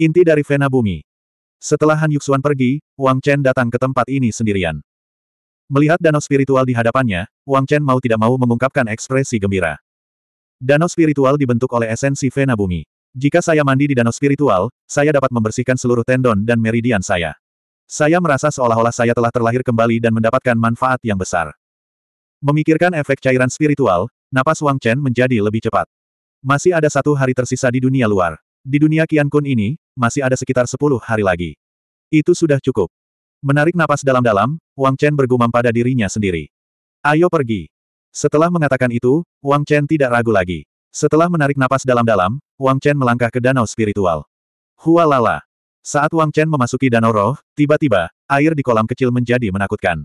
Inti dari Vena Bumi. Setelah Han Yuxuan pergi, Wang Chen datang ke tempat ini sendirian. Melihat danau spiritual di hadapannya, Wang Chen mau tidak mau mengungkapkan ekspresi gembira. Danau spiritual dibentuk oleh esensi Vena Bumi. Jika saya mandi di danau spiritual, saya dapat membersihkan seluruh tendon dan meridian saya. Saya merasa seolah-olah saya telah terlahir kembali dan mendapatkan manfaat yang besar. Memikirkan efek cairan spiritual, napas Wang Chen menjadi lebih cepat. Masih ada satu hari tersisa di dunia luar. Di dunia Qian Kun ini, masih ada sekitar sepuluh hari lagi. Itu sudah cukup. Menarik napas dalam-dalam, Wang Chen bergumam pada dirinya sendiri. Ayo pergi. Setelah mengatakan itu, Wang Chen tidak ragu lagi. Setelah menarik napas dalam-dalam, Wang Chen melangkah ke danau spiritual. Hualala. Saat Wang Chen memasuki danau roh, tiba-tiba, air di kolam kecil menjadi menakutkan.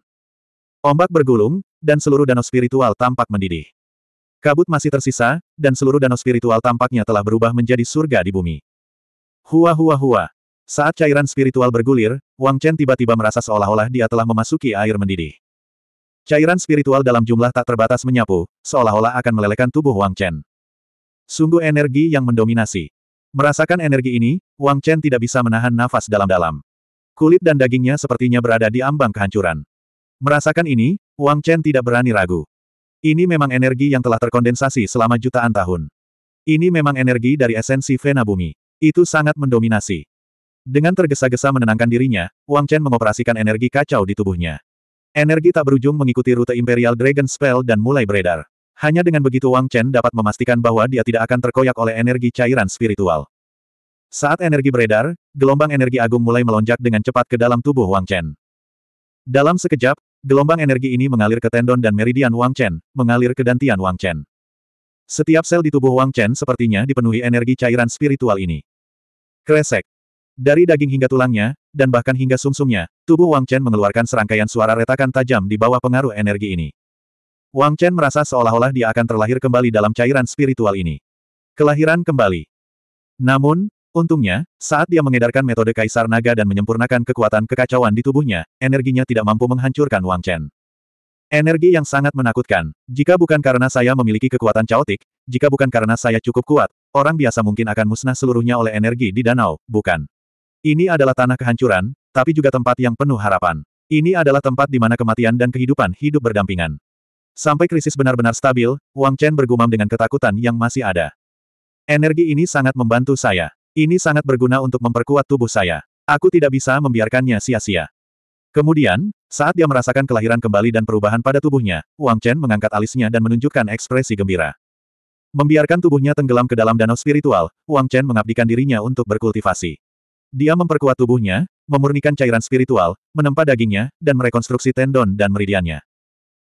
Ombak bergulung, dan seluruh danau spiritual tampak mendidih. Kabut masih tersisa, dan seluruh danau spiritual tampaknya telah berubah menjadi surga di bumi. Hua hua hua. Saat cairan spiritual bergulir, Wang Chen tiba-tiba merasa seolah-olah dia telah memasuki air mendidih. Cairan spiritual dalam jumlah tak terbatas menyapu, seolah-olah akan melelehkan tubuh Wang Chen. Sungguh energi yang mendominasi. Merasakan energi ini, Wang Chen tidak bisa menahan nafas dalam-dalam. Kulit dan dagingnya sepertinya berada di ambang kehancuran. Merasakan ini, Wang Chen tidak berani ragu. Ini memang energi yang telah terkondensasi selama jutaan tahun. Ini memang energi dari esensi Vena Bumi. Itu sangat mendominasi. Dengan tergesa-gesa menenangkan dirinya, Wang Chen mengoperasikan energi kacau di tubuhnya. Energi tak berujung mengikuti rute Imperial Dragon Spell dan mulai beredar. Hanya dengan begitu Wang Chen dapat memastikan bahwa dia tidak akan terkoyak oleh energi cairan spiritual. Saat energi beredar, gelombang energi agung mulai melonjak dengan cepat ke dalam tubuh Wang Chen. Dalam sekejap, gelombang energi ini mengalir ke tendon dan meridian Wang Chen, mengalir ke dantian Wang Chen. Setiap sel di tubuh Wang Chen sepertinya dipenuhi energi cairan spiritual ini. Kresek. Dari daging hingga tulangnya, dan bahkan hingga sumsumnya, tubuh Wang Chen mengeluarkan serangkaian suara retakan tajam di bawah pengaruh energi ini. Wang Chen merasa seolah-olah dia akan terlahir kembali dalam cairan spiritual ini. Kelahiran kembali. Namun, untungnya, saat dia mengedarkan metode Kaisar Naga dan menyempurnakan kekuatan kekacauan di tubuhnya, energinya tidak mampu menghancurkan Wang Chen. Energi yang sangat menakutkan. Jika bukan karena saya memiliki kekuatan caotik, jika bukan karena saya cukup kuat, orang biasa mungkin akan musnah seluruhnya oleh energi di danau, bukan? Ini adalah tanah kehancuran, tapi juga tempat yang penuh harapan. Ini adalah tempat di mana kematian dan kehidupan hidup berdampingan. Sampai krisis benar-benar stabil, Wang Chen bergumam dengan ketakutan yang masih ada. Energi ini sangat membantu saya. Ini sangat berguna untuk memperkuat tubuh saya. Aku tidak bisa membiarkannya sia-sia. Kemudian, saat dia merasakan kelahiran kembali dan perubahan pada tubuhnya, Wang Chen mengangkat alisnya dan menunjukkan ekspresi gembira. Membiarkan tubuhnya tenggelam ke dalam danau spiritual, Wang Chen mengabdikan dirinya untuk berkultivasi. Dia memperkuat tubuhnya, memurnikan cairan spiritual, menempa dagingnya, dan merekonstruksi tendon dan meridiannya.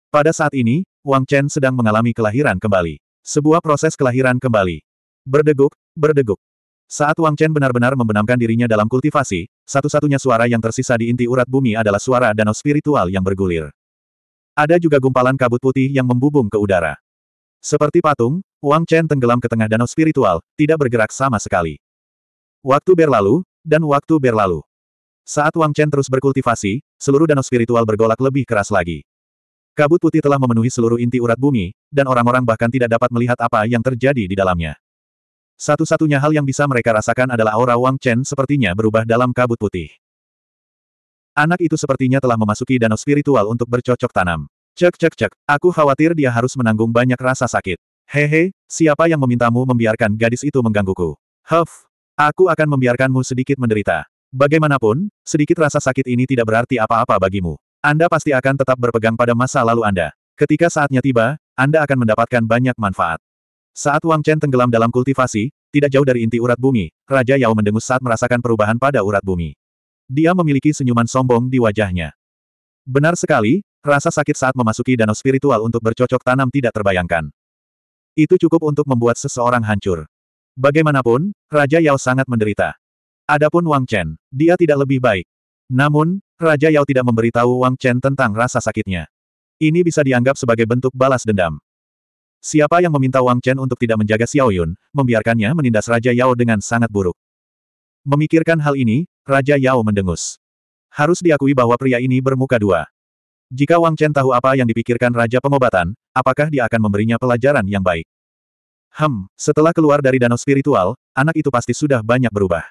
Pada saat ini, Wang Chen sedang mengalami kelahiran kembali. Sebuah proses kelahiran kembali. Berdeguk, berdeguk. Saat Wang Chen benar-benar membenamkan dirinya dalam kultivasi, satu-satunya suara yang tersisa di inti urat bumi adalah suara danau spiritual yang bergulir. Ada juga gumpalan kabut putih yang membubung ke udara. Seperti patung, Wang Chen tenggelam ke tengah danau spiritual, tidak bergerak sama sekali. Waktu berlalu, dan waktu berlalu. Saat Wang Chen terus berkultivasi, seluruh danau spiritual bergolak lebih keras lagi. Kabut putih telah memenuhi seluruh inti urat bumi, dan orang-orang bahkan tidak dapat melihat apa yang terjadi di dalamnya. Satu-satunya hal yang bisa mereka rasakan adalah aura Wang Chen sepertinya berubah dalam kabut putih. Anak itu sepertinya telah memasuki danau spiritual untuk bercocok tanam. Cek cek cek, aku khawatir dia harus menanggung banyak rasa sakit. Hehe, siapa yang memintamu membiarkan gadis itu menggangguku? Huff, aku akan membiarkanmu sedikit menderita. Bagaimanapun, sedikit rasa sakit ini tidak berarti apa-apa bagimu. Anda pasti akan tetap berpegang pada masa lalu Anda. Ketika saatnya tiba, Anda akan mendapatkan banyak manfaat. Saat Wang Chen tenggelam dalam kultivasi, tidak jauh dari inti urat bumi, Raja Yao mendengus saat merasakan perubahan pada urat bumi. Dia memiliki senyuman sombong di wajahnya. Benar sekali, rasa sakit saat memasuki danau spiritual untuk bercocok tanam tidak terbayangkan. Itu cukup untuk membuat seseorang hancur. Bagaimanapun, Raja Yao sangat menderita. Adapun Wang Chen, dia tidak lebih baik. Namun, Raja Yao tidak memberitahu Wang Chen tentang rasa sakitnya. Ini bisa dianggap sebagai bentuk balas dendam. Siapa yang meminta Wang Chen untuk tidak menjaga Xiao Yun, membiarkannya menindas Raja Yao dengan sangat buruk. Memikirkan hal ini, Raja Yao mendengus. Harus diakui bahwa pria ini bermuka dua. Jika Wang Chen tahu apa yang dipikirkan Raja Pengobatan, apakah dia akan memberinya pelajaran yang baik? Hem, setelah keluar dari danau spiritual, anak itu pasti sudah banyak berubah.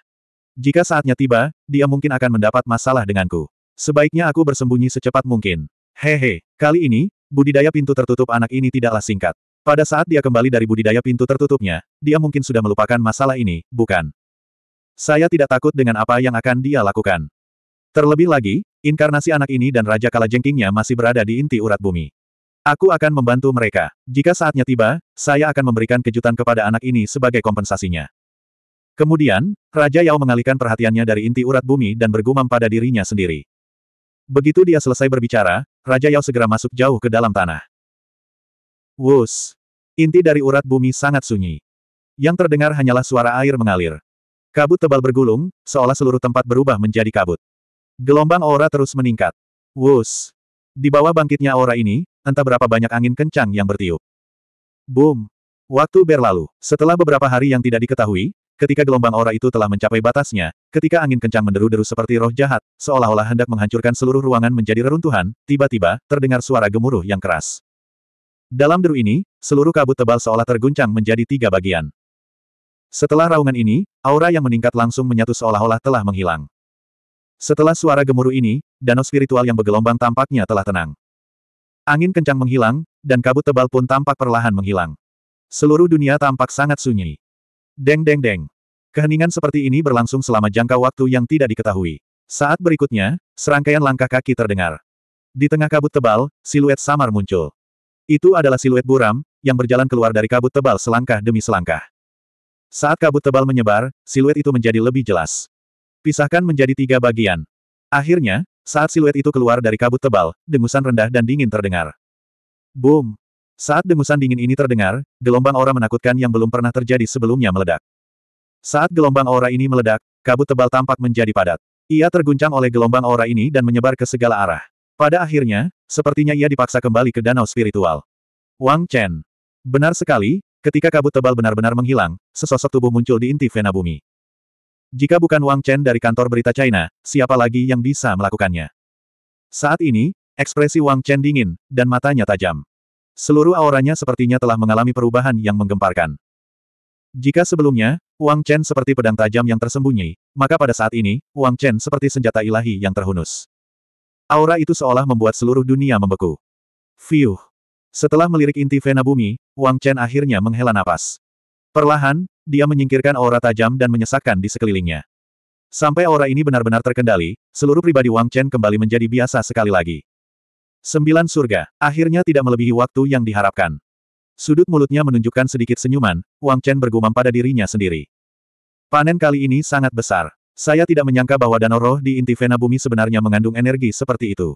Jika saatnya tiba, dia mungkin akan mendapat masalah denganku. Sebaiknya aku bersembunyi secepat mungkin. Hehe, kali ini, budidaya pintu tertutup anak ini tidaklah singkat. Pada saat dia kembali dari budidaya pintu tertutupnya, dia mungkin sudah melupakan masalah ini, bukan? Saya tidak takut dengan apa yang akan dia lakukan. Terlebih lagi, inkarnasi anak ini dan Raja Kalajengkingnya masih berada di inti urat bumi. Aku akan membantu mereka. Jika saatnya tiba, saya akan memberikan kejutan kepada anak ini sebagai kompensasinya. Kemudian, Raja Yao mengalihkan perhatiannya dari inti urat bumi dan bergumam pada dirinya sendiri. Begitu dia selesai berbicara, Raja Yao segera masuk jauh ke dalam tanah. Wus. Inti dari urat bumi sangat sunyi. Yang terdengar hanyalah suara air mengalir. Kabut tebal bergulung, seolah seluruh tempat berubah menjadi kabut. Gelombang aura terus meningkat. Wus. Di bawah bangkitnya aura ini, entah berapa banyak angin kencang yang bertiup. Boom. Waktu berlalu. Setelah beberapa hari yang tidak diketahui, ketika gelombang aura itu telah mencapai batasnya, ketika angin kencang menderu-deru seperti roh jahat, seolah-olah hendak menghancurkan seluruh ruangan menjadi reruntuhan, tiba-tiba, terdengar suara gemuruh yang keras. Dalam deru ini, seluruh kabut tebal seolah terguncang menjadi tiga bagian. Setelah raungan ini, aura yang meningkat langsung menyatu seolah-olah telah menghilang. Setelah suara gemuruh ini, danau spiritual yang bergelombang tampaknya telah tenang. Angin kencang menghilang, dan kabut tebal pun tampak perlahan menghilang. Seluruh dunia tampak sangat sunyi. Deng deng deng. Keheningan seperti ini berlangsung selama jangka waktu yang tidak diketahui. Saat berikutnya, serangkaian langkah kaki terdengar. Di tengah kabut tebal, siluet samar muncul. Itu adalah siluet buram, yang berjalan keluar dari kabut tebal selangkah demi selangkah. Saat kabut tebal menyebar, siluet itu menjadi lebih jelas. Pisahkan menjadi tiga bagian. Akhirnya, saat siluet itu keluar dari kabut tebal, dengusan rendah dan dingin terdengar. Boom! Saat dengusan dingin ini terdengar, gelombang aura menakutkan yang belum pernah terjadi sebelumnya meledak. Saat gelombang aura ini meledak, kabut tebal tampak menjadi padat. Ia terguncang oleh gelombang aura ini dan menyebar ke segala arah. Pada akhirnya, Sepertinya ia dipaksa kembali ke danau spiritual. Wang Chen. Benar sekali, ketika kabut tebal benar-benar menghilang, sesosok tubuh muncul di inti vena bumi. Jika bukan Wang Chen dari kantor berita China, siapa lagi yang bisa melakukannya? Saat ini, ekspresi Wang Chen dingin, dan matanya tajam. Seluruh auranya sepertinya telah mengalami perubahan yang menggemparkan. Jika sebelumnya, Wang Chen seperti pedang tajam yang tersembunyi, maka pada saat ini, Wang Chen seperti senjata ilahi yang terhunus. Aura itu seolah membuat seluruh dunia membeku. Fiuh. Setelah melirik inti vena bumi, Wang Chen akhirnya menghela napas. Perlahan, dia menyingkirkan aura tajam dan menyesakkan di sekelilingnya. Sampai aura ini benar-benar terkendali, seluruh pribadi Wang Chen kembali menjadi biasa sekali lagi. Sembilan surga, akhirnya tidak melebihi waktu yang diharapkan. Sudut mulutnya menunjukkan sedikit senyuman, Wang Chen bergumam pada dirinya sendiri. Panen kali ini sangat besar. Saya tidak menyangka bahwa danau roh di inti vena bumi sebenarnya mengandung energi seperti itu.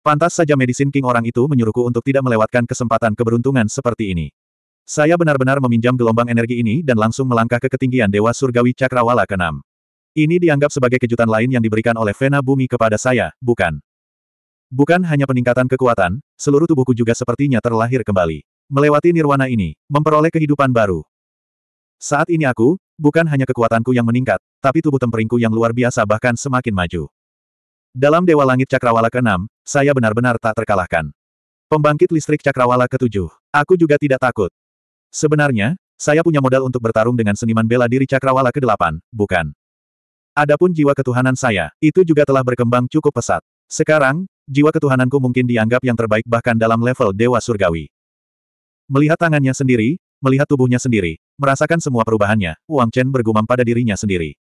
Pantas saja medisin King orang itu menyuruhku untuk tidak melewatkan kesempatan keberuntungan seperti ini. Saya benar-benar meminjam gelombang energi ini dan langsung melangkah ke ketinggian Dewa Surgawi Cakrawala ke-6. Ini dianggap sebagai kejutan lain yang diberikan oleh Vena Bumi kepada saya, bukan? Bukan hanya peningkatan kekuatan, seluruh tubuhku juga sepertinya terlahir kembali. Melewati nirwana ini, memperoleh kehidupan baru. Saat ini aku, bukan hanya kekuatanku yang meningkat, tapi tubuh temperingku yang luar biasa bahkan semakin maju. Dalam Dewa Langit Cakrawala ke-6, saya benar-benar tak terkalahkan. Pembangkit listrik Cakrawala ke-7, aku juga tidak takut. Sebenarnya, saya punya modal untuk bertarung dengan seniman bela diri Cakrawala ke-8, bukan. Adapun jiwa ketuhanan saya, itu juga telah berkembang cukup pesat. Sekarang, jiwa ketuhananku mungkin dianggap yang terbaik bahkan dalam level Dewa Surgawi. Melihat tangannya sendiri, melihat tubuhnya sendiri, Merasakan semua perubahannya, Wang Chen bergumam pada dirinya sendiri.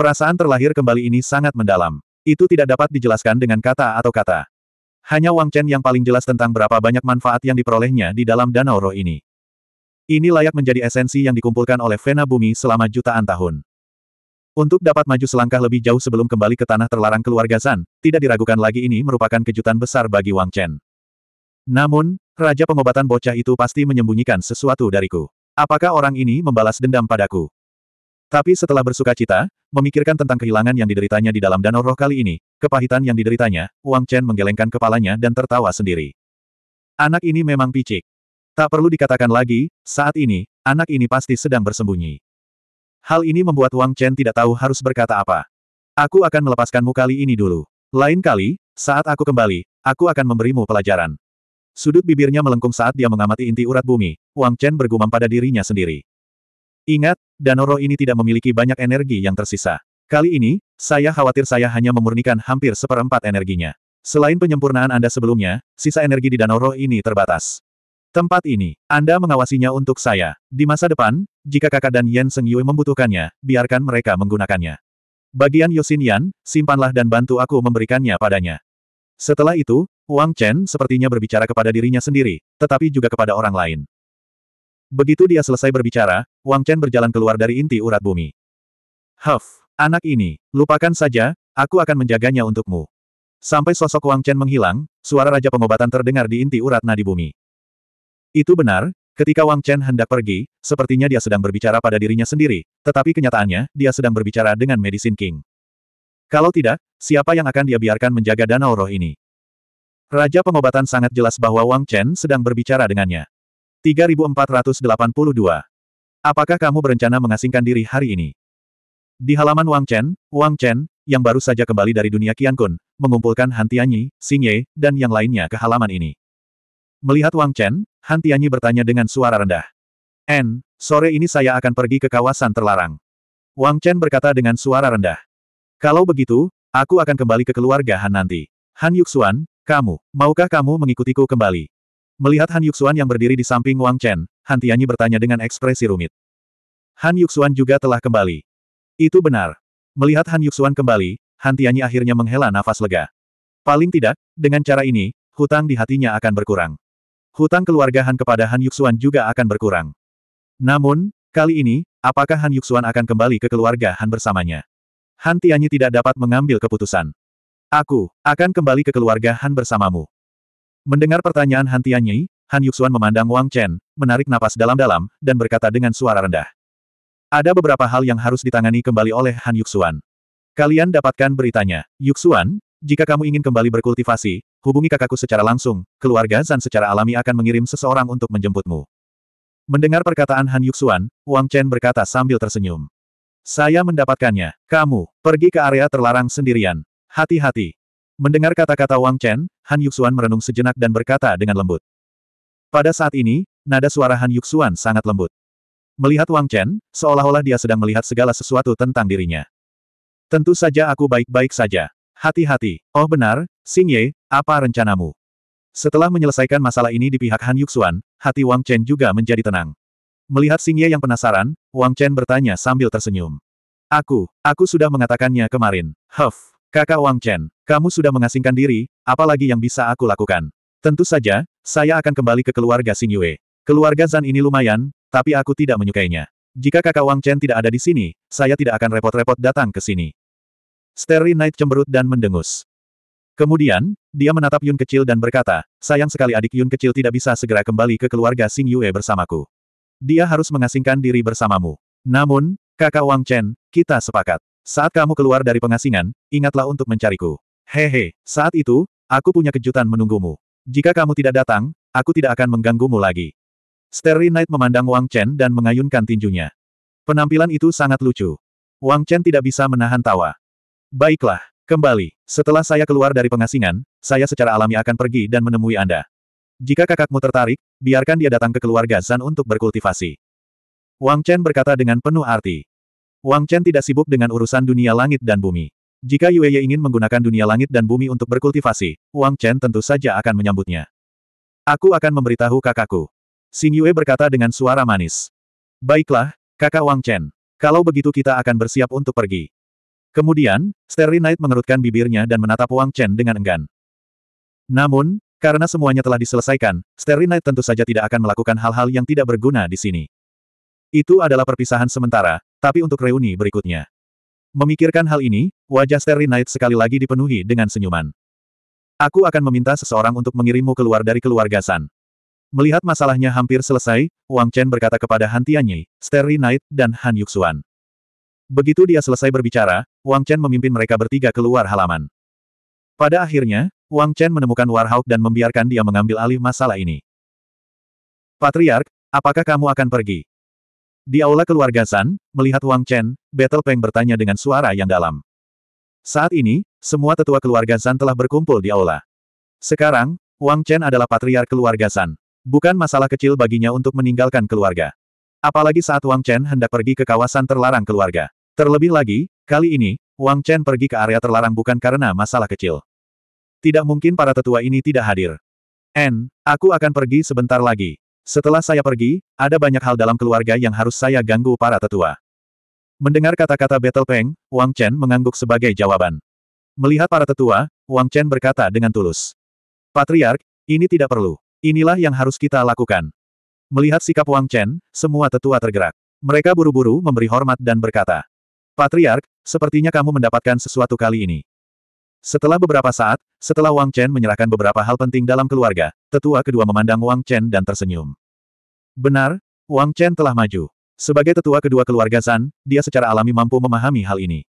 Perasaan terlahir kembali ini sangat mendalam. Itu tidak dapat dijelaskan dengan kata atau kata. Hanya Wang Chen yang paling jelas tentang berapa banyak manfaat yang diperolehnya di dalam danau roh ini. Ini layak menjadi esensi yang dikumpulkan oleh Vena Bumi selama jutaan tahun. Untuk dapat maju selangkah lebih jauh sebelum kembali ke tanah terlarang keluarga San, tidak diragukan lagi ini merupakan kejutan besar bagi Wang Chen. Namun, Raja pengobatan bocah itu pasti menyembunyikan sesuatu dariku. Apakah orang ini membalas dendam padaku? Tapi setelah bersuka cita, memikirkan tentang kehilangan yang dideritanya di dalam danau roh kali ini, kepahitan yang dideritanya, Wang Chen menggelengkan kepalanya dan tertawa sendiri. Anak ini memang picik. Tak perlu dikatakan lagi, saat ini, anak ini pasti sedang bersembunyi. Hal ini membuat Wang Chen tidak tahu harus berkata apa. Aku akan melepaskanmu kali ini dulu. Lain kali, saat aku kembali, aku akan memberimu pelajaran. Sudut bibirnya melengkung saat dia mengamati inti urat bumi, Wang Chen bergumam pada dirinya sendiri. Ingat, danoro ini tidak memiliki banyak energi yang tersisa. Kali ini, saya khawatir saya hanya memurnikan hampir seperempat energinya. Selain penyempurnaan Anda sebelumnya, sisa energi di Danoro ini terbatas. Tempat ini, Anda mengawasinya untuk saya. Di masa depan, jika kakak dan Yan Seng Yue membutuhkannya, biarkan mereka menggunakannya. Bagian Yosin Yan, simpanlah dan bantu aku memberikannya padanya. Setelah itu, Wang Chen sepertinya berbicara kepada dirinya sendiri, tetapi juga kepada orang lain. Begitu dia selesai berbicara, Wang Chen berjalan keluar dari inti urat bumi. Huff, anak ini, lupakan saja, aku akan menjaganya untukmu. Sampai sosok Wang Chen menghilang, suara Raja Pengobatan terdengar di inti urat nadi bumi. Itu benar, ketika Wang Chen hendak pergi, sepertinya dia sedang berbicara pada dirinya sendiri, tetapi kenyataannya, dia sedang berbicara dengan Medicine King. Kalau tidak, siapa yang akan dia biarkan menjaga danau roh ini? Raja pengobatan sangat jelas bahwa Wang Chen sedang berbicara dengannya. 3482. Apakah kamu berencana mengasingkan diri hari ini? Di halaman Wang Chen, Wang Chen, yang baru saja kembali dari dunia Qiankun, mengumpulkan Han Tianyi, Xing Ye, dan yang lainnya ke halaman ini. Melihat Wang Chen, Han Tianyi bertanya dengan suara rendah. N, sore ini saya akan pergi ke kawasan terlarang. Wang Chen berkata dengan suara rendah. Kalau begitu, aku akan kembali ke keluarga Han nanti. Han Yuxuan, kamu, maukah kamu mengikutiku kembali? Melihat Han Yuxuan yang berdiri di samping Wang Chen, Han Tianyi bertanya dengan ekspresi rumit. Han Yuxuan juga telah kembali. Itu benar. Melihat Han Yuxuan kembali, Han Tianyi akhirnya menghela nafas lega. Paling tidak, dengan cara ini, hutang di hatinya akan berkurang. Hutang keluarga Han kepada Han Yuxuan juga akan berkurang. Namun, kali ini, apakah Han Yuxuan akan kembali ke keluarga Han bersamanya? Han Tianyi tidak dapat mengambil keputusan. Aku akan kembali ke keluarga Han bersamamu. Mendengar pertanyaan Han Tianyi, Han Yuxuan memandang Wang Chen, menarik napas dalam-dalam, dan berkata dengan suara rendah. Ada beberapa hal yang harus ditangani kembali oleh Han Yuxuan. Kalian dapatkan beritanya. Yuxuan, jika kamu ingin kembali berkultivasi, hubungi kakakku secara langsung, keluarga Zan secara alami akan mengirim seseorang untuk menjemputmu. Mendengar perkataan Han Yuxuan, Wang Chen berkata sambil tersenyum. Saya mendapatkannya. Kamu, pergi ke area terlarang sendirian. Hati-hati. Mendengar kata-kata Wang Chen, Han Yuxuan merenung sejenak dan berkata dengan lembut. Pada saat ini, nada suara Han Yuxuan sangat lembut. Melihat Wang Chen, seolah-olah dia sedang melihat segala sesuatu tentang dirinya. Tentu saja aku baik-baik saja. Hati-hati. Oh benar, Xing Ye, apa rencanamu? Setelah menyelesaikan masalah ini di pihak Han Yuxuan, hati Wang Chen juga menjadi tenang. Melihat Xing yang penasaran, Wang Chen bertanya sambil tersenyum. Aku, aku sudah mengatakannya kemarin. Huff, kakak Wang Chen, kamu sudah mengasingkan diri, apalagi yang bisa aku lakukan. Tentu saja, saya akan kembali ke keluarga Xing Yue. Keluarga Zan ini lumayan, tapi aku tidak menyukainya. Jika kakak Wang Chen tidak ada di sini, saya tidak akan repot-repot datang ke sini. Starry Knight cemberut dan mendengus. Kemudian, dia menatap Yun kecil dan berkata, sayang sekali adik Yun kecil tidak bisa segera kembali ke keluarga Xing Yue bersamaku. Dia harus mengasingkan diri bersamamu. Namun, kakak Wang Chen, kita sepakat. Saat kamu keluar dari pengasingan, ingatlah untuk mencariku. Hehe, saat itu, aku punya kejutan menunggumu. Jika kamu tidak datang, aku tidak akan mengganggumu lagi. Starry Knight memandang Wang Chen dan mengayunkan tinjunya. Penampilan itu sangat lucu. Wang Chen tidak bisa menahan tawa. Baiklah, kembali. Setelah saya keluar dari pengasingan, saya secara alami akan pergi dan menemui Anda. Jika kakakmu tertarik, biarkan dia datang ke keluarga Zan untuk berkultivasi. Wang Chen berkata dengan penuh arti. Wang Chen tidak sibuk dengan urusan dunia langit dan bumi. Jika Yue Ye ingin menggunakan dunia langit dan bumi untuk berkultivasi, Wang Chen tentu saja akan menyambutnya. Aku akan memberitahu kakakku. Xing Yue berkata dengan suara manis. Baiklah, kakak Wang Chen. Kalau begitu kita akan bersiap untuk pergi. Kemudian, Sterry Knight mengerutkan bibirnya dan menatap Wang Chen dengan enggan. Namun, karena semuanya telah diselesaikan, Starry Knight tentu saja tidak akan melakukan hal-hal yang tidak berguna di sini. Itu adalah perpisahan sementara, tapi untuk reuni berikutnya. Memikirkan hal ini, wajah Starry Knight sekali lagi dipenuhi dengan senyuman. Aku akan meminta seseorang untuk mengirimmu keluar dari keluarga San. Melihat masalahnya hampir selesai, Wang Chen berkata kepada Han Tianyi, Starry Knight, dan Han Yuxuan. Begitu dia selesai berbicara, Wang Chen memimpin mereka bertiga keluar halaman. Pada akhirnya, Wang Chen menemukan Warhawk dan membiarkan dia mengambil alih masalah ini. Patriark, apakah kamu akan pergi? Di aula keluarga San, melihat Wang Chen, Battle Peng bertanya dengan suara yang dalam. Saat ini, semua tetua keluarga San telah berkumpul di aula. Sekarang, Wang Chen adalah patriark keluarga San. Bukan masalah kecil baginya untuk meninggalkan keluarga. Apalagi saat Wang Chen hendak pergi ke kawasan terlarang keluarga. Terlebih lagi, kali ini, Wang Chen pergi ke area terlarang bukan karena masalah kecil. Tidak mungkin para tetua ini tidak hadir. N, aku akan pergi sebentar lagi. Setelah saya pergi, ada banyak hal dalam keluarga yang harus saya ganggu para tetua. Mendengar kata-kata Battle Peng, Wang Chen mengangguk sebagai jawaban. Melihat para tetua, Wang Chen berkata dengan tulus. Patriark, ini tidak perlu. Inilah yang harus kita lakukan. Melihat sikap Wang Chen, semua tetua tergerak. Mereka buru-buru memberi hormat dan berkata, Patriark, sepertinya kamu mendapatkan sesuatu kali ini. Setelah beberapa saat, setelah Wang Chen menyerahkan beberapa hal penting dalam keluarga, tetua kedua memandang Wang Chen dan tersenyum. Benar, Wang Chen telah maju. Sebagai tetua kedua keluarga Zan, dia secara alami mampu memahami hal ini.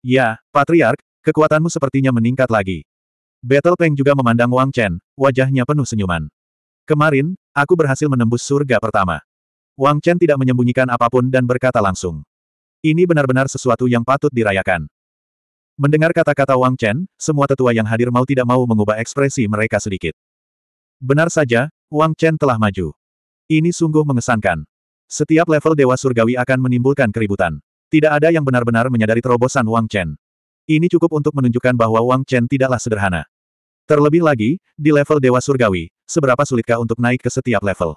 Ya, Patriark, kekuatanmu sepertinya meningkat lagi. Battle Peng juga memandang Wang Chen, wajahnya penuh senyuman. Kemarin, aku berhasil menembus surga pertama. Wang Chen tidak menyembunyikan apapun dan berkata langsung. Ini benar-benar sesuatu yang patut dirayakan. Mendengar kata-kata Wang Chen, semua tetua yang hadir mau tidak mau mengubah ekspresi mereka sedikit. Benar saja, Wang Chen telah maju. Ini sungguh mengesankan. Setiap level Dewa Surgawi akan menimbulkan keributan. Tidak ada yang benar-benar menyadari terobosan Wang Chen. Ini cukup untuk menunjukkan bahwa Wang Chen tidaklah sederhana. Terlebih lagi, di level Dewa Surgawi, seberapa sulitkah untuk naik ke setiap level.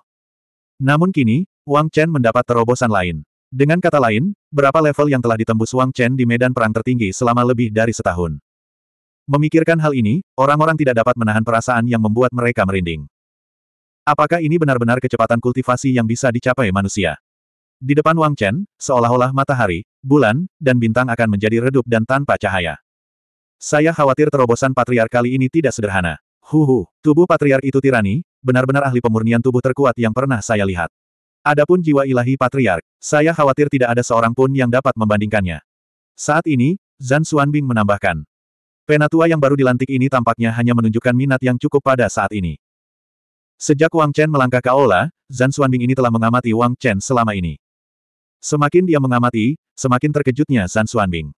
Namun kini, Wang Chen mendapat terobosan lain. Dengan kata lain, berapa level yang telah ditembus Wang Chen di medan perang tertinggi selama lebih dari setahun. Memikirkan hal ini, orang-orang tidak dapat menahan perasaan yang membuat mereka merinding. Apakah ini benar-benar kecepatan kultivasi yang bisa dicapai manusia? Di depan Wang Chen, seolah-olah matahari, bulan, dan bintang akan menjadi redup dan tanpa cahaya. Saya khawatir terobosan patriark kali ini tidak sederhana. Huhu, tubuh patriark itu tirani, benar-benar ahli pemurnian tubuh terkuat yang pernah saya lihat. Adapun jiwa ilahi patriark, saya khawatir tidak ada seorang pun yang dapat membandingkannya. Saat ini, Zan Xuanbing menambahkan. Penatua yang baru dilantik ini tampaknya hanya menunjukkan minat yang cukup pada saat ini. Sejak Wang Chen melangkah ke aula, Zan Xuanbing ini telah mengamati Wang Chen selama ini. Semakin dia mengamati, semakin terkejutnya Zan Xuanbing.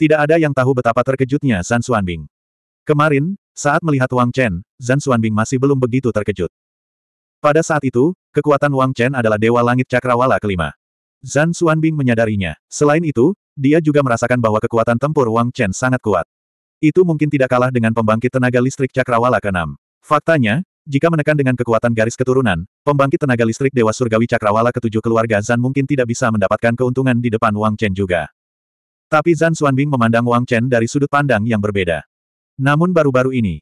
Tidak ada yang tahu betapa terkejutnya Zan Xuanbing. Kemarin, saat melihat Wang Chen, Zan Xuanbing masih belum begitu terkejut. Pada saat itu, kekuatan Wang Chen adalah Dewa Langit Cakrawala kelima. Zhan Xuanbing menyadarinya. Selain itu, dia juga merasakan bahwa kekuatan tempur Wang Chen sangat kuat. Itu mungkin tidak kalah dengan pembangkit tenaga listrik cakrawala ke-6. Faktanya, jika menekan dengan kekuatan garis keturunan, pembangkit tenaga listrik Dewa Surgawi Cakrawala ketujuh keluarga Zan mungkin tidak bisa mendapatkan keuntungan di depan Wang Chen juga. Tapi Zan Xuanbing memandang Wang Chen dari sudut pandang yang berbeda. Namun baru-baru ini,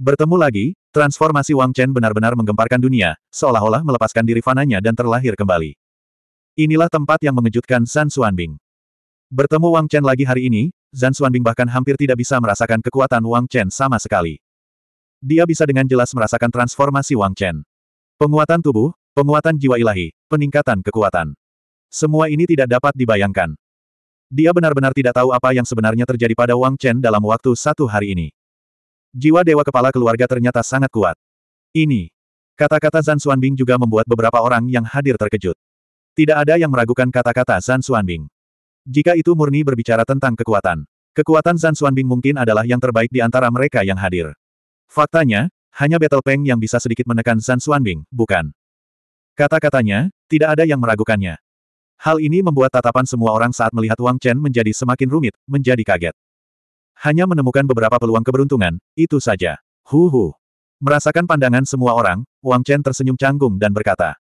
bertemu lagi, transformasi Wang Chen benar-benar menggemparkan dunia, seolah-olah melepaskan diri fananya dan terlahir kembali. Inilah tempat yang mengejutkan Zan Xuanbing. Bertemu Wang Chen lagi hari ini, Zan Xuanbing bahkan hampir tidak bisa merasakan kekuatan Wang Chen sama sekali. Dia bisa dengan jelas merasakan transformasi Wang Chen. Penguatan tubuh, penguatan jiwa ilahi, peningkatan kekuatan. Semua ini tidak dapat dibayangkan. Dia benar-benar tidak tahu apa yang sebenarnya terjadi pada Wang Chen dalam waktu satu hari ini. Jiwa dewa kepala keluarga ternyata sangat kuat. Ini, Kata-kata Zan Xuanbing juga membuat beberapa orang yang hadir terkejut. Tidak ada yang meragukan kata-kata Zan Xuanbing. Jika itu murni berbicara tentang kekuatan. Kekuatan Zan Xuanbing mungkin adalah yang terbaik di antara mereka yang hadir. Faktanya, hanya Battle Peng yang bisa sedikit menekan Zan Xuanbing, bukan. Kata-katanya, tidak ada yang meragukannya. Hal ini membuat tatapan semua orang saat melihat Wang Chen menjadi semakin rumit, menjadi kaget. Hanya menemukan beberapa peluang keberuntungan, itu saja. Huhu. Merasakan pandangan semua orang, Wang Chen tersenyum canggung dan berkata,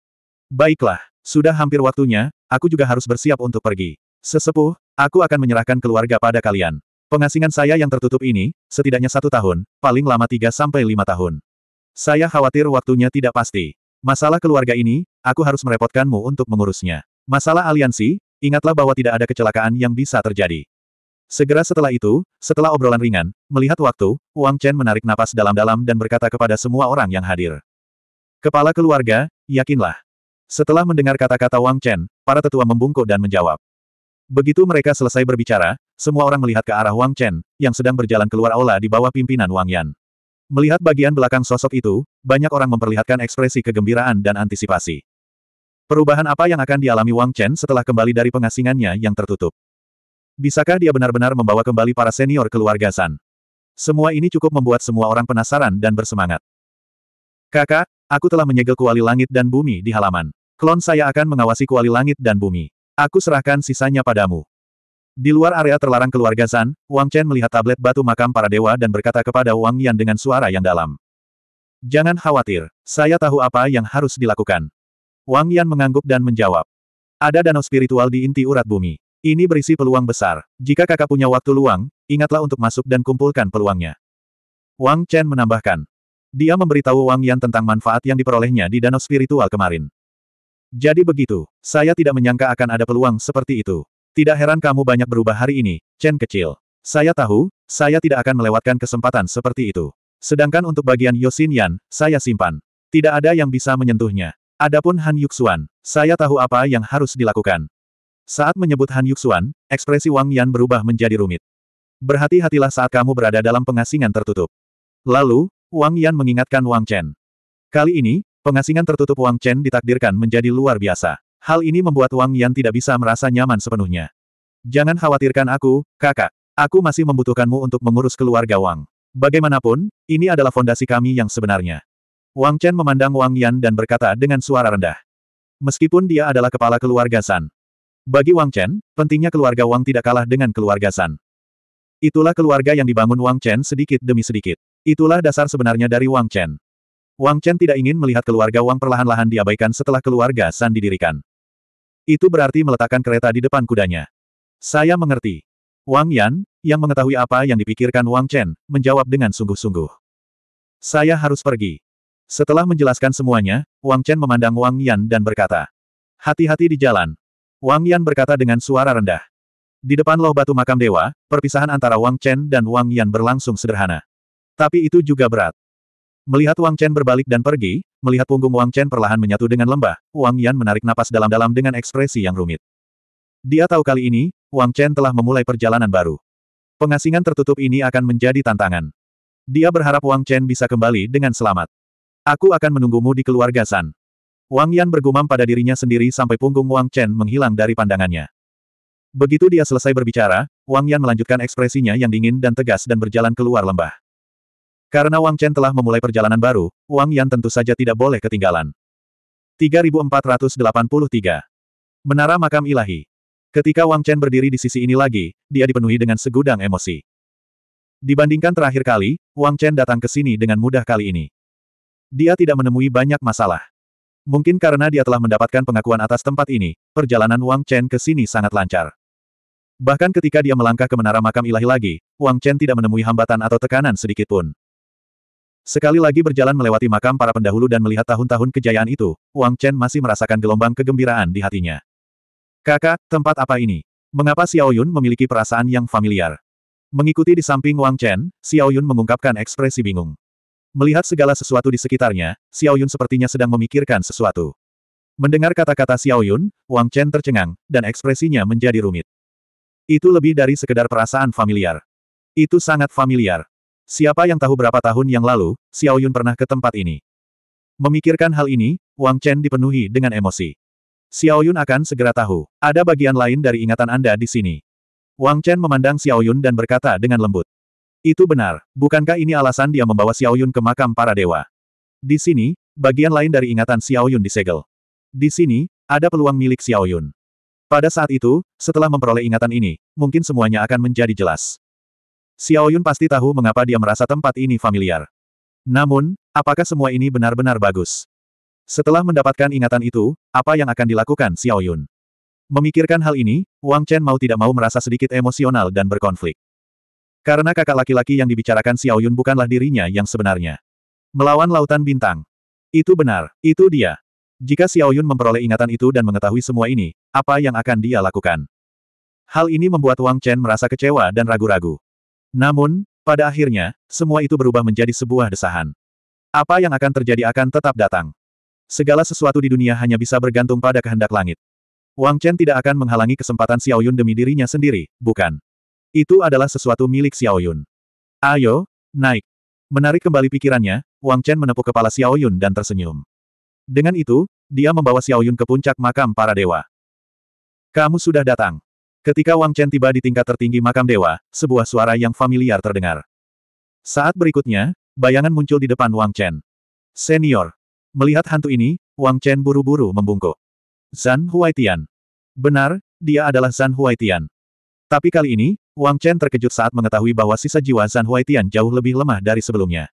Baiklah, sudah hampir waktunya, aku juga harus bersiap untuk pergi. Sesepuh, aku akan menyerahkan keluarga pada kalian. Pengasingan saya yang tertutup ini, setidaknya satu tahun, paling lama tiga sampai lima tahun. Saya khawatir waktunya tidak pasti. Masalah keluarga ini, aku harus merepotkanmu untuk mengurusnya. Masalah aliansi, ingatlah bahwa tidak ada kecelakaan yang bisa terjadi. Segera setelah itu, setelah obrolan ringan, melihat waktu, Wang Chen menarik napas dalam-dalam dan berkata kepada semua orang yang hadir. Kepala keluarga, yakinlah, setelah mendengar kata-kata Wang Chen, para tetua membungkuk dan menjawab. Begitu mereka selesai berbicara, semua orang melihat ke arah Wang Chen, yang sedang berjalan keluar aula di bawah pimpinan Wang Yan. Melihat bagian belakang sosok itu, banyak orang memperlihatkan ekspresi kegembiraan dan antisipasi. Perubahan apa yang akan dialami Wang Chen setelah kembali dari pengasingannya yang tertutup? Bisakah dia benar-benar membawa kembali para senior keluarga San? Semua ini cukup membuat semua orang penasaran dan bersemangat. Kakak, aku telah menyegel kuali langit dan bumi di halaman. Klon saya akan mengawasi kuali langit dan bumi. Aku serahkan sisanya padamu. Di luar area terlarang keluarga San, Wang Chen melihat tablet batu makam para dewa dan berkata kepada Wang Yan dengan suara yang dalam. Jangan khawatir, saya tahu apa yang harus dilakukan. Wang Yan mengangguk dan menjawab. Ada danau spiritual di inti urat bumi. Ini berisi peluang besar. Jika kakak punya waktu luang, ingatlah untuk masuk dan kumpulkan peluangnya. Wang Chen menambahkan. Dia memberitahu Wang Yan tentang manfaat yang diperolehnya di danau spiritual kemarin. Jadi begitu, saya tidak menyangka akan ada peluang seperti itu. Tidak heran kamu banyak berubah hari ini, Chen kecil. Saya tahu, saya tidak akan melewatkan kesempatan seperti itu. Sedangkan untuk bagian Yosin Yan, saya simpan. Tidak ada yang bisa menyentuhnya. Adapun Han Yuxuan, saya tahu apa yang harus dilakukan. Saat menyebut Han Yuxuan, ekspresi Wang Yan berubah menjadi rumit. Berhati-hatilah saat kamu berada dalam pengasingan tertutup. Lalu, Wang Yan mengingatkan Wang Chen. Kali ini, Pengasingan tertutup Wang Chen ditakdirkan menjadi luar biasa. Hal ini membuat Wang Yan tidak bisa merasa nyaman sepenuhnya. Jangan khawatirkan aku, kakak. Aku masih membutuhkanmu untuk mengurus keluarga Wang. Bagaimanapun, ini adalah fondasi kami yang sebenarnya. Wang Chen memandang Wang Yan dan berkata dengan suara rendah. Meskipun dia adalah kepala keluarga San. Bagi Wang Chen, pentingnya keluarga Wang tidak kalah dengan keluarga San. Itulah keluarga yang dibangun Wang Chen sedikit demi sedikit. Itulah dasar sebenarnya dari Wang Chen. Wang Chen tidak ingin melihat keluarga Wang perlahan-lahan diabaikan setelah keluarga San didirikan. Itu berarti meletakkan kereta di depan kudanya. Saya mengerti. Wang Yan, yang mengetahui apa yang dipikirkan Wang Chen, menjawab dengan sungguh-sungguh. Saya harus pergi. Setelah menjelaskan semuanya, Wang Chen memandang Wang Yan dan berkata, Hati-hati di jalan. Wang Yan berkata dengan suara rendah. Di depan loh batu makam dewa, perpisahan antara Wang Chen dan Wang Yan berlangsung sederhana. Tapi itu juga berat. Melihat Wang Chen berbalik dan pergi, melihat punggung Wang Chen perlahan menyatu dengan lembah, Wang Yan menarik napas dalam-dalam dengan ekspresi yang rumit. Dia tahu kali ini, Wang Chen telah memulai perjalanan baru. Pengasingan tertutup ini akan menjadi tantangan. Dia berharap Wang Chen bisa kembali dengan selamat. Aku akan menunggumu di keluarga San. Wang Yan bergumam pada dirinya sendiri sampai punggung Wang Chen menghilang dari pandangannya. Begitu dia selesai berbicara, Wang Yan melanjutkan ekspresinya yang dingin dan tegas dan berjalan keluar lembah. Karena Wang Chen telah memulai perjalanan baru, Wang Yan tentu saja tidak boleh ketinggalan. 3483 Menara Makam Ilahi Ketika Wang Chen berdiri di sisi ini lagi, dia dipenuhi dengan segudang emosi. Dibandingkan terakhir kali, Wang Chen datang ke sini dengan mudah kali ini. Dia tidak menemui banyak masalah. Mungkin karena dia telah mendapatkan pengakuan atas tempat ini, perjalanan Wang Chen ke sini sangat lancar. Bahkan ketika dia melangkah ke menara makam ilahi lagi, Wang Chen tidak menemui hambatan atau tekanan sedikitpun. Sekali lagi berjalan melewati makam para pendahulu dan melihat tahun-tahun kejayaan itu, Wang Chen masih merasakan gelombang kegembiraan di hatinya. Kakak, tempat apa ini? Mengapa Xiao Yun memiliki perasaan yang familiar? Mengikuti di samping Wang Chen, Xiao Yun mengungkapkan ekspresi bingung. Melihat segala sesuatu di sekitarnya, Xiao Yun sepertinya sedang memikirkan sesuatu. Mendengar kata-kata Xiao Yun, Wang Chen tercengang, dan ekspresinya menjadi rumit. Itu lebih dari sekedar perasaan familiar. Itu sangat familiar. Siapa yang tahu berapa tahun yang lalu, Xiao Yun pernah ke tempat ini. Memikirkan hal ini, Wang Chen dipenuhi dengan emosi. Xiao Yun akan segera tahu, ada bagian lain dari ingatan Anda di sini. Wang Chen memandang Xiao Yun dan berkata dengan lembut. Itu benar, bukankah ini alasan dia membawa Xiao Yun ke makam para dewa? Di sini, bagian lain dari ingatan Xiao Yun disegel. Di sini, ada peluang milik Xiao Yun. Pada saat itu, setelah memperoleh ingatan ini, mungkin semuanya akan menjadi jelas. Xiao Yun pasti tahu mengapa dia merasa tempat ini familiar. Namun, apakah semua ini benar-benar bagus? Setelah mendapatkan ingatan itu, apa yang akan dilakukan Xiao Yun? Memikirkan hal ini, Wang Chen mau tidak mau merasa sedikit emosional dan berkonflik. Karena kakak laki-laki yang dibicarakan Xiao Yun bukanlah dirinya yang sebenarnya. Melawan Lautan Bintang. Itu benar, itu dia. Jika Xiao Yun memperoleh ingatan itu dan mengetahui semua ini, apa yang akan dia lakukan? Hal ini membuat Wang Chen merasa kecewa dan ragu-ragu. Namun, pada akhirnya, semua itu berubah menjadi sebuah desahan. Apa yang akan terjadi akan tetap datang. Segala sesuatu di dunia hanya bisa bergantung pada kehendak langit. Wang Chen tidak akan menghalangi kesempatan Xiao Yun demi dirinya sendiri, bukan? Itu adalah sesuatu milik Xiao Yun. Ayo, naik. Menarik kembali pikirannya, Wang Chen menepuk kepala Xiao Yun dan tersenyum. Dengan itu, dia membawa Xiao Yun ke puncak makam para dewa. Kamu sudah datang. Ketika Wang Chen tiba di tingkat tertinggi makam dewa, sebuah suara yang familiar terdengar. Saat berikutnya, bayangan muncul di depan Wang Chen. Senior. Melihat hantu ini, Wang Chen buru-buru membungkuk. Zan Huaitian. Benar, dia adalah Zan Huaitian. Tapi kali ini, Wang Chen terkejut saat mengetahui bahwa sisa jiwa Zan Huaitian jauh lebih lemah dari sebelumnya.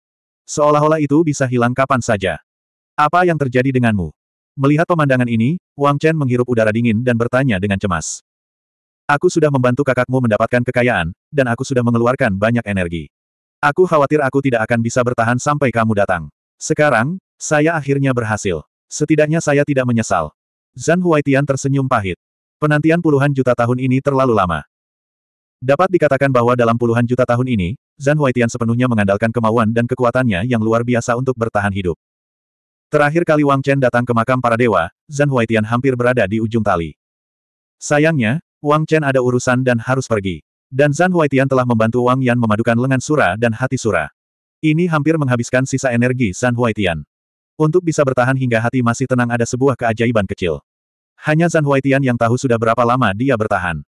Seolah-olah itu bisa hilang kapan saja. Apa yang terjadi denganmu? Melihat pemandangan ini, Wang Chen menghirup udara dingin dan bertanya dengan cemas. Aku sudah membantu kakakmu mendapatkan kekayaan, dan aku sudah mengeluarkan banyak energi. Aku khawatir aku tidak akan bisa bertahan sampai kamu datang. Sekarang, saya akhirnya berhasil. Setidaknya saya tidak menyesal. Zan Huaitian tersenyum pahit. Penantian puluhan juta tahun ini terlalu lama. Dapat dikatakan bahwa dalam puluhan juta tahun ini, Zan Huaitian sepenuhnya mengandalkan kemauan dan kekuatannya yang luar biasa untuk bertahan hidup. Terakhir kali Wang Chen datang ke makam para dewa, Zan Huaitian hampir berada di ujung tali. Sayangnya, Wang Chen ada urusan dan harus pergi. Dan Zan Huaitian telah membantu Wang Yan memadukan lengan Sura dan hati Sura. Ini hampir menghabiskan sisa energi Zan Huaitian. Untuk bisa bertahan hingga hati masih tenang ada sebuah keajaiban kecil. Hanya Zan Huaitian yang tahu sudah berapa lama dia bertahan.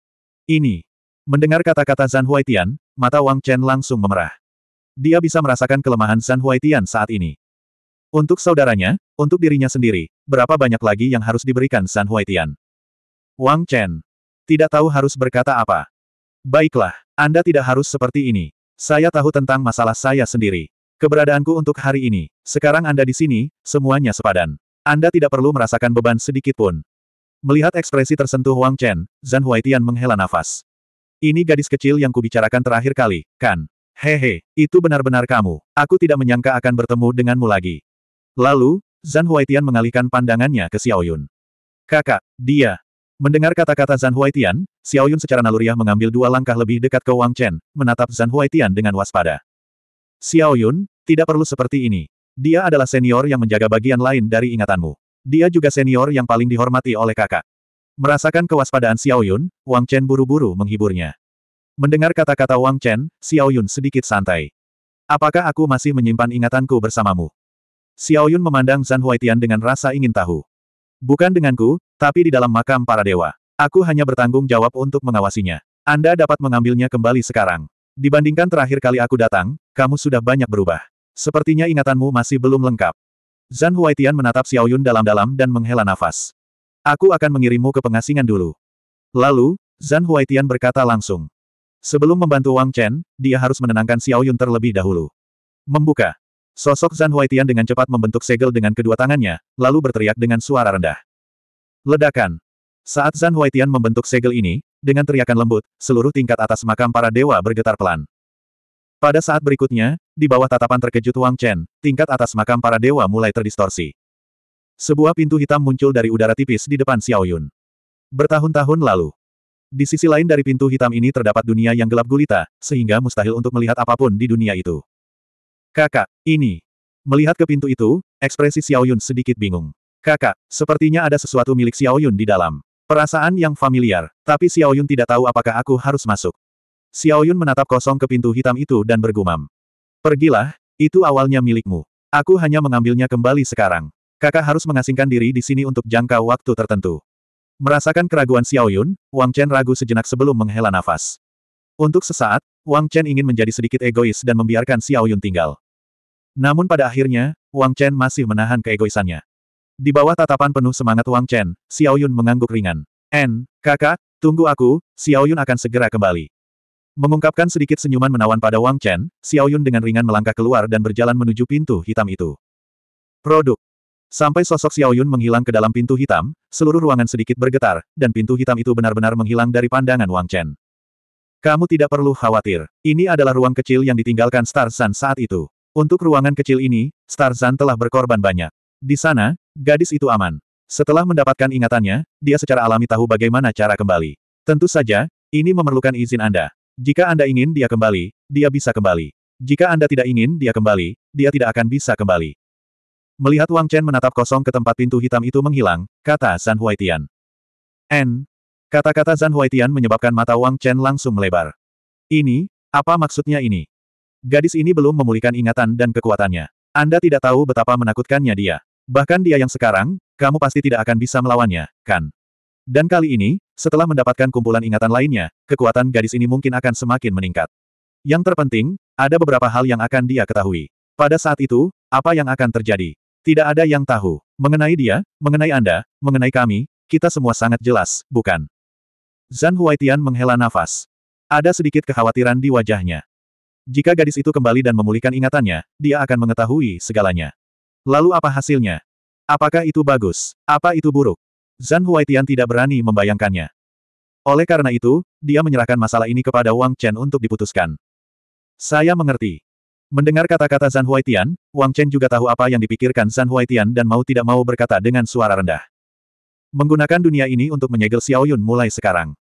Ini. Mendengar kata-kata Zan Huaitian, mata Wang Chen langsung memerah. Dia bisa merasakan kelemahan Zan Huaitian saat ini. Untuk saudaranya, untuk dirinya sendiri, berapa banyak lagi yang harus diberikan Zan Huaitian? Wang Chen, tidak tahu harus berkata apa. Baiklah, Anda tidak harus seperti ini. Saya tahu tentang masalah saya sendiri. Keberadaanku untuk hari ini, sekarang Anda di sini, semuanya sepadan. Anda tidak perlu merasakan beban sedikit pun. Melihat ekspresi tersentuh Wang Chen, Zhan Huaitian menghela nafas. Ini gadis kecil yang kubicarakan terakhir kali, kan? Hehe, itu benar-benar kamu. Aku tidak menyangka akan bertemu denganmu lagi. Lalu, Zhan Huaitian mengalihkan pandangannya ke Xiaoyun. Kakak, dia, Mendengar kata-kata Zhan Huaitian, Xiao Yun secara naluriah mengambil dua langkah lebih dekat ke Wang Chen, menatap Zhan Huaitian dengan waspada. Xiao Yun, tidak perlu seperti ini. Dia adalah senior yang menjaga bagian lain dari ingatanmu. Dia juga senior yang paling dihormati oleh kakak. Merasakan kewaspadaan Xiao Yun, Wang Chen buru-buru menghiburnya. Mendengar kata-kata Wang Chen, Xiao Yun sedikit santai. Apakah aku masih menyimpan ingatanku bersamamu? Xiao Yun memandang Zhan Huaitian dengan rasa ingin tahu. Bukan denganku, tapi di dalam makam para dewa. Aku hanya bertanggung jawab untuk mengawasinya. Anda dapat mengambilnya kembali sekarang. Dibandingkan terakhir kali aku datang, kamu sudah banyak berubah. Sepertinya ingatanmu masih belum lengkap. Zan Huaitian menatap Xiao Yun dalam-dalam dan menghela nafas. Aku akan mengirimmu ke pengasingan dulu. Lalu, Zan Huaitian berkata langsung. Sebelum membantu Wang Chen, dia harus menenangkan Xiao Yun terlebih dahulu. Membuka. Sosok Zan Huaitian dengan cepat membentuk segel dengan kedua tangannya, lalu berteriak dengan suara rendah. Ledakan! Saat Zan Huaitian membentuk segel ini, dengan teriakan lembut, seluruh tingkat atas makam para dewa bergetar pelan. Pada saat berikutnya, di bawah tatapan terkejut Wang Chen, tingkat atas makam para dewa mulai terdistorsi. Sebuah pintu hitam muncul dari udara tipis di depan Xiao Yun. Bertahun-tahun lalu. Di sisi lain dari pintu hitam ini terdapat dunia yang gelap gulita, sehingga mustahil untuk melihat apapun di dunia itu. Kakak, ini. Melihat ke pintu itu, ekspresi Xiao Yun sedikit bingung. Kakak, sepertinya ada sesuatu milik Xiao Yun di dalam. Perasaan yang familiar, tapi Xiao Yun tidak tahu apakah aku harus masuk. Xiao Yun menatap kosong ke pintu hitam itu dan bergumam. Pergilah, itu awalnya milikmu. Aku hanya mengambilnya kembali sekarang. Kakak harus mengasingkan diri di sini untuk jangka waktu tertentu. Merasakan keraguan Xiao Yun, Wang Chen ragu sejenak sebelum menghela nafas. Untuk sesaat, Wang Chen ingin menjadi sedikit egois dan membiarkan Xiao Yun tinggal. Namun pada akhirnya, Wang Chen masih menahan keegoisannya. Di bawah tatapan penuh semangat Wang Chen, Xiao Yun mengangguk ringan. En, kakak, tunggu aku, Xiao Yun akan segera kembali. Mengungkapkan sedikit senyuman menawan pada Wang Chen, Xiao Yun dengan ringan melangkah keluar dan berjalan menuju pintu hitam itu. Produk. Sampai sosok Xiao Yun menghilang ke dalam pintu hitam, seluruh ruangan sedikit bergetar, dan pintu hitam itu benar-benar menghilang dari pandangan Wang Chen. Kamu tidak perlu khawatir. Ini adalah ruang kecil yang ditinggalkan Star Sun saat itu. Untuk ruangan kecil ini, Starzan telah berkorban banyak. Di sana, gadis itu aman. Setelah mendapatkan ingatannya, dia secara alami tahu bagaimana cara kembali. Tentu saja, ini memerlukan izin Anda. Jika Anda ingin dia kembali, dia bisa kembali. Jika Anda tidak ingin dia kembali, dia tidak akan bisa kembali. Melihat Wang Chen menatap kosong ke tempat pintu hitam itu menghilang, kata San Huaitian. N. Kata-kata San Huaitian menyebabkan mata Wang Chen langsung melebar. Ini, apa maksudnya ini? Gadis ini belum memulihkan ingatan dan kekuatannya. Anda tidak tahu betapa menakutkannya dia. Bahkan dia yang sekarang, kamu pasti tidak akan bisa melawannya, kan? Dan kali ini, setelah mendapatkan kumpulan ingatan lainnya, kekuatan gadis ini mungkin akan semakin meningkat. Yang terpenting, ada beberapa hal yang akan dia ketahui. Pada saat itu, apa yang akan terjadi? Tidak ada yang tahu. Mengenai dia, mengenai Anda, mengenai kami, kita semua sangat jelas, bukan? Zhan Huaitian menghela nafas. Ada sedikit kekhawatiran di wajahnya. Jika gadis itu kembali dan memulihkan ingatannya, dia akan mengetahui segalanya. Lalu apa hasilnya? Apakah itu bagus? Apa itu buruk? Zan Huaitian tidak berani membayangkannya. Oleh karena itu, dia menyerahkan masalah ini kepada Wang Chen untuk diputuskan. Saya mengerti. Mendengar kata-kata Zan Huaitian, Wang Chen juga tahu apa yang dipikirkan Zan Huaitian dan mau tidak mau berkata dengan suara rendah. Menggunakan dunia ini untuk menyegel Xiaoyun mulai sekarang.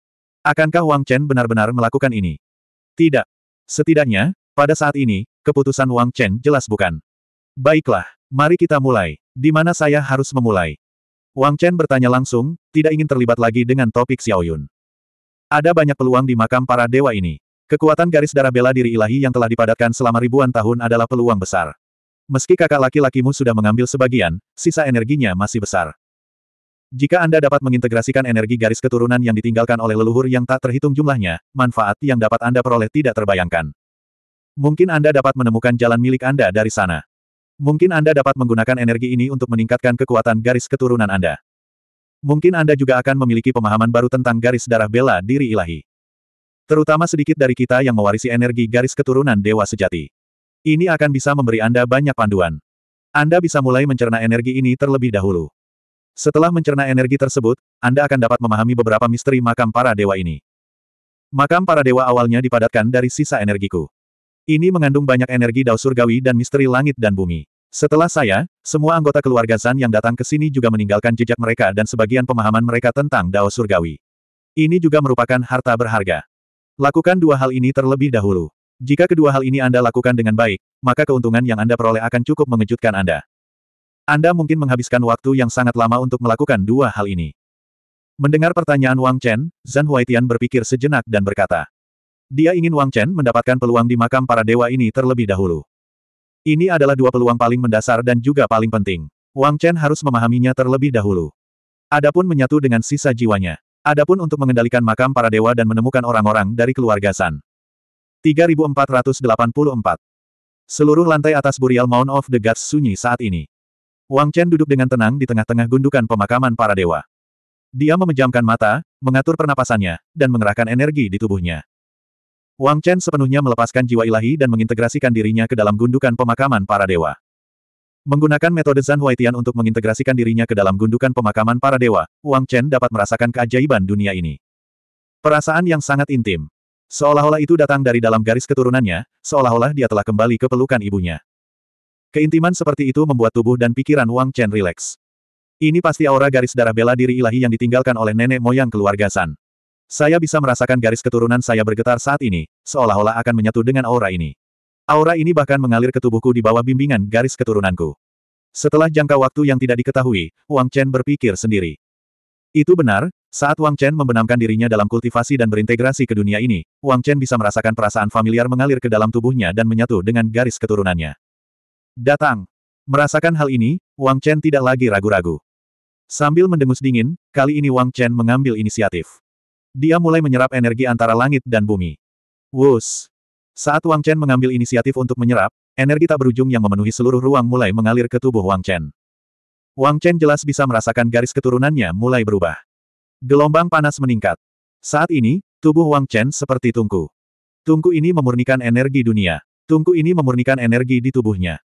Akankah Wang Chen benar-benar melakukan ini? Tidak. Setidaknya, pada saat ini, keputusan Wang Chen jelas bukan. Baiklah, mari kita mulai. Di mana saya harus memulai? Wang Chen bertanya langsung, tidak ingin terlibat lagi dengan topik Xiao Yun. Ada banyak peluang di makam para dewa ini. Kekuatan garis darah bela diri ilahi yang telah dipadatkan selama ribuan tahun adalah peluang besar. Meski kakak laki-lakimu sudah mengambil sebagian, sisa energinya masih besar. Jika Anda dapat mengintegrasikan energi garis keturunan yang ditinggalkan oleh leluhur yang tak terhitung jumlahnya, manfaat yang dapat Anda peroleh tidak terbayangkan. Mungkin Anda dapat menemukan jalan milik Anda dari sana. Mungkin Anda dapat menggunakan energi ini untuk meningkatkan kekuatan garis keturunan Anda. Mungkin Anda juga akan memiliki pemahaman baru tentang garis darah bela diri ilahi. Terutama sedikit dari kita yang mewarisi energi garis keturunan dewa sejati. Ini akan bisa memberi Anda banyak panduan. Anda bisa mulai mencerna energi ini terlebih dahulu. Setelah mencerna energi tersebut, Anda akan dapat memahami beberapa misteri makam para dewa ini. Makam para dewa awalnya dipadatkan dari sisa energiku. Ini mengandung banyak energi dao surgawi dan misteri langit dan bumi. Setelah saya, semua anggota keluarga Zan yang datang ke sini juga meninggalkan jejak mereka dan sebagian pemahaman mereka tentang dao surgawi. Ini juga merupakan harta berharga. Lakukan dua hal ini terlebih dahulu. Jika kedua hal ini Anda lakukan dengan baik, maka keuntungan yang Anda peroleh akan cukup mengejutkan Anda. Anda mungkin menghabiskan waktu yang sangat lama untuk melakukan dua hal ini. Mendengar pertanyaan Wang Chen, Zhan Huaitian berpikir sejenak dan berkata. Dia ingin Wang Chen mendapatkan peluang di makam para dewa ini terlebih dahulu. Ini adalah dua peluang paling mendasar dan juga paling penting. Wang Chen harus memahaminya terlebih dahulu. Adapun menyatu dengan sisa jiwanya. Adapun untuk mengendalikan makam para dewa dan menemukan orang-orang dari keluarga San. 3484 Seluruh lantai atas Burial Mount of the Gods sunyi saat ini. Wang Chen duduk dengan tenang di tengah-tengah gundukan pemakaman para dewa. Dia memejamkan mata, mengatur pernapasannya, dan mengerahkan energi di tubuhnya. Wang Chen sepenuhnya melepaskan jiwa ilahi dan mengintegrasikan dirinya ke dalam gundukan pemakaman para dewa. Menggunakan metode Zan Huaitian untuk mengintegrasikan dirinya ke dalam gundukan pemakaman para dewa, Wang Chen dapat merasakan keajaiban dunia ini. Perasaan yang sangat intim. Seolah-olah itu datang dari dalam garis keturunannya, seolah-olah dia telah kembali ke pelukan ibunya. Keintiman seperti itu membuat tubuh dan pikiran Wang Chen rileks. Ini pasti aura garis darah bela diri ilahi yang ditinggalkan oleh nenek moyang keluarga San. Saya bisa merasakan garis keturunan saya bergetar saat ini, seolah-olah akan menyatu dengan aura ini. Aura ini bahkan mengalir ke tubuhku di bawah bimbingan garis keturunanku. Setelah jangka waktu yang tidak diketahui, Wang Chen berpikir sendiri. Itu benar, saat Wang Chen membenamkan dirinya dalam kultivasi dan berintegrasi ke dunia ini, Wang Chen bisa merasakan perasaan familiar mengalir ke dalam tubuhnya dan menyatu dengan garis keturunannya. Datang. Merasakan hal ini, Wang Chen tidak lagi ragu-ragu. Sambil mendengus dingin, kali ini Wang Chen mengambil inisiatif. Dia mulai menyerap energi antara langit dan bumi. Wus. Saat Wang Chen mengambil inisiatif untuk menyerap, energi tak berujung yang memenuhi seluruh ruang mulai mengalir ke tubuh Wang Chen. Wang Chen jelas bisa merasakan garis keturunannya mulai berubah. Gelombang panas meningkat. Saat ini, tubuh Wang Chen seperti tungku. Tungku ini memurnikan energi dunia. Tungku ini memurnikan energi di tubuhnya.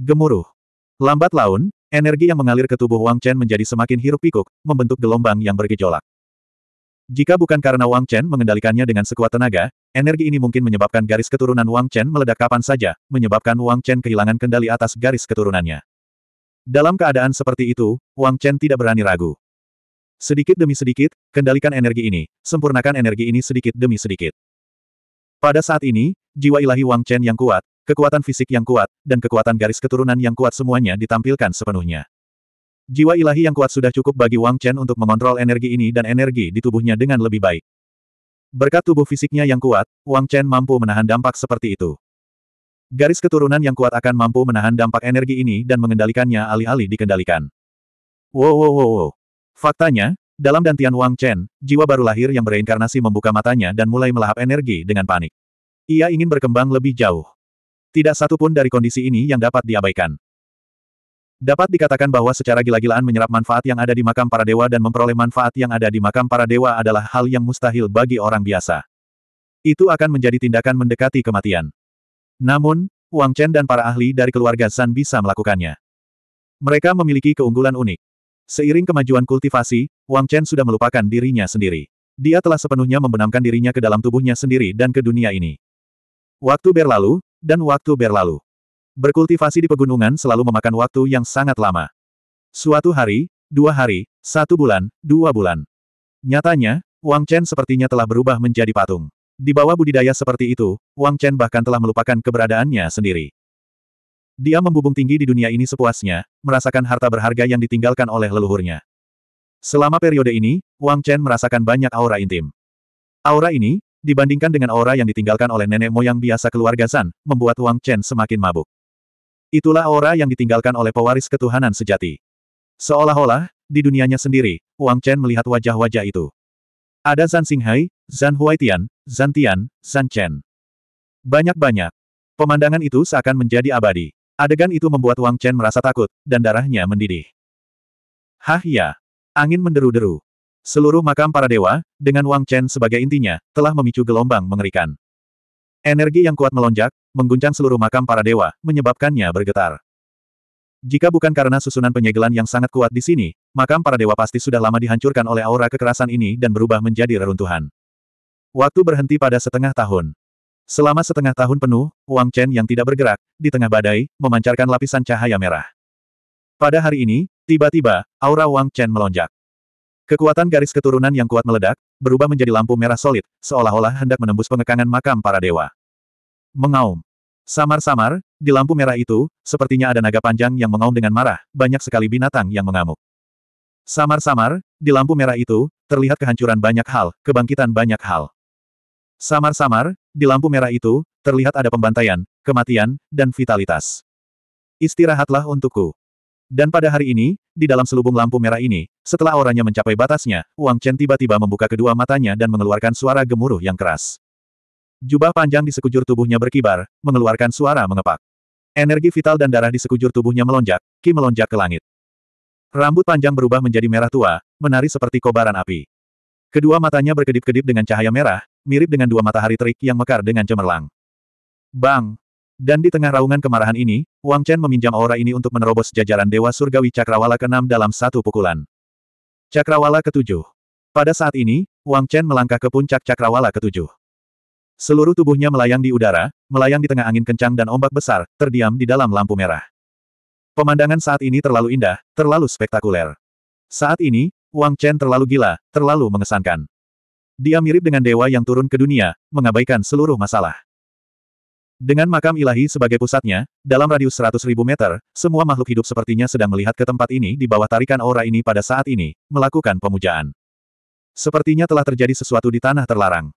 Gemuruh. Lambat laun, energi yang mengalir ke tubuh Wang Chen menjadi semakin hirup pikuk membentuk gelombang yang bergejolak. Jika bukan karena Wang Chen mengendalikannya dengan sekuat tenaga, energi ini mungkin menyebabkan garis keturunan Wang Chen meledak kapan saja, menyebabkan Wang Chen kehilangan kendali atas garis keturunannya. Dalam keadaan seperti itu, Wang Chen tidak berani ragu. Sedikit demi sedikit, kendalikan energi ini, sempurnakan energi ini sedikit demi sedikit. Pada saat ini, jiwa ilahi Wang Chen yang kuat, Kekuatan fisik yang kuat, dan kekuatan garis keturunan yang kuat semuanya ditampilkan sepenuhnya. Jiwa ilahi yang kuat sudah cukup bagi Wang Chen untuk mengontrol energi ini dan energi di tubuhnya dengan lebih baik. Berkat tubuh fisiknya yang kuat, Wang Chen mampu menahan dampak seperti itu. Garis keturunan yang kuat akan mampu menahan dampak energi ini dan mengendalikannya alih-alih dikendalikan. Wow wow wow wow. Faktanya, dalam dantian Wang Chen, jiwa baru lahir yang bereinkarnasi membuka matanya dan mulai melahap energi dengan panik. Ia ingin berkembang lebih jauh. Tidak satu pun dari kondisi ini yang dapat diabaikan. Dapat dikatakan bahwa secara gila-gilaan menyerap manfaat yang ada di makam para dewa dan memperoleh manfaat yang ada di makam para dewa adalah hal yang mustahil bagi orang biasa. Itu akan menjadi tindakan mendekati kematian. Namun, Wang Chen dan para ahli dari keluarga San bisa melakukannya. Mereka memiliki keunggulan unik. Seiring kemajuan kultivasi, Wang Chen sudah melupakan dirinya sendiri. Dia telah sepenuhnya membenamkan dirinya ke dalam tubuhnya sendiri dan ke dunia ini. Waktu berlalu, dan waktu berlalu. Berkultivasi di pegunungan selalu memakan waktu yang sangat lama. Suatu hari, dua hari, satu bulan, dua bulan. Nyatanya, Wang Chen sepertinya telah berubah menjadi patung. Di bawah budidaya seperti itu, Wang Chen bahkan telah melupakan keberadaannya sendiri. Dia membubung tinggi di dunia ini sepuasnya, merasakan harta berharga yang ditinggalkan oleh leluhurnya. Selama periode ini, Wang Chen merasakan banyak aura intim. Aura ini, Dibandingkan dengan aura yang ditinggalkan oleh nenek moyang biasa keluarga Zan, membuat Wang Chen semakin mabuk. Itulah aura yang ditinggalkan oleh pewaris ketuhanan sejati. Seolah-olah, di dunianya sendiri, Wang Chen melihat wajah-wajah itu. Ada Zan Xinghai, Zan Huaitian, Zan Tian, Zan Chen. Banyak-banyak. Pemandangan itu seakan menjadi abadi. Adegan itu membuat Wang Chen merasa takut, dan darahnya mendidih. Hah ya. Angin menderu-deru. Seluruh makam para dewa, dengan Wang Chen sebagai intinya, telah memicu gelombang mengerikan. Energi yang kuat melonjak, mengguncang seluruh makam para dewa, menyebabkannya bergetar. Jika bukan karena susunan penyegelan yang sangat kuat di sini, makam para dewa pasti sudah lama dihancurkan oleh aura kekerasan ini dan berubah menjadi reruntuhan. Waktu berhenti pada setengah tahun. Selama setengah tahun penuh, Wang Chen yang tidak bergerak, di tengah badai, memancarkan lapisan cahaya merah. Pada hari ini, tiba-tiba, aura Wang Chen melonjak. Kekuatan garis keturunan yang kuat meledak, berubah menjadi lampu merah solid, seolah-olah hendak menembus pengekangan makam para dewa. Mengaum. Samar-samar, di lampu merah itu, sepertinya ada naga panjang yang mengaum dengan marah, banyak sekali binatang yang mengamuk. Samar-samar, di lampu merah itu, terlihat kehancuran banyak hal, kebangkitan banyak hal. Samar-samar, di lampu merah itu, terlihat ada pembantaian, kematian, dan vitalitas. Istirahatlah untukku. Dan pada hari ini, di dalam selubung lampu merah ini, setelah auranya mencapai batasnya, Wang Chen tiba-tiba membuka kedua matanya dan mengeluarkan suara gemuruh yang keras. Jubah panjang di sekujur tubuhnya berkibar, mengeluarkan suara mengepak. Energi vital dan darah di sekujur tubuhnya melonjak, Ki melonjak ke langit. Rambut panjang berubah menjadi merah tua, menari seperti kobaran api. Kedua matanya berkedip-kedip dengan cahaya merah, mirip dengan dua matahari terik yang mekar dengan cemerlang. Bang! Dan di tengah raungan kemarahan ini, Wang Chen meminjam aura ini untuk menerobos jajaran Dewa Surgawi Cakrawala ke-6 dalam satu pukulan. Cakrawala ke-7. Pada saat ini, Wang Chen melangkah ke puncak Cakrawala ke-7. Seluruh tubuhnya melayang di udara, melayang di tengah angin kencang dan ombak besar, terdiam di dalam lampu merah. Pemandangan saat ini terlalu indah, terlalu spektakuler. Saat ini, Wang Chen terlalu gila, terlalu mengesankan. Dia mirip dengan dewa yang turun ke dunia, mengabaikan seluruh masalah. Dengan makam ilahi sebagai pusatnya, dalam radius ribu meter, semua makhluk hidup sepertinya sedang melihat ke tempat ini di bawah tarikan aura ini pada saat ini, melakukan pemujaan. Sepertinya telah terjadi sesuatu di tanah terlarang.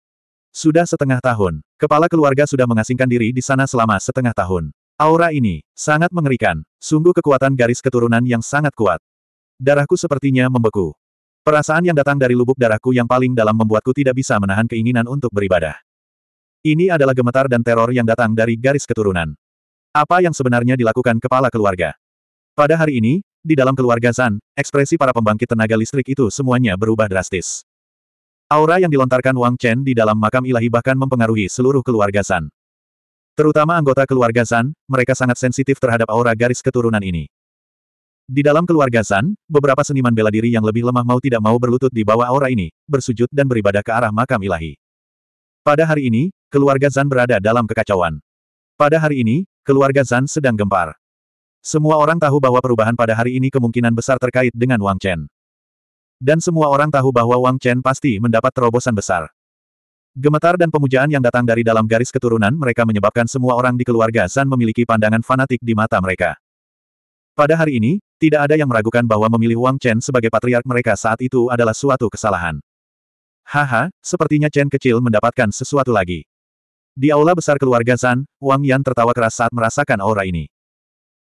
Sudah setengah tahun, kepala keluarga sudah mengasingkan diri di sana selama setengah tahun. Aura ini, sangat mengerikan, sungguh kekuatan garis keturunan yang sangat kuat. Darahku sepertinya membeku. Perasaan yang datang dari lubuk darahku yang paling dalam membuatku tidak bisa menahan keinginan untuk beribadah. Ini adalah gemetar dan teror yang datang dari garis keturunan. Apa yang sebenarnya dilakukan kepala keluarga? Pada hari ini, di dalam keluarga Zan, ekspresi para pembangkit tenaga listrik itu semuanya berubah drastis. Aura yang dilontarkan Wang Chen di dalam makam ilahi bahkan mempengaruhi seluruh keluarga Zan. Terutama anggota keluarga Zan, mereka sangat sensitif terhadap aura garis keturunan ini. Di dalam keluarga Zan, beberapa seniman bela diri yang lebih lemah mau tidak mau berlutut di bawah aura ini, bersujud dan beribadah ke arah makam ilahi. Pada hari ini, keluarga Zan berada dalam kekacauan. Pada hari ini, keluarga Zan sedang gempar. Semua orang tahu bahwa perubahan pada hari ini kemungkinan besar terkait dengan Wang Chen. Dan semua orang tahu bahwa Wang Chen pasti mendapat terobosan besar. Gemetar dan pemujaan yang datang dari dalam garis keturunan mereka menyebabkan semua orang di keluarga Zan memiliki pandangan fanatik di mata mereka. Pada hari ini, tidak ada yang meragukan bahwa memilih Wang Chen sebagai patriark mereka saat itu adalah suatu kesalahan. Haha, sepertinya Chen kecil mendapatkan sesuatu lagi. Di aula besar keluarga San, Wang Yan tertawa keras saat merasakan aura ini.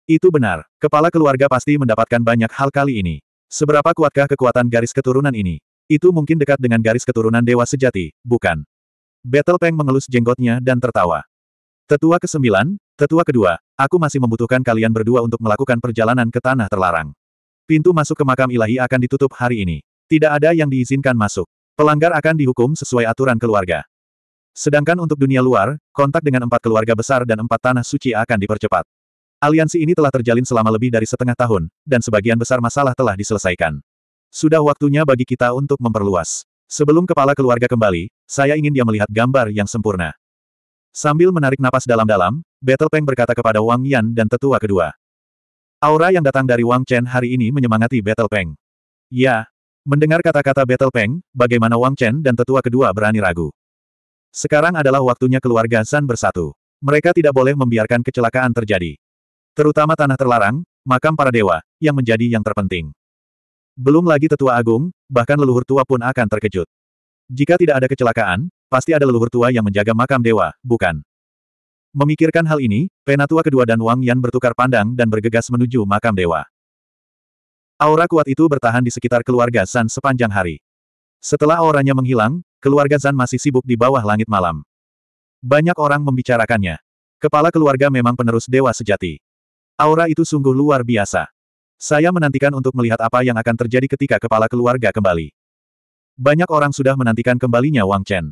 Itu benar, kepala keluarga pasti mendapatkan banyak hal kali ini. Seberapa kuatkah kekuatan garis keturunan ini? Itu mungkin dekat dengan garis keturunan dewa sejati, bukan? Battle Peng mengelus jenggotnya dan tertawa. Tetua ke-9, tetua kedua, aku masih membutuhkan kalian berdua untuk melakukan perjalanan ke tanah terlarang. Pintu masuk ke makam ilahi akan ditutup hari ini. Tidak ada yang diizinkan masuk. Pelanggar akan dihukum sesuai aturan keluarga. Sedangkan untuk dunia luar, kontak dengan empat keluarga besar dan empat tanah suci akan dipercepat. Aliansi ini telah terjalin selama lebih dari setengah tahun, dan sebagian besar masalah telah diselesaikan. Sudah waktunya bagi kita untuk memperluas. Sebelum kepala keluarga kembali, saya ingin dia melihat gambar yang sempurna. Sambil menarik napas dalam-dalam, Battle Peng berkata kepada Wang Yan dan tetua kedua. Aura yang datang dari Wang Chen hari ini menyemangati Battle Peng. Ya, mendengar kata-kata Battle Peng, bagaimana Wang Chen dan tetua kedua berani ragu. Sekarang adalah waktunya keluarga San bersatu. Mereka tidak boleh membiarkan kecelakaan terjadi. Terutama tanah terlarang, makam para dewa, yang menjadi yang terpenting. Belum lagi tetua agung, bahkan leluhur tua pun akan terkejut. Jika tidak ada kecelakaan, pasti ada leluhur tua yang menjaga makam dewa, bukan? Memikirkan hal ini, penatua kedua dan Wang Yan bertukar pandang dan bergegas menuju makam dewa. Aura kuat itu bertahan di sekitar keluarga San sepanjang hari. Setelah auranya menghilang, keluarga Zan masih sibuk di bawah langit malam. Banyak orang membicarakannya. Kepala keluarga memang penerus dewa sejati. Aura itu sungguh luar biasa. Saya menantikan untuk melihat apa yang akan terjadi ketika kepala keluarga kembali. Banyak orang sudah menantikan kembalinya Wang Chen.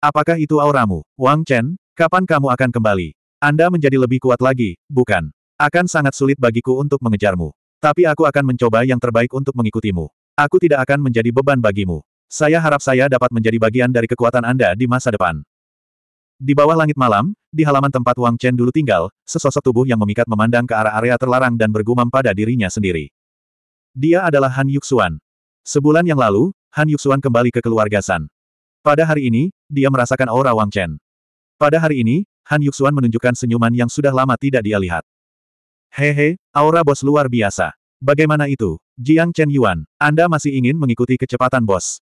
Apakah itu auramu, Wang Chen? Kapan kamu akan kembali? Anda menjadi lebih kuat lagi, bukan? Akan sangat sulit bagiku untuk mengejarmu. Tapi aku akan mencoba yang terbaik untuk mengikutimu. Aku tidak akan menjadi beban bagimu. Saya harap saya dapat menjadi bagian dari kekuatan Anda di masa depan. Di bawah langit malam, di halaman tempat Wang Chen dulu tinggal, sesosok tubuh yang memikat memandang ke arah area terlarang dan bergumam pada dirinya sendiri. Dia adalah Han Yuxuan. Sebulan yang lalu, Han Yuxuan kembali ke keluarga San. Pada hari ini, dia merasakan aura Wang Chen. Pada hari ini, Han Yuxuan menunjukkan senyuman yang sudah lama tidak dia lihat. Hehe, aura bos luar biasa. Bagaimana itu, Jiang Chen Yuan, Anda masih ingin mengikuti kecepatan bos?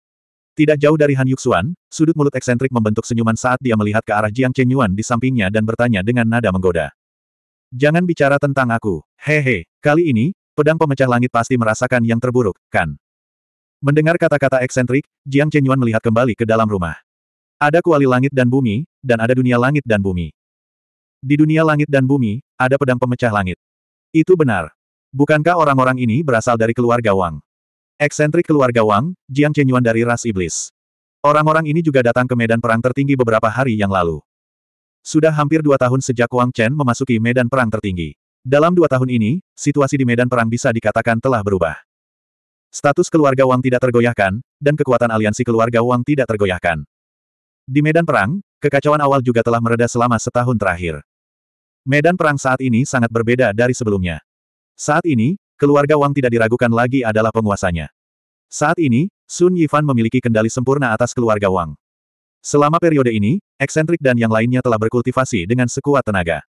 Tidak jauh dari Han Yuxuan, sudut mulut eksentrik membentuk senyuman saat dia melihat ke arah Jiang Chen Yuan di sampingnya dan bertanya dengan nada menggoda. Jangan bicara tentang aku. Hehe, kali ini, pedang pemecah langit pasti merasakan yang terburuk, kan? Mendengar kata-kata eksentrik, Jiang Chen Yuan melihat kembali ke dalam rumah. Ada kuali langit dan bumi, dan ada dunia langit dan bumi. Di dunia langit dan bumi, ada pedang pemecah langit. Itu benar. Bukankah orang-orang ini berasal dari keluarga Wang? Eksentrik keluarga Wang, Jiang Chenyuan dari ras iblis. Orang-orang ini juga datang ke medan perang tertinggi beberapa hari yang lalu. Sudah hampir dua tahun sejak Wang Chen memasuki medan perang tertinggi. Dalam dua tahun ini, situasi di medan perang bisa dikatakan telah berubah. Status keluarga Wang tidak tergoyahkan, dan kekuatan aliansi keluarga Wang tidak tergoyahkan. Di medan perang, kekacauan awal juga telah mereda selama setahun terakhir. Medan perang saat ini sangat berbeda dari sebelumnya. Saat ini, keluarga Wang tidak diragukan lagi adalah penguasanya. Saat ini, Sun Yifan memiliki kendali sempurna atas keluarga Wang. Selama periode ini, eksentrik dan yang lainnya telah berkultivasi dengan sekuat tenaga.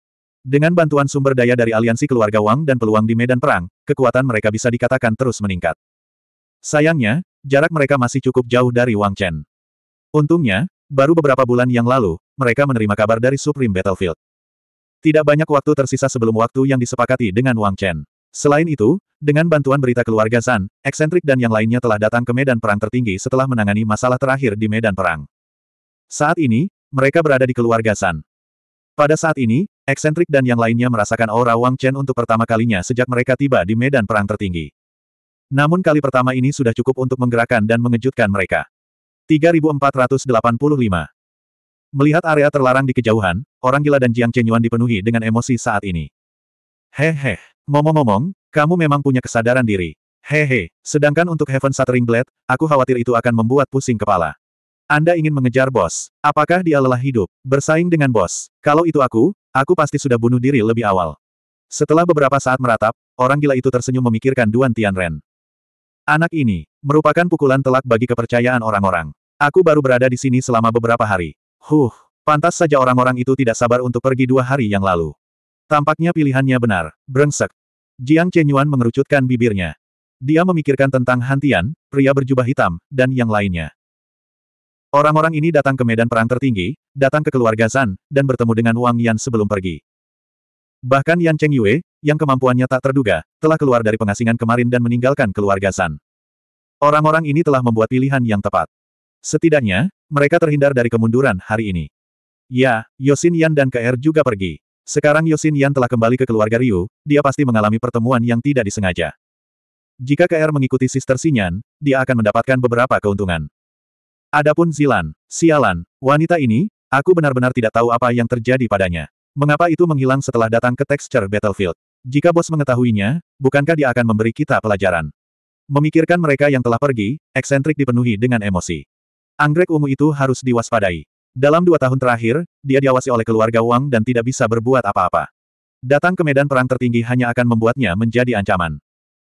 Dengan bantuan sumber daya dari aliansi keluarga Wang dan peluang di medan perang, kekuatan mereka bisa dikatakan terus meningkat. Sayangnya, jarak mereka masih cukup jauh dari Wang Chen. Untungnya, baru beberapa bulan yang lalu, mereka menerima kabar dari Supreme Battlefield. Tidak banyak waktu tersisa sebelum waktu yang disepakati dengan Wang Chen. Selain itu, dengan bantuan berita keluarga San, eksentrik dan yang lainnya telah datang ke medan perang tertinggi setelah menangani masalah terakhir di medan perang. Saat ini, mereka berada di keluarga San. Pada saat ini, eksentrik dan yang lainnya merasakan aura Wang Chen untuk pertama kalinya sejak mereka tiba di medan perang tertinggi. Namun kali pertama ini sudah cukup untuk menggerakkan dan mengejutkan mereka. 3485 Melihat area terlarang di kejauhan, orang gila dan Jiang Chenyuan dipenuhi dengan emosi saat ini. Hehe ngomong momong, kamu memang punya kesadaran diri. Hehe, sedangkan untuk Heaven Shattering Blade, aku khawatir itu akan membuat pusing kepala. Anda ingin mengejar bos. Apakah dia lelah hidup, bersaing dengan bos? Kalau itu aku, aku pasti sudah bunuh diri lebih awal. Setelah beberapa saat meratap, orang gila itu tersenyum memikirkan Duan Tianren. Anak ini, merupakan pukulan telak bagi kepercayaan orang-orang. Aku baru berada di sini selama beberapa hari. Huh, pantas saja orang-orang itu tidak sabar untuk pergi dua hari yang lalu. Tampaknya pilihannya benar, brengsek. Jiang Chenyuan mengerucutkan bibirnya. Dia memikirkan tentang Hantian, pria berjubah hitam, dan yang lainnya. Orang-orang ini datang ke medan perang tertinggi, datang ke keluarga Zan, dan bertemu dengan Wang Yan sebelum pergi. Bahkan Yan Cheng Yue, yang kemampuannya tak terduga, telah keluar dari pengasingan kemarin dan meninggalkan keluarga Zan. Orang-orang ini telah membuat pilihan yang tepat. Setidaknya, mereka terhindar dari kemunduran hari ini. Ya, Yosin Yan dan KR er juga pergi. Sekarang Yosin Yan telah kembali ke keluarga Ryu, dia pasti mengalami pertemuan yang tidak disengaja. Jika KR mengikuti Sister Sinyan, dia akan mendapatkan beberapa keuntungan. Adapun Zilan, sialan, wanita ini, aku benar-benar tidak tahu apa yang terjadi padanya. Mengapa itu menghilang setelah datang ke Texture Battlefield? Jika bos mengetahuinya, bukankah dia akan memberi kita pelajaran? Memikirkan mereka yang telah pergi, eksentrik dipenuhi dengan emosi. Anggrek ungu itu harus diwaspadai. Dalam dua tahun terakhir, dia diawasi oleh keluarga Wang dan tidak bisa berbuat apa-apa. Datang ke medan perang tertinggi hanya akan membuatnya menjadi ancaman.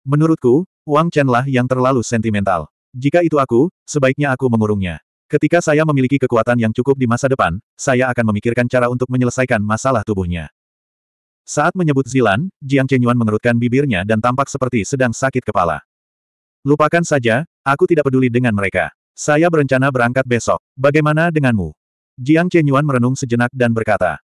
Menurutku, Wang Chen lah yang terlalu sentimental. Jika itu aku, sebaiknya aku mengurungnya. Ketika saya memiliki kekuatan yang cukup di masa depan, saya akan memikirkan cara untuk menyelesaikan masalah tubuhnya. Saat menyebut Zilan, Jiang Chenyuan mengerutkan bibirnya dan tampak seperti sedang sakit kepala. Lupakan saja, aku tidak peduli dengan mereka. Saya berencana berangkat besok. Bagaimana denganmu? Jiang Chenyuan merenung sejenak dan berkata.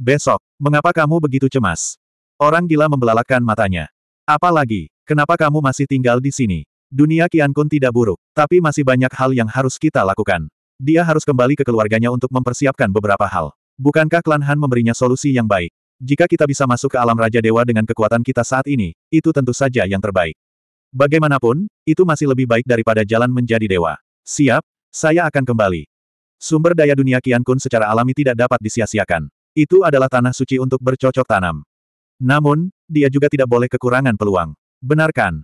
Besok, mengapa kamu begitu cemas? Orang gila membelalakan matanya. Apalagi, kenapa kamu masih tinggal di sini? Dunia Qiankun Kun tidak buruk, tapi masih banyak hal yang harus kita lakukan. Dia harus kembali ke keluarganya untuk mempersiapkan beberapa hal. Bukankah klan Han memberinya solusi yang baik? Jika kita bisa masuk ke alam Raja Dewa dengan kekuatan kita saat ini, itu tentu saja yang terbaik. Bagaimanapun, itu masih lebih baik daripada jalan menjadi dewa. Siap, saya akan kembali. Sumber daya dunia Qian Kun secara alami tidak dapat disia-siakan. Itu adalah tanah suci untuk bercocok tanam. Namun, dia juga tidak boleh kekurangan peluang. Benarkan.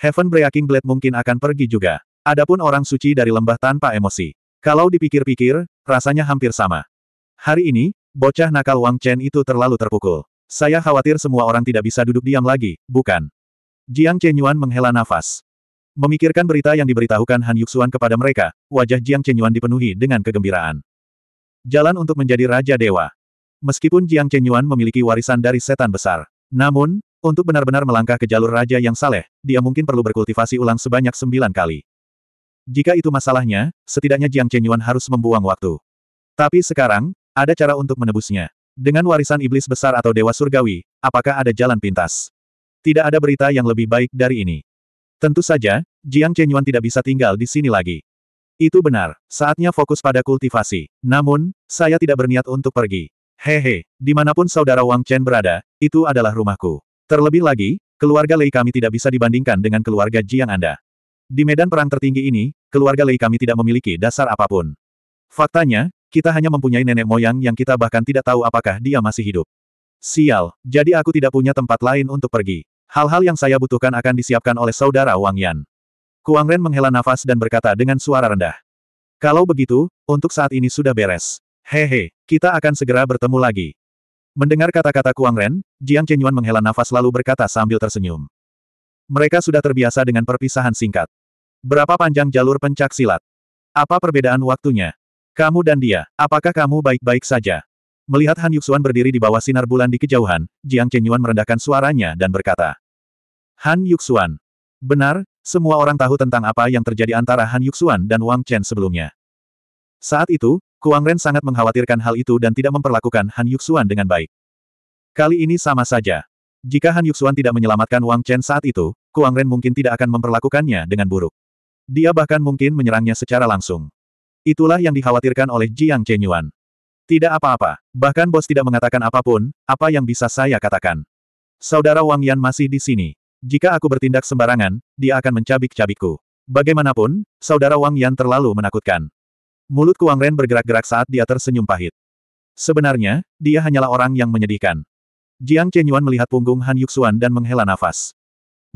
Heaven Breaking Blade mungkin akan pergi juga. Adapun orang suci dari lembah tanpa emosi. Kalau dipikir-pikir, rasanya hampir sama. Hari ini, bocah nakal Wang Chen itu terlalu terpukul. Saya khawatir semua orang tidak bisa duduk diam lagi, bukan? Jiang Chenyuan menghela nafas. Memikirkan berita yang diberitahukan Han Yuxuan kepada mereka, wajah Jiang Chenyuan dipenuhi dengan kegembiraan. Jalan untuk menjadi Raja Dewa. Meskipun Jiang Chenyuan memiliki warisan dari setan besar. Namun, untuk benar-benar melangkah ke jalur raja yang saleh, dia mungkin perlu berkultivasi ulang sebanyak sembilan kali. Jika itu masalahnya, setidaknya Jiang Chenyuan harus membuang waktu. Tapi sekarang, ada cara untuk menebusnya. Dengan warisan iblis besar atau dewa surgawi, apakah ada jalan pintas? Tidak ada berita yang lebih baik dari ini. Tentu saja, Jiang Chenyuan tidak bisa tinggal di sini lagi. Itu benar, saatnya fokus pada kultivasi. Namun, saya tidak berniat untuk pergi. Hehe, dimanapun saudara Wang Chen berada, itu adalah rumahku. Terlebih lagi, keluarga Lei kami tidak bisa dibandingkan dengan keluarga Jiang Anda. Di medan perang tertinggi ini, keluarga Lei kami tidak memiliki dasar apapun. Faktanya, kita hanya mempunyai nenek moyang yang kita bahkan tidak tahu apakah dia masih hidup. Sial, jadi aku tidak punya tempat lain untuk pergi. Hal-hal yang saya butuhkan akan disiapkan oleh saudara Wang Yan. Kuang Ren menghela nafas dan berkata dengan suara rendah. Kalau begitu, untuk saat ini sudah beres. Hehe, kita akan segera bertemu lagi. Mendengar kata-kata Kuang Ren, Jiang Chenyuan menghela nafas lalu berkata sambil tersenyum. Mereka sudah terbiasa dengan perpisahan singkat. Berapa panjang jalur pencak silat? Apa perbedaan waktunya? Kamu dan dia, apakah kamu baik-baik saja? Melihat Han Yuxuan berdiri di bawah sinar bulan di kejauhan, Jiang Chenyuan merendahkan suaranya dan berkata. Han Yuxuan. Benar, semua orang tahu tentang apa yang terjadi antara Han Yuxuan dan Wang Chen sebelumnya. Saat itu, Kuang Ren sangat mengkhawatirkan hal itu dan tidak memperlakukan Han Yuxuan dengan baik. Kali ini sama saja. Jika Han Yuxuan tidak menyelamatkan Wang Chen saat itu, Kuang Ren mungkin tidak akan memperlakukannya dengan buruk. Dia bahkan mungkin menyerangnya secara langsung. Itulah yang dikhawatirkan oleh Jiang Chenyuan. Tidak apa-apa. Bahkan bos tidak mengatakan apapun, apa yang bisa saya katakan. Saudara Wang Yan masih di sini. Jika aku bertindak sembarangan, dia akan mencabik-cabikku. Bagaimanapun, saudara Wang Yan terlalu menakutkan. Mulut Kuang Ren bergerak-gerak saat dia tersenyum pahit. Sebenarnya, dia hanyalah orang yang menyedihkan. Jiang Chen Yuan melihat punggung Han Yuxuan dan menghela nafas.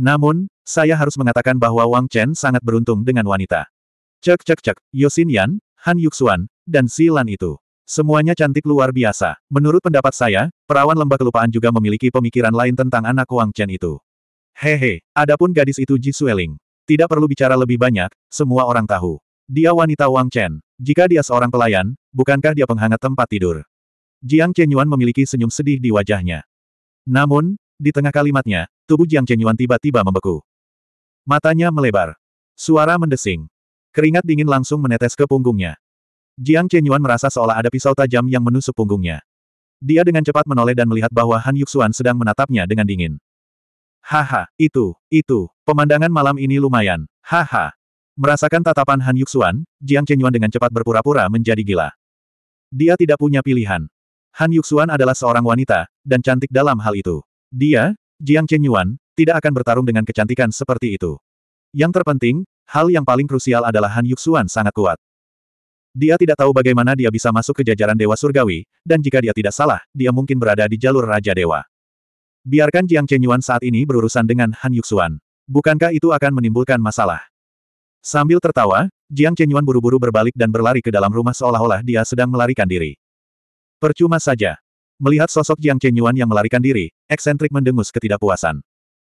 Namun, saya harus mengatakan bahwa Wang Chen sangat beruntung dengan wanita. Cek cek cek, Yosin Yan, Han Yuxuan, dan Si Lan itu. Semuanya cantik luar biasa. Menurut pendapat saya, perawan lembah kelupaan juga memiliki pemikiran lain tentang anak Wang Chen itu. Hehe, adapun gadis itu Ji Sueling. Tidak perlu bicara lebih banyak, semua orang tahu. Dia wanita Wang Chen. Jika dia seorang pelayan, bukankah dia penghangat tempat tidur? Jiang Yuan memiliki senyum sedih di wajahnya. Namun, di tengah kalimatnya, tubuh Jiang Yuan tiba-tiba membeku. Matanya melebar. Suara mendesing. Keringat dingin langsung menetes ke punggungnya. Jiang Yuan merasa seolah ada pisau tajam yang menusuk punggungnya. Dia dengan cepat menoleh dan melihat bahwa Han Yuxuan sedang menatapnya dengan dingin. Haha, itu, itu, pemandangan malam ini lumayan, haha. Merasakan tatapan Han Yuxuan, Jiang Chenyuan dengan cepat berpura-pura menjadi gila. Dia tidak punya pilihan. Han Yuxuan adalah seorang wanita, dan cantik dalam hal itu. Dia, Jiang Chenyuan, tidak akan bertarung dengan kecantikan seperti itu. Yang terpenting, hal yang paling krusial adalah Han Yuxuan sangat kuat. Dia tidak tahu bagaimana dia bisa masuk ke jajaran Dewa Surgawi, dan jika dia tidak salah, dia mungkin berada di jalur Raja Dewa. Biarkan Jiang Chenyuan saat ini berurusan dengan Han Yuxuan. Bukankah itu akan menimbulkan masalah? Sambil tertawa, Jiang Chenyuan buru-buru berbalik dan berlari ke dalam rumah seolah-olah dia sedang melarikan diri. Percuma saja. Melihat sosok Jiang Chenyuan yang melarikan diri, eksentrik mendengus ketidakpuasan.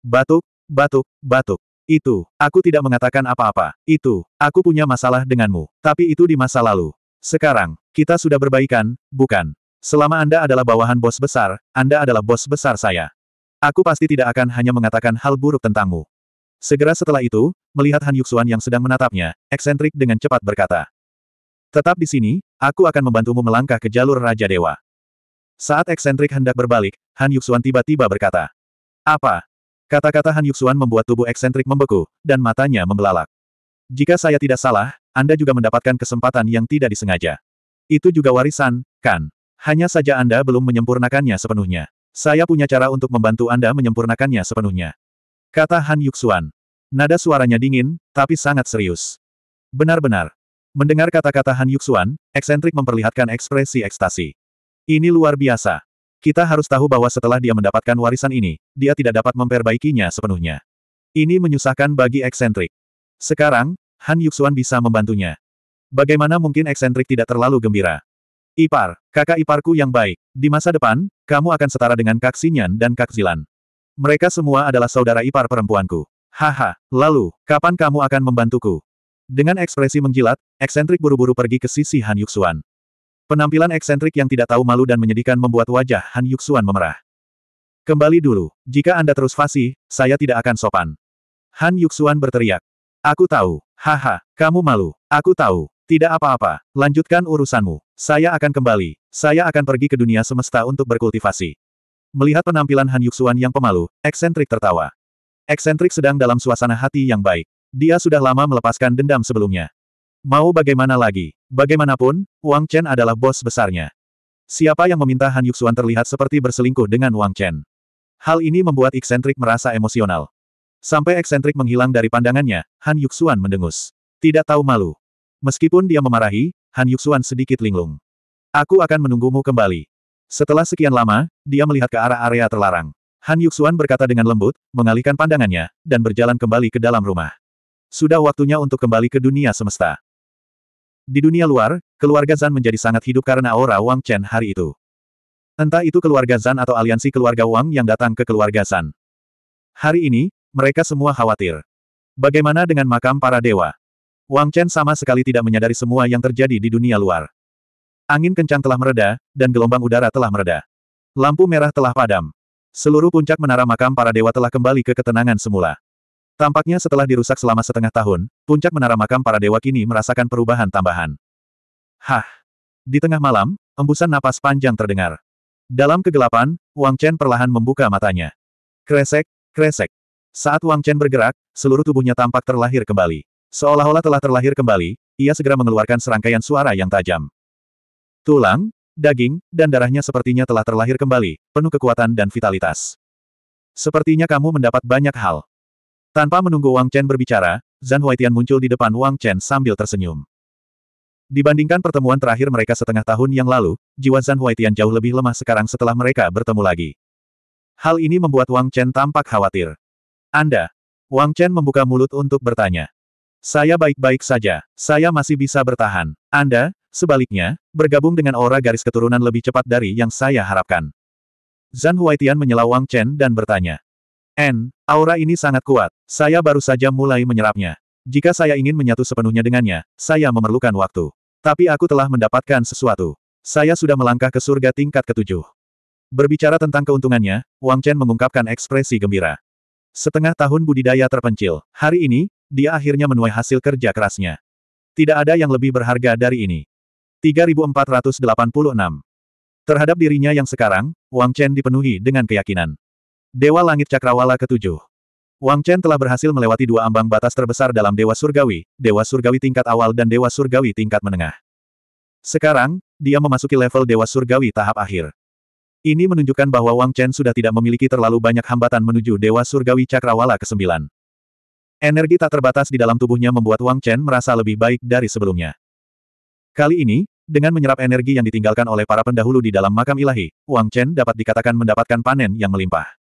Batuk, batuk, batuk. Itu, aku tidak mengatakan apa-apa. Itu, aku punya masalah denganmu. Tapi itu di masa lalu. Sekarang, kita sudah berbaikan, bukan? Selama Anda adalah bawahan bos besar, Anda adalah bos besar saya. Aku pasti tidak akan hanya mengatakan hal buruk tentangmu. Segera setelah itu, melihat Han Yuxuan yang sedang menatapnya, eksentrik dengan cepat berkata. Tetap di sini, aku akan membantumu melangkah ke jalur Raja Dewa. Saat eksentrik hendak berbalik, Han Yuxuan tiba-tiba berkata. Apa? Kata-kata Han Yuxuan membuat tubuh eksentrik membeku, dan matanya membelalak. Jika saya tidak salah, Anda juga mendapatkan kesempatan yang tidak disengaja. Itu juga warisan, kan? Hanya saja Anda belum menyempurnakannya sepenuhnya. Saya punya cara untuk membantu Anda menyempurnakannya sepenuhnya. Kata Han Yuxuan. Nada suaranya dingin, tapi sangat serius. Benar-benar. Mendengar kata-kata Han Yuxuan, eksentrik memperlihatkan ekspresi ekstasi. Ini luar biasa. Kita harus tahu bahwa setelah dia mendapatkan warisan ini, dia tidak dapat memperbaikinya sepenuhnya. Ini menyusahkan bagi eksentrik. Sekarang, Han Yuxuan bisa membantunya. Bagaimana mungkin eksentrik tidak terlalu gembira? Ipar, Kakak iparku yang baik, di masa depan, kamu akan setara dengan Kak Sinyan dan Kak Zilan. Mereka semua adalah saudara ipar perempuanku. Haha, lalu, kapan kamu akan membantuku? Dengan ekspresi menjilat, eksentrik buru-buru pergi ke sisi Han Yuxuan. Penampilan eksentrik yang tidak tahu malu dan menyedihkan membuat wajah Han Yuxuan memerah. Kembali dulu, jika Anda terus fasih, saya tidak akan sopan. Han Yuxuan berteriak. Aku tahu, haha, kamu malu, aku tahu, tidak apa-apa, lanjutkan urusanmu. Saya akan kembali. Saya akan pergi ke dunia semesta untuk berkultivasi. Melihat penampilan Han Yuxuan yang pemalu, eksentrik tertawa. Eksentrik sedang dalam suasana hati yang baik. Dia sudah lama melepaskan dendam sebelumnya. Mau bagaimana lagi? Bagaimanapun, Wang Chen adalah bos besarnya. Siapa yang meminta Han Yuxuan terlihat seperti berselingkuh dengan Wang Chen? Hal ini membuat eksentrik merasa emosional. Sampai eksentrik menghilang dari pandangannya, Han Yuxuan mendengus. Tidak tahu malu. Meskipun dia memarahi, Han Yuxuan sedikit linglung. Aku akan menunggumu kembali. Setelah sekian lama, dia melihat ke arah area terlarang. Han Yuxuan berkata dengan lembut, mengalihkan pandangannya, dan berjalan kembali ke dalam rumah. Sudah waktunya untuk kembali ke dunia semesta. Di dunia luar, keluarga Zan menjadi sangat hidup karena aura Wang Chen hari itu. Entah itu keluarga Zan atau aliansi keluarga Wang yang datang ke keluarga Zan. Hari ini, mereka semua khawatir. Bagaimana dengan makam para dewa? Wang Chen sama sekali tidak menyadari semua yang terjadi di dunia luar. Angin kencang telah mereda, dan gelombang udara telah mereda. Lampu merah telah padam. Seluruh puncak menara makam para dewa telah kembali ke ketenangan semula. Tampaknya setelah dirusak selama setengah tahun, puncak menara makam para dewa kini merasakan perubahan tambahan. Hah! Di tengah malam, embusan napas panjang terdengar. Dalam kegelapan, Wang Chen perlahan membuka matanya. Kresek, kresek. Saat Wang Chen bergerak, seluruh tubuhnya tampak terlahir kembali. Seolah-olah telah terlahir kembali, ia segera mengeluarkan serangkaian suara yang tajam. Tulang, daging, dan darahnya sepertinya telah terlahir kembali, penuh kekuatan dan vitalitas. Sepertinya kamu mendapat banyak hal. Tanpa menunggu Wang Chen berbicara, Zhan Huaitian muncul di depan Wang Chen sambil tersenyum. Dibandingkan pertemuan terakhir mereka setengah tahun yang lalu, jiwa Zhan Huaitian jauh lebih lemah sekarang setelah mereka bertemu lagi. Hal ini membuat Wang Chen tampak khawatir. Anda? Wang Chen membuka mulut untuk bertanya. Saya baik-baik saja. Saya masih bisa bertahan. Anda, sebaliknya, bergabung dengan aura garis keturunan lebih cepat dari yang saya harapkan. Zhan Huaitian menyela Wang Chen dan bertanya. N, aura ini sangat kuat. Saya baru saja mulai menyerapnya. Jika saya ingin menyatu sepenuhnya dengannya, saya memerlukan waktu. Tapi aku telah mendapatkan sesuatu. Saya sudah melangkah ke surga tingkat ketujuh. Berbicara tentang keuntungannya, Wang Chen mengungkapkan ekspresi gembira. Setengah tahun budidaya terpencil. Hari ini, dia akhirnya menuai hasil kerja kerasnya. Tidak ada yang lebih berharga dari ini. 3486 Terhadap dirinya yang sekarang, Wang Chen dipenuhi dengan keyakinan. Dewa Langit Cakrawala ketujuh. Wang Chen telah berhasil melewati dua ambang batas terbesar dalam Dewa Surgawi, Dewa Surgawi tingkat awal dan Dewa Surgawi tingkat menengah. Sekarang, dia memasuki level Dewa Surgawi tahap akhir. Ini menunjukkan bahwa Wang Chen sudah tidak memiliki terlalu banyak hambatan menuju Dewa Surgawi Cakrawala ke-9. Energi tak terbatas di dalam tubuhnya membuat Wang Chen merasa lebih baik dari sebelumnya. Kali ini, dengan menyerap energi yang ditinggalkan oleh para pendahulu di dalam makam ilahi, Wang Chen dapat dikatakan mendapatkan panen yang melimpah.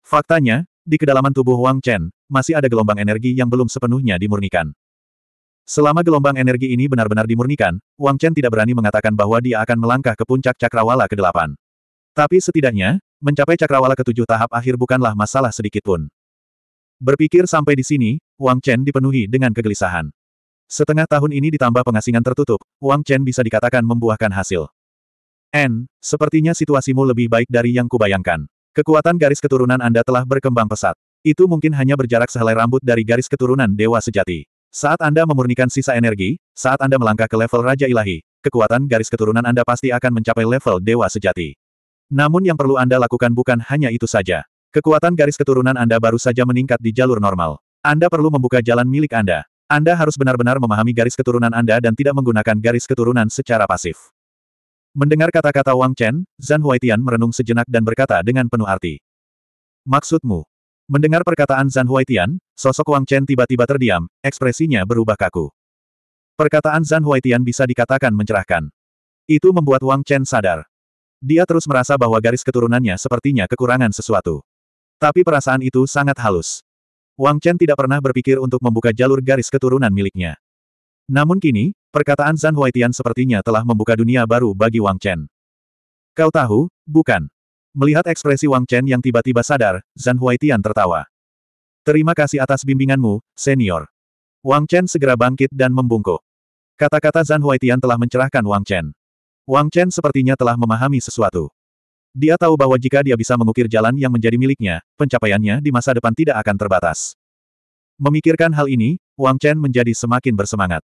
Faktanya, di kedalaman tubuh Wang Chen, masih ada gelombang energi yang belum sepenuhnya dimurnikan. Selama gelombang energi ini benar-benar dimurnikan, Wang Chen tidak berani mengatakan bahwa dia akan melangkah ke puncak cakrawala ke-8. Tapi setidaknya, mencapai cakrawala ke ketujuh tahap akhir bukanlah masalah sedikit pun. Berpikir sampai di sini, Wang Chen dipenuhi dengan kegelisahan. Setengah tahun ini ditambah pengasingan tertutup, Wang Chen bisa dikatakan membuahkan hasil. N, sepertinya situasimu lebih baik dari yang kubayangkan. Kekuatan garis keturunan Anda telah berkembang pesat. Itu mungkin hanya berjarak sehelai rambut dari garis keturunan dewa sejati. Saat Anda memurnikan sisa energi, saat Anda melangkah ke level Raja Ilahi, kekuatan garis keturunan Anda pasti akan mencapai level dewa sejati. Namun yang perlu Anda lakukan bukan hanya itu saja. Kekuatan garis keturunan Anda baru saja meningkat di jalur normal. Anda perlu membuka jalan milik Anda. Anda harus benar-benar memahami garis keturunan Anda dan tidak menggunakan garis keturunan secara pasif. Mendengar kata-kata Wang Chen, Zhan Huaitian merenung sejenak dan berkata dengan penuh arti. Maksudmu? Mendengar perkataan Zhan Huaitian, sosok Wang Chen tiba-tiba terdiam, ekspresinya berubah kaku. Perkataan Zhan Huaitian bisa dikatakan mencerahkan. Itu membuat Wang Chen sadar. Dia terus merasa bahwa garis keturunannya sepertinya kekurangan sesuatu. Tapi perasaan itu sangat halus. Wang Chen tidak pernah berpikir untuk membuka jalur garis keturunan miliknya. Namun kini, perkataan Zan Huaitian sepertinya telah membuka dunia baru bagi Wang Chen. Kau tahu, bukan? Melihat ekspresi Wang Chen yang tiba-tiba sadar, Zan Huaitian tertawa. Terima kasih atas bimbinganmu, senior. Wang Chen segera bangkit dan membungkuk. Kata-kata Zan Huaitian telah mencerahkan Wang Chen. Wang Chen sepertinya telah memahami sesuatu. Dia tahu bahwa jika dia bisa mengukir jalan yang menjadi miliknya, pencapaiannya di masa depan tidak akan terbatas. Memikirkan hal ini, Wang Chen menjadi semakin bersemangat.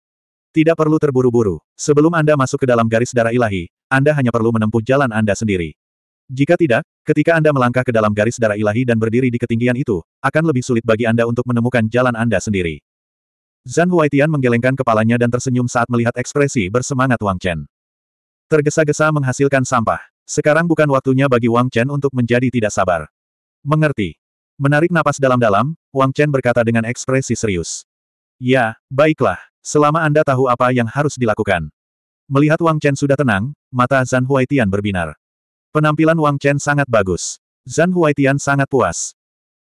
Tidak perlu terburu-buru. Sebelum Anda masuk ke dalam garis darah ilahi, Anda hanya perlu menempuh jalan Anda sendiri. Jika tidak, ketika Anda melangkah ke dalam garis darah ilahi dan berdiri di ketinggian itu, akan lebih sulit bagi Anda untuk menemukan jalan Anda sendiri. Zhan Huaitian menggelengkan kepalanya dan tersenyum saat melihat ekspresi bersemangat Wang Chen. Tergesa-gesa menghasilkan sampah. Sekarang bukan waktunya bagi Wang Chen untuk menjadi tidak sabar. Mengerti. Menarik napas dalam-dalam, Wang Chen berkata dengan ekspresi serius. Ya, baiklah. Selama Anda tahu apa yang harus dilakukan. Melihat Wang Chen sudah tenang, mata Zan Huaitian berbinar. Penampilan Wang Chen sangat bagus. Zan Huaitian sangat puas.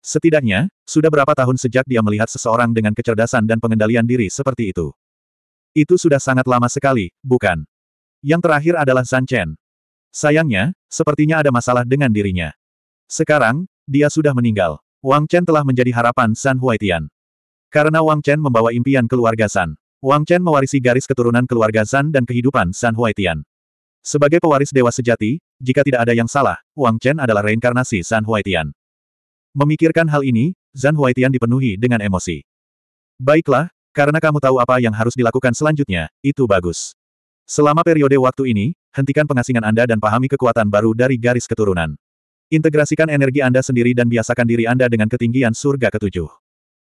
Setidaknya, sudah berapa tahun sejak dia melihat seseorang dengan kecerdasan dan pengendalian diri seperti itu. Itu sudah sangat lama sekali, bukan? Yang terakhir adalah Zan Chen. Sayangnya, sepertinya ada masalah dengan dirinya. Sekarang, dia sudah meninggal. Wang Chen telah menjadi harapan San Huaitian. Karena Wang Chen membawa impian keluarga San. Wang Chen mewarisi garis keturunan keluarga San dan kehidupan San Huaitian. Sebagai pewaris dewa sejati, jika tidak ada yang salah, Wang Chen adalah reinkarnasi San Huaitian. Memikirkan hal ini, San Huaitian dipenuhi dengan emosi. Baiklah, karena kamu tahu apa yang harus dilakukan selanjutnya, itu bagus. Selama periode waktu ini, hentikan pengasingan Anda dan pahami kekuatan baru dari garis keturunan. Integrasikan energi Anda sendiri dan biasakan diri Anda dengan ketinggian surga ketujuh.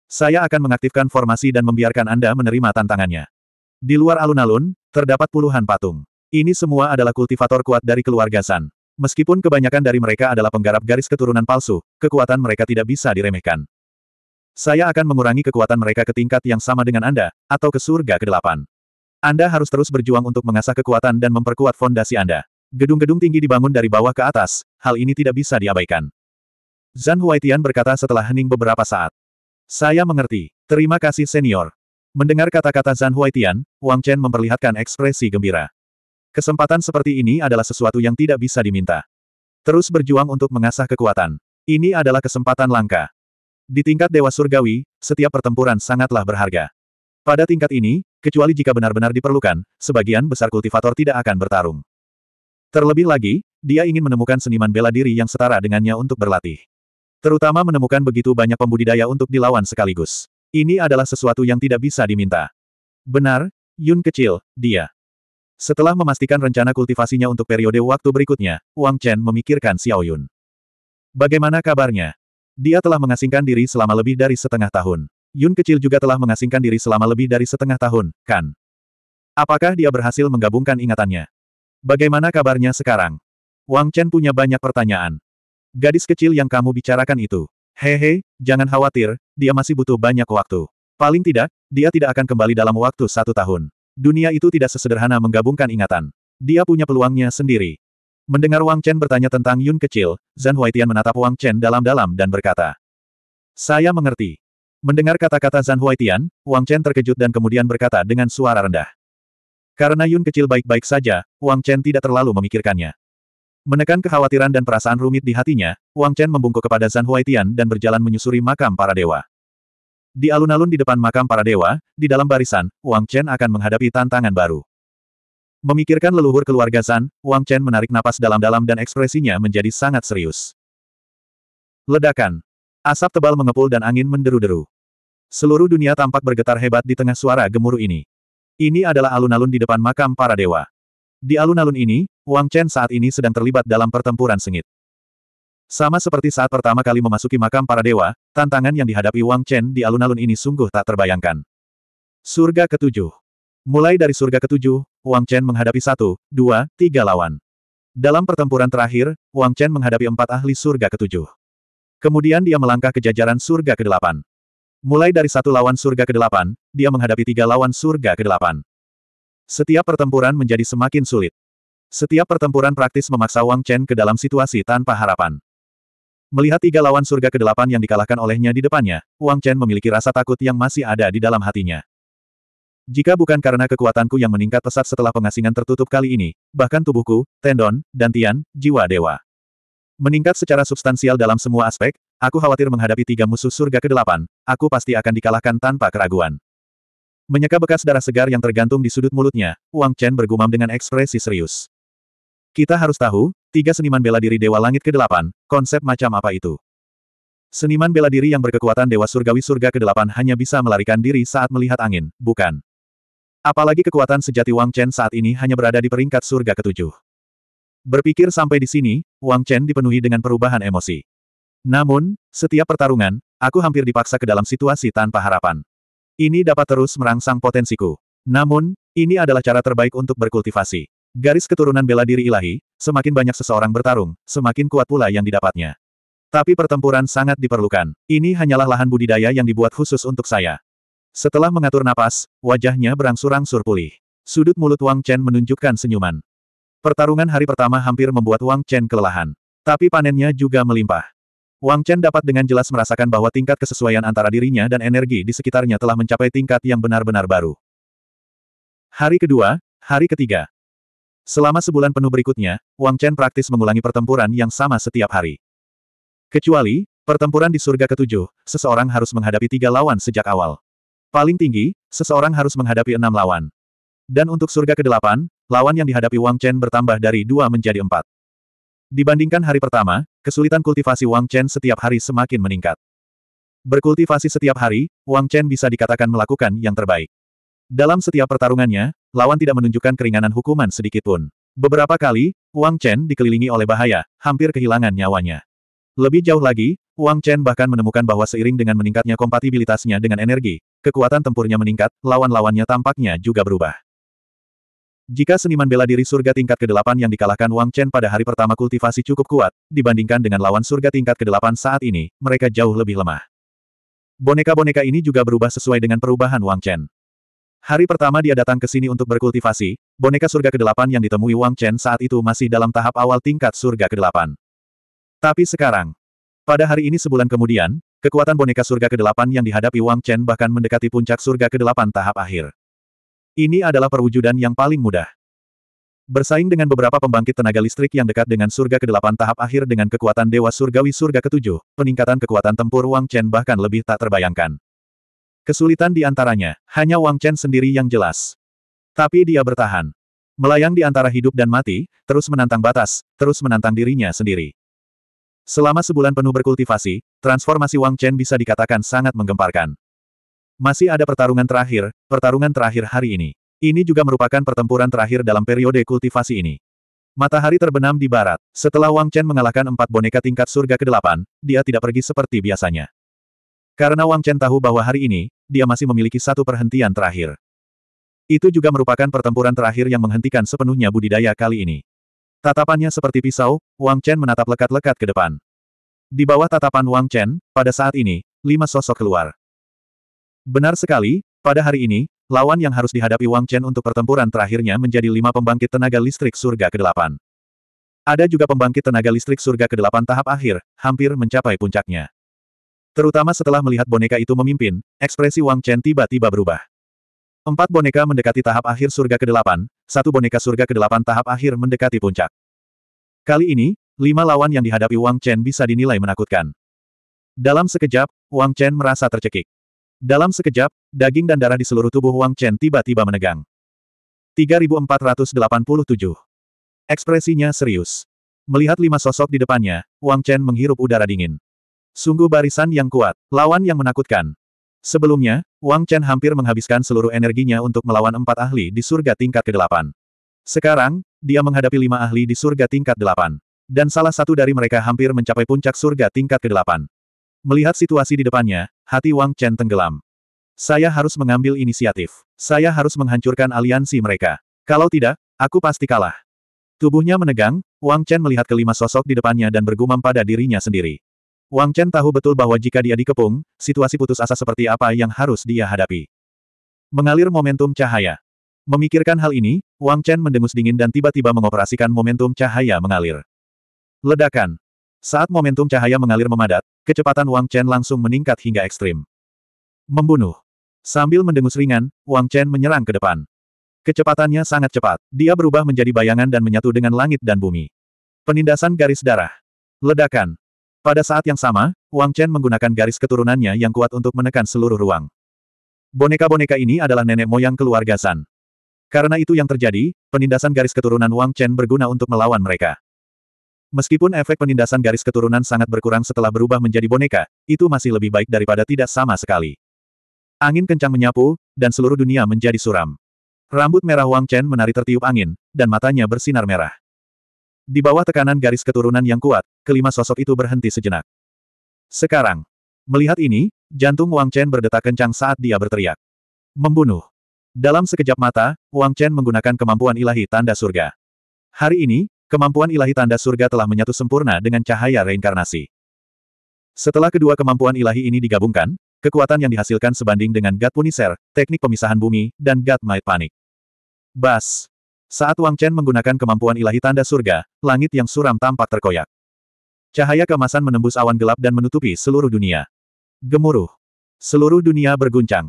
Saya akan mengaktifkan formasi dan membiarkan Anda menerima tantangannya. Di luar alun-alun, terdapat puluhan patung. Ini semua adalah kultivator kuat dari keluarga San. Meskipun kebanyakan dari mereka adalah penggarap garis keturunan palsu, kekuatan mereka tidak bisa diremehkan. Saya akan mengurangi kekuatan mereka ke tingkat yang sama dengan Anda, atau ke surga ke-8. Anda harus terus berjuang untuk mengasah kekuatan dan memperkuat fondasi Anda. Gedung-gedung tinggi dibangun dari bawah ke atas, hal ini tidak bisa diabaikan. Zhan Huaitian berkata setelah hening beberapa saat. Saya mengerti. Terima kasih senior. Mendengar kata-kata Zhan Huaitian, Wang Chen memperlihatkan ekspresi gembira. Kesempatan seperti ini adalah sesuatu yang tidak bisa diminta. Terus berjuang untuk mengasah kekuatan. Ini adalah kesempatan langka. Di tingkat Dewa Surgawi, setiap pertempuran sangatlah berharga. Pada tingkat ini, kecuali jika benar-benar diperlukan, sebagian besar kultivator tidak akan bertarung. Terlebih lagi, dia ingin menemukan seniman bela diri yang setara dengannya untuk berlatih. Terutama menemukan begitu banyak pembudidaya untuk dilawan sekaligus. Ini adalah sesuatu yang tidak bisa diminta. Benar, Yun kecil, dia. Setelah memastikan rencana kultivasinya untuk periode waktu berikutnya, Wang Chen memikirkan Xiao Yun. Bagaimana kabarnya? Dia telah mengasingkan diri selama lebih dari setengah tahun. Yun kecil juga telah mengasingkan diri selama lebih dari setengah tahun, kan? Apakah dia berhasil menggabungkan ingatannya? Bagaimana kabarnya sekarang? Wang Chen punya banyak pertanyaan. Gadis kecil yang kamu bicarakan itu. Hehe, jangan khawatir, dia masih butuh banyak waktu. Paling tidak, dia tidak akan kembali dalam waktu satu tahun. Dunia itu tidak sesederhana menggabungkan ingatan. Dia punya peluangnya sendiri. Mendengar Wang Chen bertanya tentang Yun kecil, Zhan Huaitian menatap Wang Chen dalam-dalam dan berkata, Saya mengerti. Mendengar kata-kata Zan Huaitian, Wang Chen terkejut dan kemudian berkata dengan suara rendah. Karena Yun kecil baik-baik saja, Wang Chen tidak terlalu memikirkannya. Menekan kekhawatiran dan perasaan rumit di hatinya, Wang Chen membungkuk kepada Zan Huaitian dan berjalan menyusuri makam para dewa. Di alun-alun di depan makam para dewa, di dalam barisan, Wang Chen akan menghadapi tantangan baru. Memikirkan leluhur keluarga Zan, Wang Chen menarik napas dalam-dalam dan ekspresinya menjadi sangat serius. Ledakan Asap tebal mengepul dan angin menderu-deru. Seluruh dunia tampak bergetar hebat di tengah suara gemuruh ini. Ini adalah alun-alun di depan makam para dewa. Di alun-alun ini, Wang Chen saat ini sedang terlibat dalam pertempuran sengit. Sama seperti saat pertama kali memasuki makam para dewa, tantangan yang dihadapi Wang Chen di alun-alun ini sungguh tak terbayangkan. Surga ketujuh. Mulai dari surga ketujuh, Wang Chen menghadapi satu, dua, tiga lawan. Dalam pertempuran terakhir, Wang Chen menghadapi empat ahli surga ketujuh. Kemudian dia melangkah ke jajaran surga ke-8. Mulai dari satu lawan surga ke-8, dia menghadapi tiga lawan surga ke-8. Setiap pertempuran menjadi semakin sulit. Setiap pertempuran praktis memaksa Wang Chen ke dalam situasi tanpa harapan. Melihat tiga lawan surga ke-8 yang dikalahkan olehnya di depannya, Wang Chen memiliki rasa takut yang masih ada di dalam hatinya. Jika bukan karena kekuatanku yang meningkat pesat setelah pengasingan tertutup kali ini, bahkan tubuhku, tendon, dan tian, jiwa dewa. Meningkat secara substansial dalam semua aspek, aku khawatir menghadapi tiga musuh surga ke-8, aku pasti akan dikalahkan tanpa keraguan. Menyeka bekas darah segar yang tergantung di sudut mulutnya, Wang Chen bergumam dengan ekspresi serius. Kita harus tahu, tiga seniman bela diri Dewa Langit ke-8, konsep macam apa itu? Seniman bela diri yang berkekuatan Dewa Surgawi Surga ke-8 hanya bisa melarikan diri saat melihat angin, bukan? Apalagi kekuatan sejati Wang Chen saat ini hanya berada di peringkat surga ketujuh. Berpikir sampai di sini, Wang Chen dipenuhi dengan perubahan emosi. Namun, setiap pertarungan, aku hampir dipaksa ke dalam situasi tanpa harapan. Ini dapat terus merangsang potensiku. Namun, ini adalah cara terbaik untuk berkultivasi. Garis keturunan bela diri ilahi, semakin banyak seseorang bertarung, semakin kuat pula yang didapatnya. Tapi pertempuran sangat diperlukan. Ini hanyalah lahan budidaya yang dibuat khusus untuk saya. Setelah mengatur napas, wajahnya berangsur-angsur pulih. Sudut mulut Wang Chen menunjukkan senyuman. Pertarungan hari pertama hampir membuat Wang Chen kelelahan. Tapi panennya juga melimpah. Wang Chen dapat dengan jelas merasakan bahwa tingkat kesesuaian antara dirinya dan energi di sekitarnya telah mencapai tingkat yang benar-benar baru. Hari kedua, hari ketiga. Selama sebulan penuh berikutnya, Wang Chen praktis mengulangi pertempuran yang sama setiap hari. Kecuali, pertempuran di surga ketujuh, seseorang harus menghadapi tiga lawan sejak awal. Paling tinggi, seseorang harus menghadapi enam lawan. Dan untuk surga Kedelapan lawan yang dihadapi Wang Chen bertambah dari dua menjadi empat. Dibandingkan hari pertama, kesulitan kultivasi Wang Chen setiap hari semakin meningkat. Berkultivasi setiap hari, Wang Chen bisa dikatakan melakukan yang terbaik. Dalam setiap pertarungannya, lawan tidak menunjukkan keringanan hukuman sedikit pun. Beberapa kali, Wang Chen dikelilingi oleh bahaya, hampir kehilangan nyawanya. Lebih jauh lagi, Wang Chen bahkan menemukan bahwa seiring dengan meningkatnya kompatibilitasnya dengan energi, kekuatan tempurnya meningkat, lawan-lawannya tampaknya juga berubah. Jika seniman bela diri surga tingkat ke-8 yang dikalahkan Wang Chen pada hari pertama kultivasi cukup kuat, dibandingkan dengan lawan surga tingkat ke-8 saat ini, mereka jauh lebih lemah. Boneka-boneka ini juga berubah sesuai dengan perubahan Wang Chen. Hari pertama dia datang ke sini untuk berkultivasi, boneka surga ke-8 yang ditemui Wang Chen saat itu masih dalam tahap awal tingkat surga ke-8. Tapi sekarang, pada hari ini sebulan kemudian, kekuatan boneka surga ke-8 yang dihadapi Wang Chen bahkan mendekati puncak surga ke-8 tahap akhir. Ini adalah perwujudan yang paling mudah. Bersaing dengan beberapa pembangkit tenaga listrik yang dekat dengan surga ke-8 tahap akhir dengan kekuatan Dewa Surgawi surga ke-7, peningkatan kekuatan tempur Wang Chen bahkan lebih tak terbayangkan. Kesulitan di antaranya, hanya Wang Chen sendiri yang jelas. Tapi dia bertahan. Melayang di antara hidup dan mati, terus menantang batas, terus menantang dirinya sendiri. Selama sebulan penuh berkultivasi, transformasi Wang Chen bisa dikatakan sangat menggemparkan. Masih ada pertarungan terakhir, pertarungan terakhir hari ini. Ini juga merupakan pertempuran terakhir dalam periode kultivasi ini. Matahari terbenam di barat. Setelah Wang Chen mengalahkan empat boneka tingkat surga ke-8, dia tidak pergi seperti biasanya. Karena Wang Chen tahu bahwa hari ini, dia masih memiliki satu perhentian terakhir. Itu juga merupakan pertempuran terakhir yang menghentikan sepenuhnya budidaya kali ini. Tatapannya seperti pisau, Wang Chen menatap lekat-lekat ke depan. Di bawah tatapan Wang Chen, pada saat ini, lima sosok keluar. Benar sekali, pada hari ini, lawan yang harus dihadapi Wang Chen untuk pertempuran terakhirnya menjadi lima pembangkit tenaga listrik surga ke-8. Ada juga pembangkit tenaga listrik surga ke-8 tahap akhir, hampir mencapai puncaknya. Terutama setelah melihat boneka itu memimpin, ekspresi Wang Chen tiba-tiba berubah. Empat boneka mendekati tahap akhir surga ke-8, satu boneka surga ke-8 tahap akhir mendekati puncak. Kali ini, lima lawan yang dihadapi Wang Chen bisa dinilai menakutkan. Dalam sekejap, Wang Chen merasa tercekik. Dalam sekejap, daging dan darah di seluruh tubuh Wang Chen tiba-tiba menegang. 3487. Ekspresinya serius. Melihat lima sosok di depannya, Wang Chen menghirup udara dingin. Sungguh barisan yang kuat, lawan yang menakutkan. Sebelumnya, Wang Chen hampir menghabiskan seluruh energinya untuk melawan empat ahli di surga tingkat ke-8. Sekarang, dia menghadapi lima ahli di surga tingkat delapan, Dan salah satu dari mereka hampir mencapai puncak surga tingkat ke-8. Melihat situasi di depannya, hati Wang Chen tenggelam. Saya harus mengambil inisiatif. Saya harus menghancurkan aliansi mereka. Kalau tidak, aku pasti kalah. Tubuhnya menegang, Wang Chen melihat kelima sosok di depannya dan bergumam pada dirinya sendiri. Wang Chen tahu betul bahwa jika dia dikepung, situasi putus asa seperti apa yang harus dia hadapi. Mengalir momentum cahaya. Memikirkan hal ini, Wang Chen mendengus dingin dan tiba-tiba mengoperasikan momentum cahaya mengalir. Ledakan. Saat momentum cahaya mengalir memadat, kecepatan Wang Chen langsung meningkat hingga ekstrim. Membunuh. Sambil mendengus ringan, Wang Chen menyerang ke depan. Kecepatannya sangat cepat, dia berubah menjadi bayangan dan menyatu dengan langit dan bumi. Penindasan garis darah. Ledakan. Pada saat yang sama, Wang Chen menggunakan garis keturunannya yang kuat untuk menekan seluruh ruang. Boneka-boneka ini adalah nenek moyang keluarga San. Karena itu yang terjadi, penindasan garis keturunan Wang Chen berguna untuk melawan mereka. Meskipun efek penindasan garis keturunan sangat berkurang setelah berubah menjadi boneka, itu masih lebih baik daripada tidak sama sekali. Angin kencang menyapu, dan seluruh dunia menjadi suram. Rambut merah Wang Chen menari tertiup angin, dan matanya bersinar merah. Di bawah tekanan garis keturunan yang kuat, kelima sosok itu berhenti sejenak. Sekarang, melihat ini, jantung Wang Chen berdetak kencang saat dia berteriak. Membunuh. Dalam sekejap mata, Wang Chen menggunakan kemampuan ilahi tanda surga. Hari ini, Kemampuan ilahi tanda surga telah menyatu sempurna dengan cahaya reinkarnasi. Setelah kedua kemampuan ilahi ini digabungkan, kekuatan yang dihasilkan sebanding dengan God Punisher, teknik pemisahan bumi, dan God Might Panic. Bas. Saat Wang Chen menggunakan kemampuan ilahi tanda surga, langit yang suram tampak terkoyak. Cahaya kemasan menembus awan gelap dan menutupi seluruh dunia. Gemuruh. Seluruh dunia berguncang.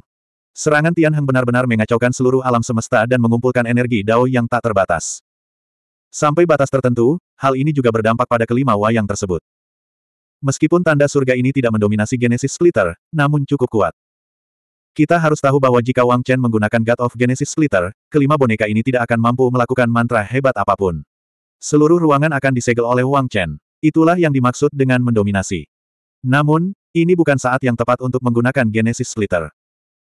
Serangan Tian Heng benar-benar mengacaukan seluruh alam semesta dan mengumpulkan energi Dao yang tak terbatas. Sampai batas tertentu, hal ini juga berdampak pada kelima wayang tersebut. Meskipun tanda surga ini tidak mendominasi Genesis Splitter, namun cukup kuat. Kita harus tahu bahwa jika Wang Chen menggunakan God of Genesis Splitter, kelima boneka ini tidak akan mampu melakukan mantra hebat apapun. Seluruh ruangan akan disegel oleh Wang Chen. Itulah yang dimaksud dengan mendominasi. Namun, ini bukan saat yang tepat untuk menggunakan Genesis Splitter.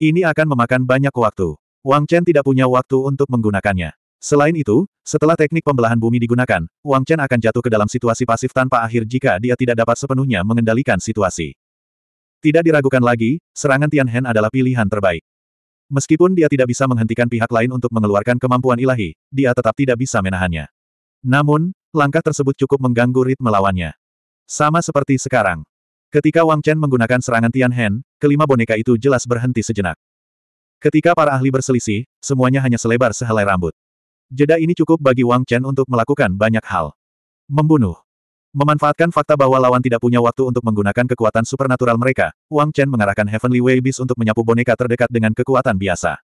Ini akan memakan banyak waktu. Wang Chen tidak punya waktu untuk menggunakannya. Selain itu, setelah teknik pembelahan bumi digunakan, Wang Chen akan jatuh ke dalam situasi pasif tanpa akhir jika dia tidak dapat sepenuhnya mengendalikan situasi. Tidak diragukan lagi, serangan Tian Hen adalah pilihan terbaik. Meskipun dia tidak bisa menghentikan pihak lain untuk mengeluarkan kemampuan ilahi, dia tetap tidak bisa menahannya. Namun, langkah tersebut cukup mengganggu ritme lawannya. Sama seperti sekarang. Ketika Wang Chen menggunakan serangan Tian Hen, kelima boneka itu jelas berhenti sejenak. Ketika para ahli berselisih, semuanya hanya selebar sehelai rambut. Jeda ini cukup bagi Wang Chen untuk melakukan banyak hal. Membunuh. Memanfaatkan fakta bahwa lawan tidak punya waktu untuk menggunakan kekuatan supernatural mereka, Wang Chen mengarahkan Heavenly Way Beast untuk menyapu boneka terdekat dengan kekuatan biasa.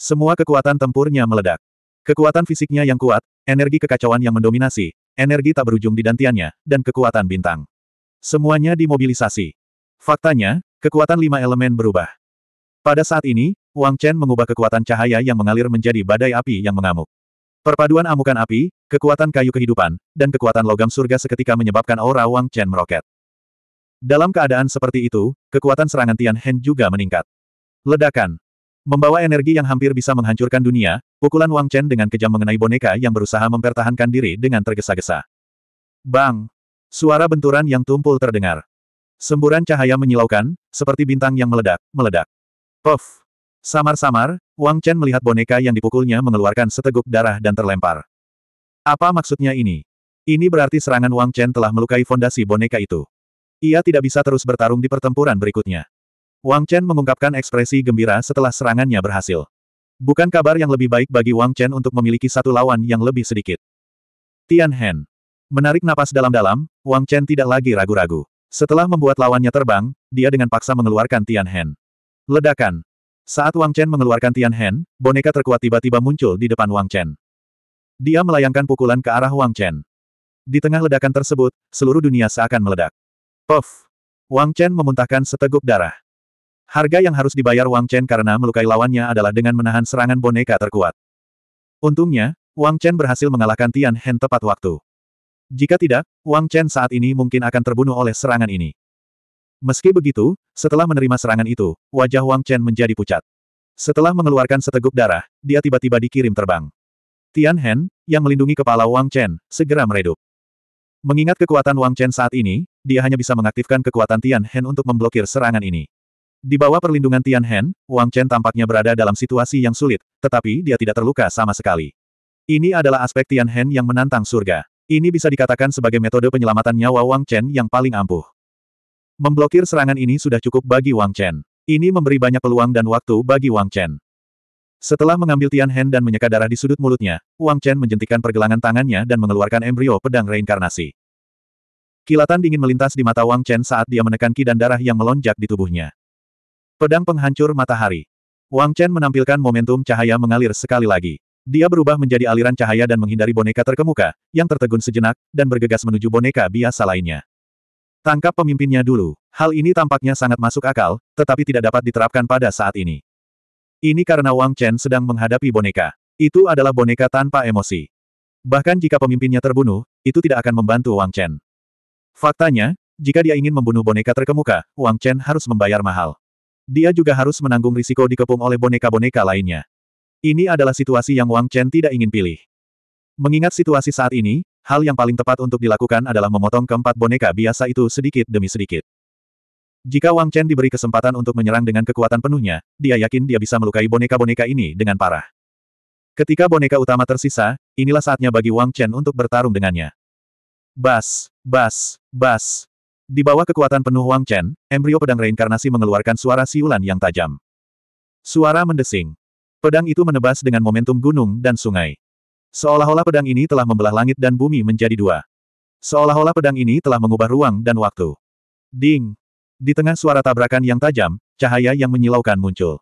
Semua kekuatan tempurnya meledak. Kekuatan fisiknya yang kuat, energi kekacauan yang mendominasi, energi tak berujung di dantiannya, dan kekuatan bintang. Semuanya dimobilisasi. Faktanya, kekuatan lima elemen berubah. Pada saat ini, Wang Chen mengubah kekuatan cahaya yang mengalir menjadi badai api yang mengamuk. Perpaduan amukan api, kekuatan kayu kehidupan, dan kekuatan logam surga seketika menyebabkan aura Wang Chen meroket. Dalam keadaan seperti itu, kekuatan serangan Tian Hen juga meningkat. Ledakan. Membawa energi yang hampir bisa menghancurkan dunia, pukulan Wang Chen dengan kejam mengenai boneka yang berusaha mempertahankan diri dengan tergesa-gesa. Bang! Suara benturan yang tumpul terdengar. Semburan cahaya menyilaukan, seperti bintang yang meledak, meledak. Puff! Samar-samar, Wang Chen melihat boneka yang dipukulnya mengeluarkan seteguk darah dan terlempar. Apa maksudnya ini? Ini berarti serangan Wang Chen telah melukai fondasi boneka itu. Ia tidak bisa terus bertarung di pertempuran berikutnya. Wang Chen mengungkapkan ekspresi gembira setelah serangannya berhasil. Bukan kabar yang lebih baik bagi Wang Chen untuk memiliki satu lawan yang lebih sedikit. Tian Hen. Menarik napas dalam-dalam, Wang Chen tidak lagi ragu-ragu. Setelah membuat lawannya terbang, dia dengan paksa mengeluarkan Tian Hen. Ledakan. Saat Wang Chen mengeluarkan Tian Hen, boneka terkuat tiba-tiba muncul di depan Wang Chen. Dia melayangkan pukulan ke arah Wang Chen. Di tengah ledakan tersebut, seluruh dunia seakan meledak. Puff! Wang Chen memuntahkan seteguk darah. Harga yang harus dibayar Wang Chen karena melukai lawannya adalah dengan menahan serangan boneka terkuat. Untungnya, Wang Chen berhasil mengalahkan Tian Hen tepat waktu. Jika tidak, Wang Chen saat ini mungkin akan terbunuh oleh serangan ini. Meski begitu, setelah menerima serangan itu, wajah Wang Chen menjadi pucat. Setelah mengeluarkan seteguk darah, dia tiba-tiba dikirim terbang. Tian Hen, yang melindungi kepala Wang Chen, segera meredup. Mengingat kekuatan Wang Chen saat ini, dia hanya bisa mengaktifkan kekuatan Tian Hen untuk memblokir serangan ini. Di bawah perlindungan Tian Hen, Wang Chen tampaknya berada dalam situasi yang sulit, tetapi dia tidak terluka sama sekali. Ini adalah aspek Tian Hen yang menantang surga. Ini bisa dikatakan sebagai metode penyelamatan nyawa Wang Chen yang paling ampuh. Memblokir serangan ini sudah cukup bagi Wang Chen. Ini memberi banyak peluang dan waktu bagi Wang Chen. Setelah mengambil Tian Hen dan menyeka darah di sudut mulutnya, Wang Chen menjentikan pergelangan tangannya dan mengeluarkan embrio pedang reinkarnasi. Kilatan dingin melintas di mata Wang Chen saat dia menekan ki dan darah yang melonjak di tubuhnya. Pedang penghancur matahari. Wang Chen menampilkan momentum cahaya mengalir sekali lagi. Dia berubah menjadi aliran cahaya dan menghindari boneka terkemuka, yang tertegun sejenak, dan bergegas menuju boneka biasa lainnya. Tangkap pemimpinnya dulu. Hal ini tampaknya sangat masuk akal, tetapi tidak dapat diterapkan pada saat ini. Ini karena Wang Chen sedang menghadapi boneka. Itu adalah boneka tanpa emosi. Bahkan jika pemimpinnya terbunuh, itu tidak akan membantu Wang Chen. Faktanya, jika dia ingin membunuh boneka terkemuka, Wang Chen harus membayar mahal. Dia juga harus menanggung risiko dikepung oleh boneka-boneka lainnya. Ini adalah situasi yang Wang Chen tidak ingin pilih. Mengingat situasi saat ini, Hal yang paling tepat untuk dilakukan adalah memotong keempat boneka biasa itu sedikit demi sedikit. Jika Wang Chen diberi kesempatan untuk menyerang dengan kekuatan penuhnya, dia yakin dia bisa melukai boneka-boneka ini dengan parah. Ketika boneka utama tersisa, inilah saatnya bagi Wang Chen untuk bertarung dengannya. Bas, bas, bas. Di bawah kekuatan penuh Wang Chen, embrio pedang reinkarnasi mengeluarkan suara siulan yang tajam. Suara mendesing. Pedang itu menebas dengan momentum gunung dan sungai. Seolah-olah pedang ini telah membelah langit dan bumi menjadi dua. Seolah-olah pedang ini telah mengubah ruang dan waktu. Ding! Di tengah suara tabrakan yang tajam, cahaya yang menyilaukan muncul.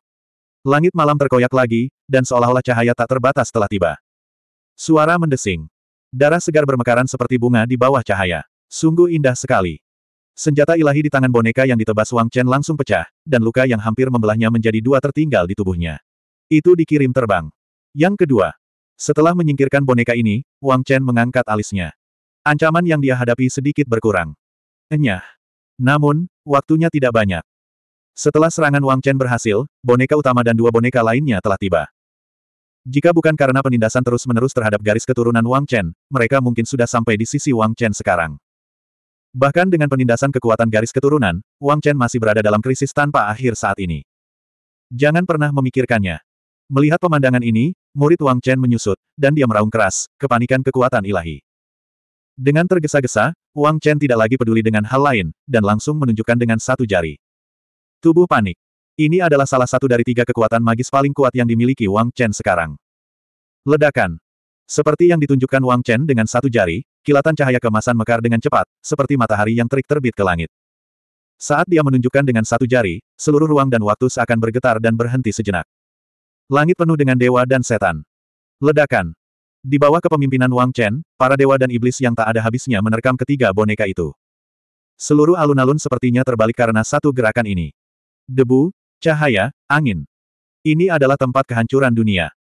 Langit malam terkoyak lagi, dan seolah-olah cahaya tak terbatas telah tiba. Suara mendesing. Darah segar bermekaran seperti bunga di bawah cahaya. Sungguh indah sekali. Senjata ilahi di tangan boneka yang ditebas Wang Chen langsung pecah, dan luka yang hampir membelahnya menjadi dua tertinggal di tubuhnya. Itu dikirim terbang. Yang kedua, setelah menyingkirkan boneka ini, Wang Chen mengangkat alisnya. Ancaman yang dia hadapi sedikit berkurang. Enyah. Namun, waktunya tidak banyak. Setelah serangan Wang Chen berhasil, boneka utama dan dua boneka lainnya telah tiba. Jika bukan karena penindasan terus-menerus terhadap garis keturunan Wang Chen, mereka mungkin sudah sampai di sisi Wang Chen sekarang. Bahkan dengan penindasan kekuatan garis keturunan, Wang Chen masih berada dalam krisis tanpa akhir saat ini. Jangan pernah memikirkannya. Melihat pemandangan ini, murid Wang Chen menyusut, dan dia meraung keras, kepanikan kekuatan ilahi. Dengan tergesa-gesa, Wang Chen tidak lagi peduli dengan hal lain, dan langsung menunjukkan dengan satu jari. Tubuh panik. Ini adalah salah satu dari tiga kekuatan magis paling kuat yang dimiliki Wang Chen sekarang. Ledakan. Seperti yang ditunjukkan Wang Chen dengan satu jari, kilatan cahaya kemasan mekar dengan cepat, seperti matahari yang terik terbit ke langit. Saat dia menunjukkan dengan satu jari, seluruh ruang dan waktu seakan bergetar dan berhenti sejenak. Langit penuh dengan dewa dan setan. Ledakan. Di bawah kepemimpinan Wang Chen, para dewa dan iblis yang tak ada habisnya menerkam ketiga boneka itu. Seluruh alun-alun sepertinya terbalik karena satu gerakan ini. Debu, cahaya, angin. Ini adalah tempat kehancuran dunia.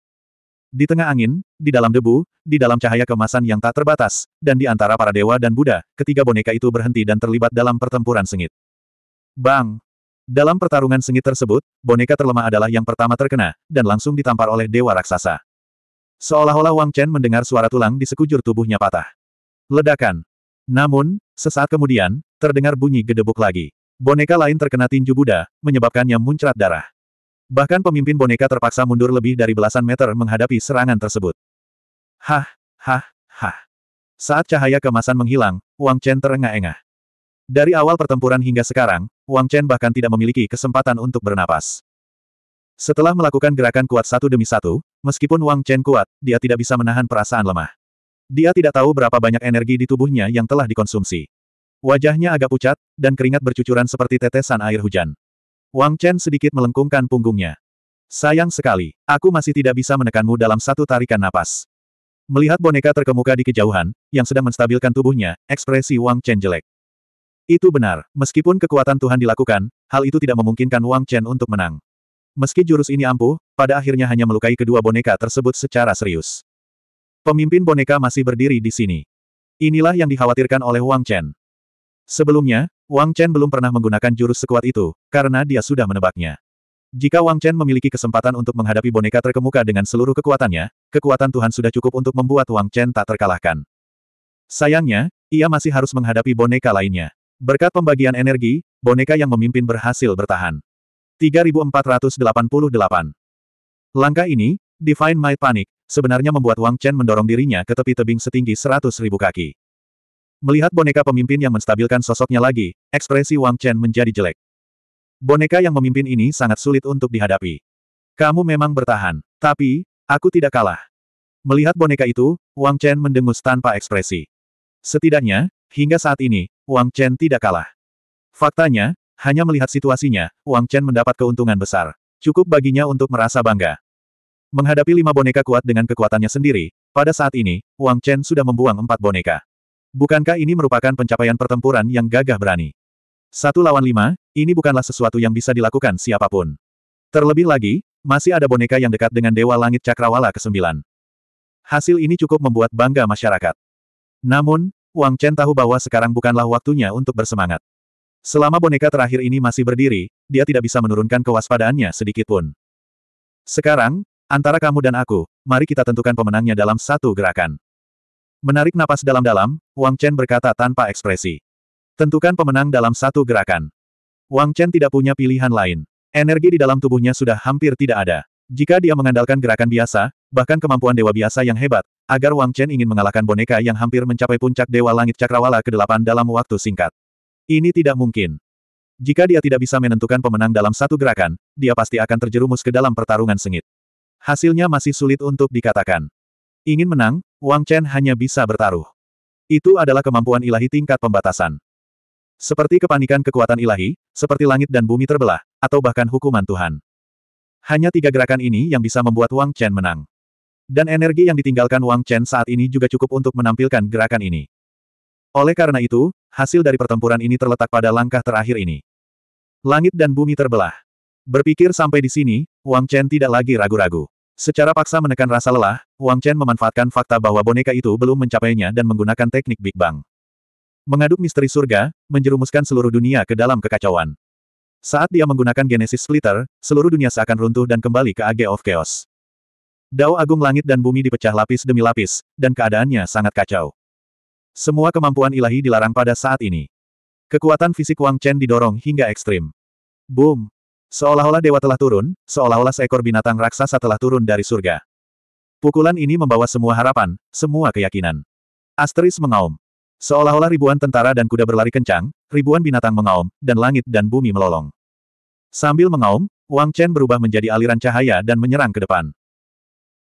Di tengah angin, di dalam debu, di dalam cahaya kemasan yang tak terbatas, dan di antara para dewa dan Buddha, ketiga boneka itu berhenti dan terlibat dalam pertempuran sengit. Bang! Dalam pertarungan sengit tersebut, boneka terlemah adalah yang pertama terkena, dan langsung ditampar oleh dewa raksasa. Seolah-olah Wang Chen mendengar suara tulang di sekujur tubuhnya patah. Ledakan. Namun, sesaat kemudian, terdengar bunyi gedebuk lagi. Boneka lain terkena tinju Buddha, menyebabkannya muncrat darah. Bahkan pemimpin boneka terpaksa mundur lebih dari belasan meter menghadapi serangan tersebut. Hah, hah, hah. Saat cahaya kemasan menghilang, Wang Chen terengah-engah. Dari awal pertempuran hingga sekarang, Wang Chen bahkan tidak memiliki kesempatan untuk bernapas. Setelah melakukan gerakan kuat satu demi satu, meskipun Wang Chen kuat, dia tidak bisa menahan perasaan lemah. Dia tidak tahu berapa banyak energi di tubuhnya yang telah dikonsumsi. Wajahnya agak pucat, dan keringat bercucuran seperti tetesan air hujan. Wang Chen sedikit melengkungkan punggungnya. Sayang sekali, aku masih tidak bisa menekanmu dalam satu tarikan napas. Melihat boneka terkemuka di kejauhan, yang sedang menstabilkan tubuhnya, ekspresi Wang Chen jelek. Itu benar, meskipun kekuatan Tuhan dilakukan, hal itu tidak memungkinkan Wang Chen untuk menang. Meski jurus ini ampuh, pada akhirnya hanya melukai kedua boneka tersebut secara serius. Pemimpin boneka masih berdiri di sini. Inilah yang dikhawatirkan oleh Wang Chen. Sebelumnya, Wang Chen belum pernah menggunakan jurus sekuat itu, karena dia sudah menebaknya. Jika Wang Chen memiliki kesempatan untuk menghadapi boneka terkemuka dengan seluruh kekuatannya, kekuatan Tuhan sudah cukup untuk membuat Wang Chen tak terkalahkan. Sayangnya, ia masih harus menghadapi boneka lainnya. Berkat pembagian energi, boneka yang memimpin berhasil bertahan. 3488 Langkah ini, Divine Might Panic, sebenarnya membuat Wang Chen mendorong dirinya ke tepi tebing setinggi 100.000 kaki. Melihat boneka pemimpin yang menstabilkan sosoknya lagi, ekspresi Wang Chen menjadi jelek. Boneka yang memimpin ini sangat sulit untuk dihadapi. Kamu memang bertahan, tapi, aku tidak kalah. Melihat boneka itu, Wang Chen mendengus tanpa ekspresi. Setidaknya, hingga saat ini, Wang Chen tidak kalah. Faktanya, hanya melihat situasinya, Wang Chen mendapat keuntungan besar. Cukup baginya untuk merasa bangga. Menghadapi lima boneka kuat dengan kekuatannya sendiri, pada saat ini, Wang Chen sudah membuang empat boneka. Bukankah ini merupakan pencapaian pertempuran yang gagah berani? Satu lawan lima, ini bukanlah sesuatu yang bisa dilakukan siapapun. Terlebih lagi, masih ada boneka yang dekat dengan Dewa Langit Cakrawala ke-9. Hasil ini cukup membuat bangga masyarakat. Namun, Wang Chen tahu bahwa sekarang bukanlah waktunya untuk bersemangat. Selama boneka terakhir ini masih berdiri, dia tidak bisa menurunkan kewaspadaannya sedikitpun. Sekarang, antara kamu dan aku, mari kita tentukan pemenangnya dalam satu gerakan. Menarik napas dalam-dalam, Wang Chen berkata tanpa ekspresi. Tentukan pemenang dalam satu gerakan. Wang Chen tidak punya pilihan lain. Energi di dalam tubuhnya sudah hampir tidak ada. Jika dia mengandalkan gerakan biasa, bahkan kemampuan dewa biasa yang hebat, agar Wang Chen ingin mengalahkan boneka yang hampir mencapai puncak Dewa Langit Cakrawala ke-8 dalam waktu singkat. Ini tidak mungkin. Jika dia tidak bisa menentukan pemenang dalam satu gerakan, dia pasti akan terjerumus ke dalam pertarungan sengit. Hasilnya masih sulit untuk dikatakan. Ingin menang, Wang Chen hanya bisa bertaruh. Itu adalah kemampuan ilahi tingkat pembatasan. Seperti kepanikan kekuatan ilahi, seperti langit dan bumi terbelah, atau bahkan hukuman Tuhan. Hanya tiga gerakan ini yang bisa membuat Wang Chen menang. Dan energi yang ditinggalkan Wang Chen saat ini juga cukup untuk menampilkan gerakan ini. Oleh karena itu, hasil dari pertempuran ini terletak pada langkah terakhir ini. Langit dan bumi terbelah. Berpikir sampai di sini, Wang Chen tidak lagi ragu-ragu. Secara paksa menekan rasa lelah, Wang Chen memanfaatkan fakta bahwa boneka itu belum mencapainya dan menggunakan teknik Big Bang. Mengaduk misteri surga, menjerumuskan seluruh dunia ke dalam kekacauan. Saat dia menggunakan Genesis Splitter, seluruh dunia seakan runtuh dan kembali ke Age of Chaos. Dao Agung Langit dan Bumi dipecah lapis demi lapis, dan keadaannya sangat kacau. Semua kemampuan ilahi dilarang pada saat ini. Kekuatan fisik Wang Chen didorong hingga ekstrim. Boom! Seolah-olah dewa telah turun, seolah-olah seekor binatang raksasa telah turun dari surga. Pukulan ini membawa semua harapan, semua keyakinan. Asteris mengaum. Seolah-olah ribuan tentara dan kuda berlari kencang, ribuan binatang mengaum, dan langit dan bumi melolong. Sambil mengaum, Wang Chen berubah menjadi aliran cahaya dan menyerang ke depan.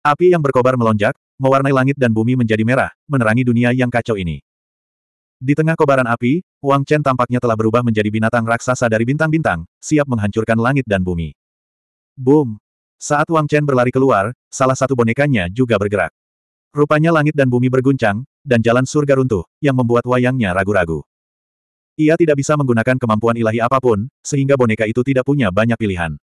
Api yang berkobar melonjak, mewarnai langit dan bumi menjadi merah, menerangi dunia yang kacau ini. Di tengah kobaran api, Wang Chen tampaknya telah berubah menjadi binatang raksasa dari bintang-bintang, siap menghancurkan langit dan bumi. Boom! Saat Wang Chen berlari keluar, salah satu bonekanya juga bergerak. Rupanya langit dan bumi berguncang, dan jalan surga runtuh, yang membuat wayangnya ragu-ragu. Ia tidak bisa menggunakan kemampuan ilahi apapun, sehingga boneka itu tidak punya banyak pilihan.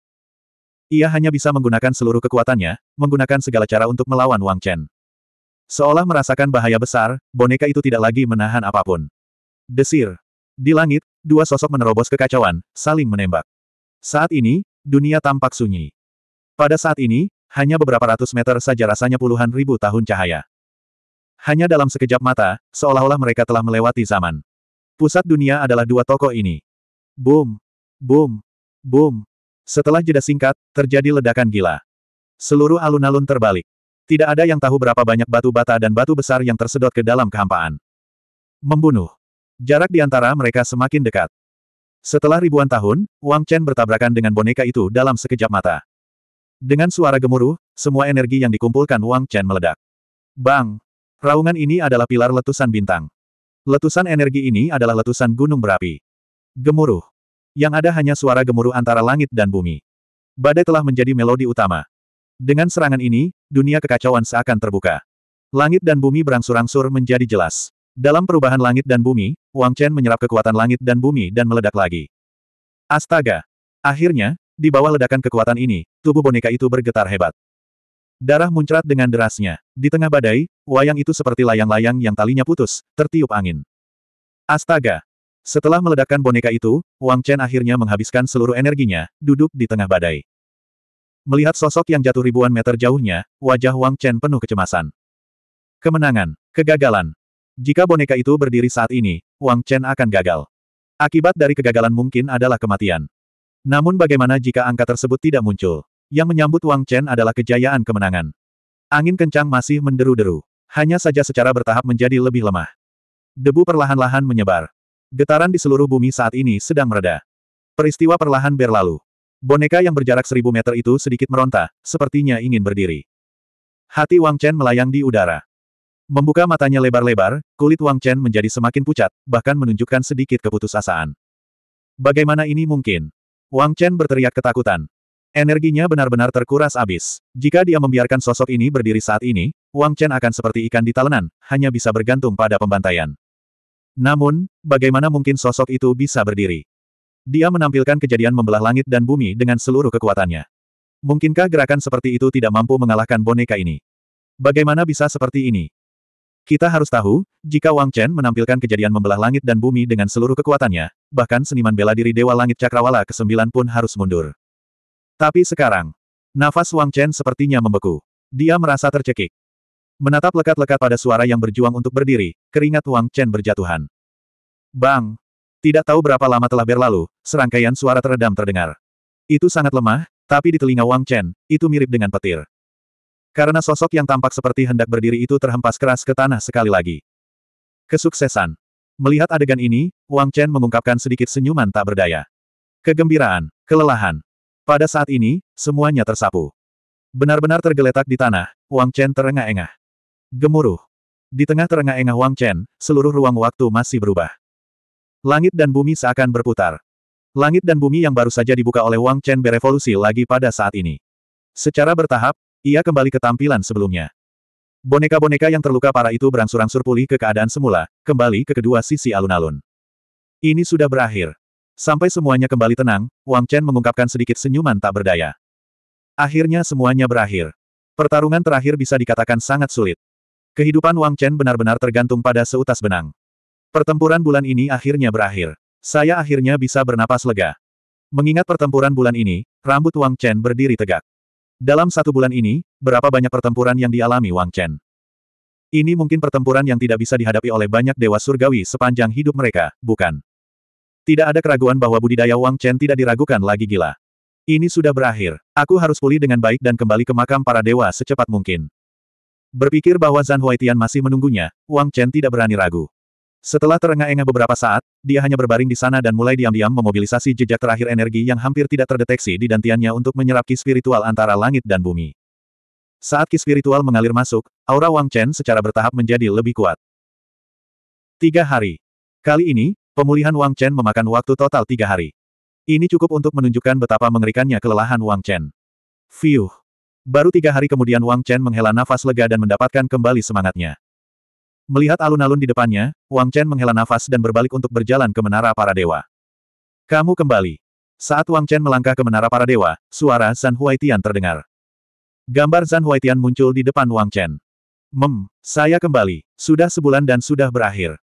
Ia hanya bisa menggunakan seluruh kekuatannya, menggunakan segala cara untuk melawan Wang Chen. Seolah merasakan bahaya besar, boneka itu tidak lagi menahan apapun. Desir. Di langit, dua sosok menerobos kekacauan, saling menembak. Saat ini, dunia tampak sunyi. Pada saat ini, hanya beberapa ratus meter saja rasanya puluhan ribu tahun cahaya. Hanya dalam sekejap mata, seolah-olah mereka telah melewati zaman. Pusat dunia adalah dua tokoh ini. Boom! Boom! Boom! Setelah jeda singkat, terjadi ledakan gila. Seluruh alun-alun terbalik. Tidak ada yang tahu berapa banyak batu bata dan batu besar yang tersedot ke dalam kehampaan. Membunuh. Jarak di antara mereka semakin dekat. Setelah ribuan tahun, Wang Chen bertabrakan dengan boneka itu dalam sekejap mata. Dengan suara gemuruh, semua energi yang dikumpulkan Wang Chen meledak. Bang! Raungan ini adalah pilar letusan bintang. Letusan energi ini adalah letusan gunung berapi. Gemuruh. Yang ada hanya suara gemuruh antara langit dan bumi. Badai telah menjadi melodi utama. Dengan serangan ini, dunia kekacauan seakan terbuka. Langit dan bumi berangsur-angsur menjadi jelas. Dalam perubahan langit dan bumi, Wang Chen menyerap kekuatan langit dan bumi dan meledak lagi. Astaga! Akhirnya, di bawah ledakan kekuatan ini, tubuh boneka itu bergetar hebat. Darah muncrat dengan derasnya. Di tengah badai, wayang itu seperti layang-layang yang talinya putus, tertiup angin. Astaga! Setelah meledakkan boneka itu, Wang Chen akhirnya menghabiskan seluruh energinya, duduk di tengah badai. Melihat sosok yang jatuh ribuan meter jauhnya, wajah Wang Chen penuh kecemasan. Kemenangan, kegagalan. Jika boneka itu berdiri saat ini, Wang Chen akan gagal. Akibat dari kegagalan mungkin adalah kematian. Namun bagaimana jika angka tersebut tidak muncul? Yang menyambut Wang Chen adalah kejayaan kemenangan. Angin kencang masih menderu-deru. Hanya saja secara bertahap menjadi lebih lemah. Debu perlahan-lahan menyebar. Getaran di seluruh bumi saat ini sedang mereda. Peristiwa perlahan berlalu. Boneka yang berjarak seribu meter itu sedikit meronta, sepertinya ingin berdiri. Hati Wang Chen melayang di udara. Membuka matanya lebar-lebar, kulit Wang Chen menjadi semakin pucat, bahkan menunjukkan sedikit keputusasaan. Bagaimana ini mungkin? Wang Chen berteriak ketakutan. Energinya benar-benar terkuras abis. Jika dia membiarkan sosok ini berdiri saat ini, Wang Chen akan seperti ikan di talenan, hanya bisa bergantung pada pembantaian. Namun, bagaimana mungkin sosok itu bisa berdiri? Dia menampilkan kejadian membelah langit dan bumi dengan seluruh kekuatannya. Mungkinkah gerakan seperti itu tidak mampu mengalahkan boneka ini? Bagaimana bisa seperti ini? Kita harus tahu, jika Wang Chen menampilkan kejadian membelah langit dan bumi dengan seluruh kekuatannya, bahkan seniman bela diri Dewa Langit Cakrawala ke-9 pun harus mundur. Tapi sekarang, nafas Wang Chen sepertinya membeku. Dia merasa tercekik. Menatap lekat-lekat pada suara yang berjuang untuk berdiri, keringat Wang Chen berjatuhan. Bang! Tidak tahu berapa lama telah berlalu, serangkaian suara teredam terdengar. Itu sangat lemah, tapi di telinga Wang Chen, itu mirip dengan petir. Karena sosok yang tampak seperti hendak berdiri itu terhempas keras ke tanah sekali lagi. Kesuksesan. Melihat adegan ini, Wang Chen mengungkapkan sedikit senyuman tak berdaya. Kegembiraan, kelelahan. Pada saat ini, semuanya tersapu. Benar-benar tergeletak di tanah, Wang Chen terengah-engah. Gemuruh. Di tengah terengah-engah Wang Chen, seluruh ruang waktu masih berubah. Langit dan bumi seakan berputar. Langit dan bumi yang baru saja dibuka oleh Wang Chen berevolusi lagi pada saat ini. Secara bertahap, ia kembali ke tampilan sebelumnya. Boneka-boneka yang terluka parah itu berangsur-angsur pulih ke keadaan semula, kembali ke kedua sisi alun-alun. Ini sudah berakhir. Sampai semuanya kembali tenang, Wang Chen mengungkapkan sedikit senyuman tak berdaya. Akhirnya semuanya berakhir. Pertarungan terakhir bisa dikatakan sangat sulit. Kehidupan Wang Chen benar-benar tergantung pada seutas benang. Pertempuran bulan ini akhirnya berakhir. Saya akhirnya bisa bernapas lega. Mengingat pertempuran bulan ini, rambut Wang Chen berdiri tegak. Dalam satu bulan ini, berapa banyak pertempuran yang dialami Wang Chen? Ini mungkin pertempuran yang tidak bisa dihadapi oleh banyak dewa surgawi sepanjang hidup mereka, bukan? Tidak ada keraguan bahwa budidaya Wang Chen tidak diragukan lagi gila. Ini sudah berakhir. Aku harus pulih dengan baik dan kembali ke makam para dewa secepat mungkin. Berpikir bahwa Zhan Huaitian masih menunggunya, Wang Chen tidak berani ragu. Setelah terengah-engah beberapa saat, dia hanya berbaring di sana dan mulai diam-diam memobilisasi jejak terakhir energi yang hampir tidak terdeteksi di dantiannya untuk menyerap ki spiritual antara langit dan bumi. Saat ki spiritual mengalir masuk, aura Wang Chen secara bertahap menjadi lebih kuat. Tiga hari. Kali ini, pemulihan Wang Chen memakan waktu total tiga hari. Ini cukup untuk menunjukkan betapa mengerikannya kelelahan Wang Chen. Fiuh. Baru tiga hari kemudian Wang Chen menghela nafas lega dan mendapatkan kembali semangatnya. Melihat alun-alun di depannya, Wang Chen menghela nafas dan berbalik untuk berjalan ke Menara Para Dewa. Kamu kembali. Saat Wang Chen melangkah ke Menara Para Dewa, suara Zan Huaitian terdengar. Gambar Zan Huaitian muncul di depan Wang Chen. Mem, saya kembali. Sudah sebulan dan sudah berakhir.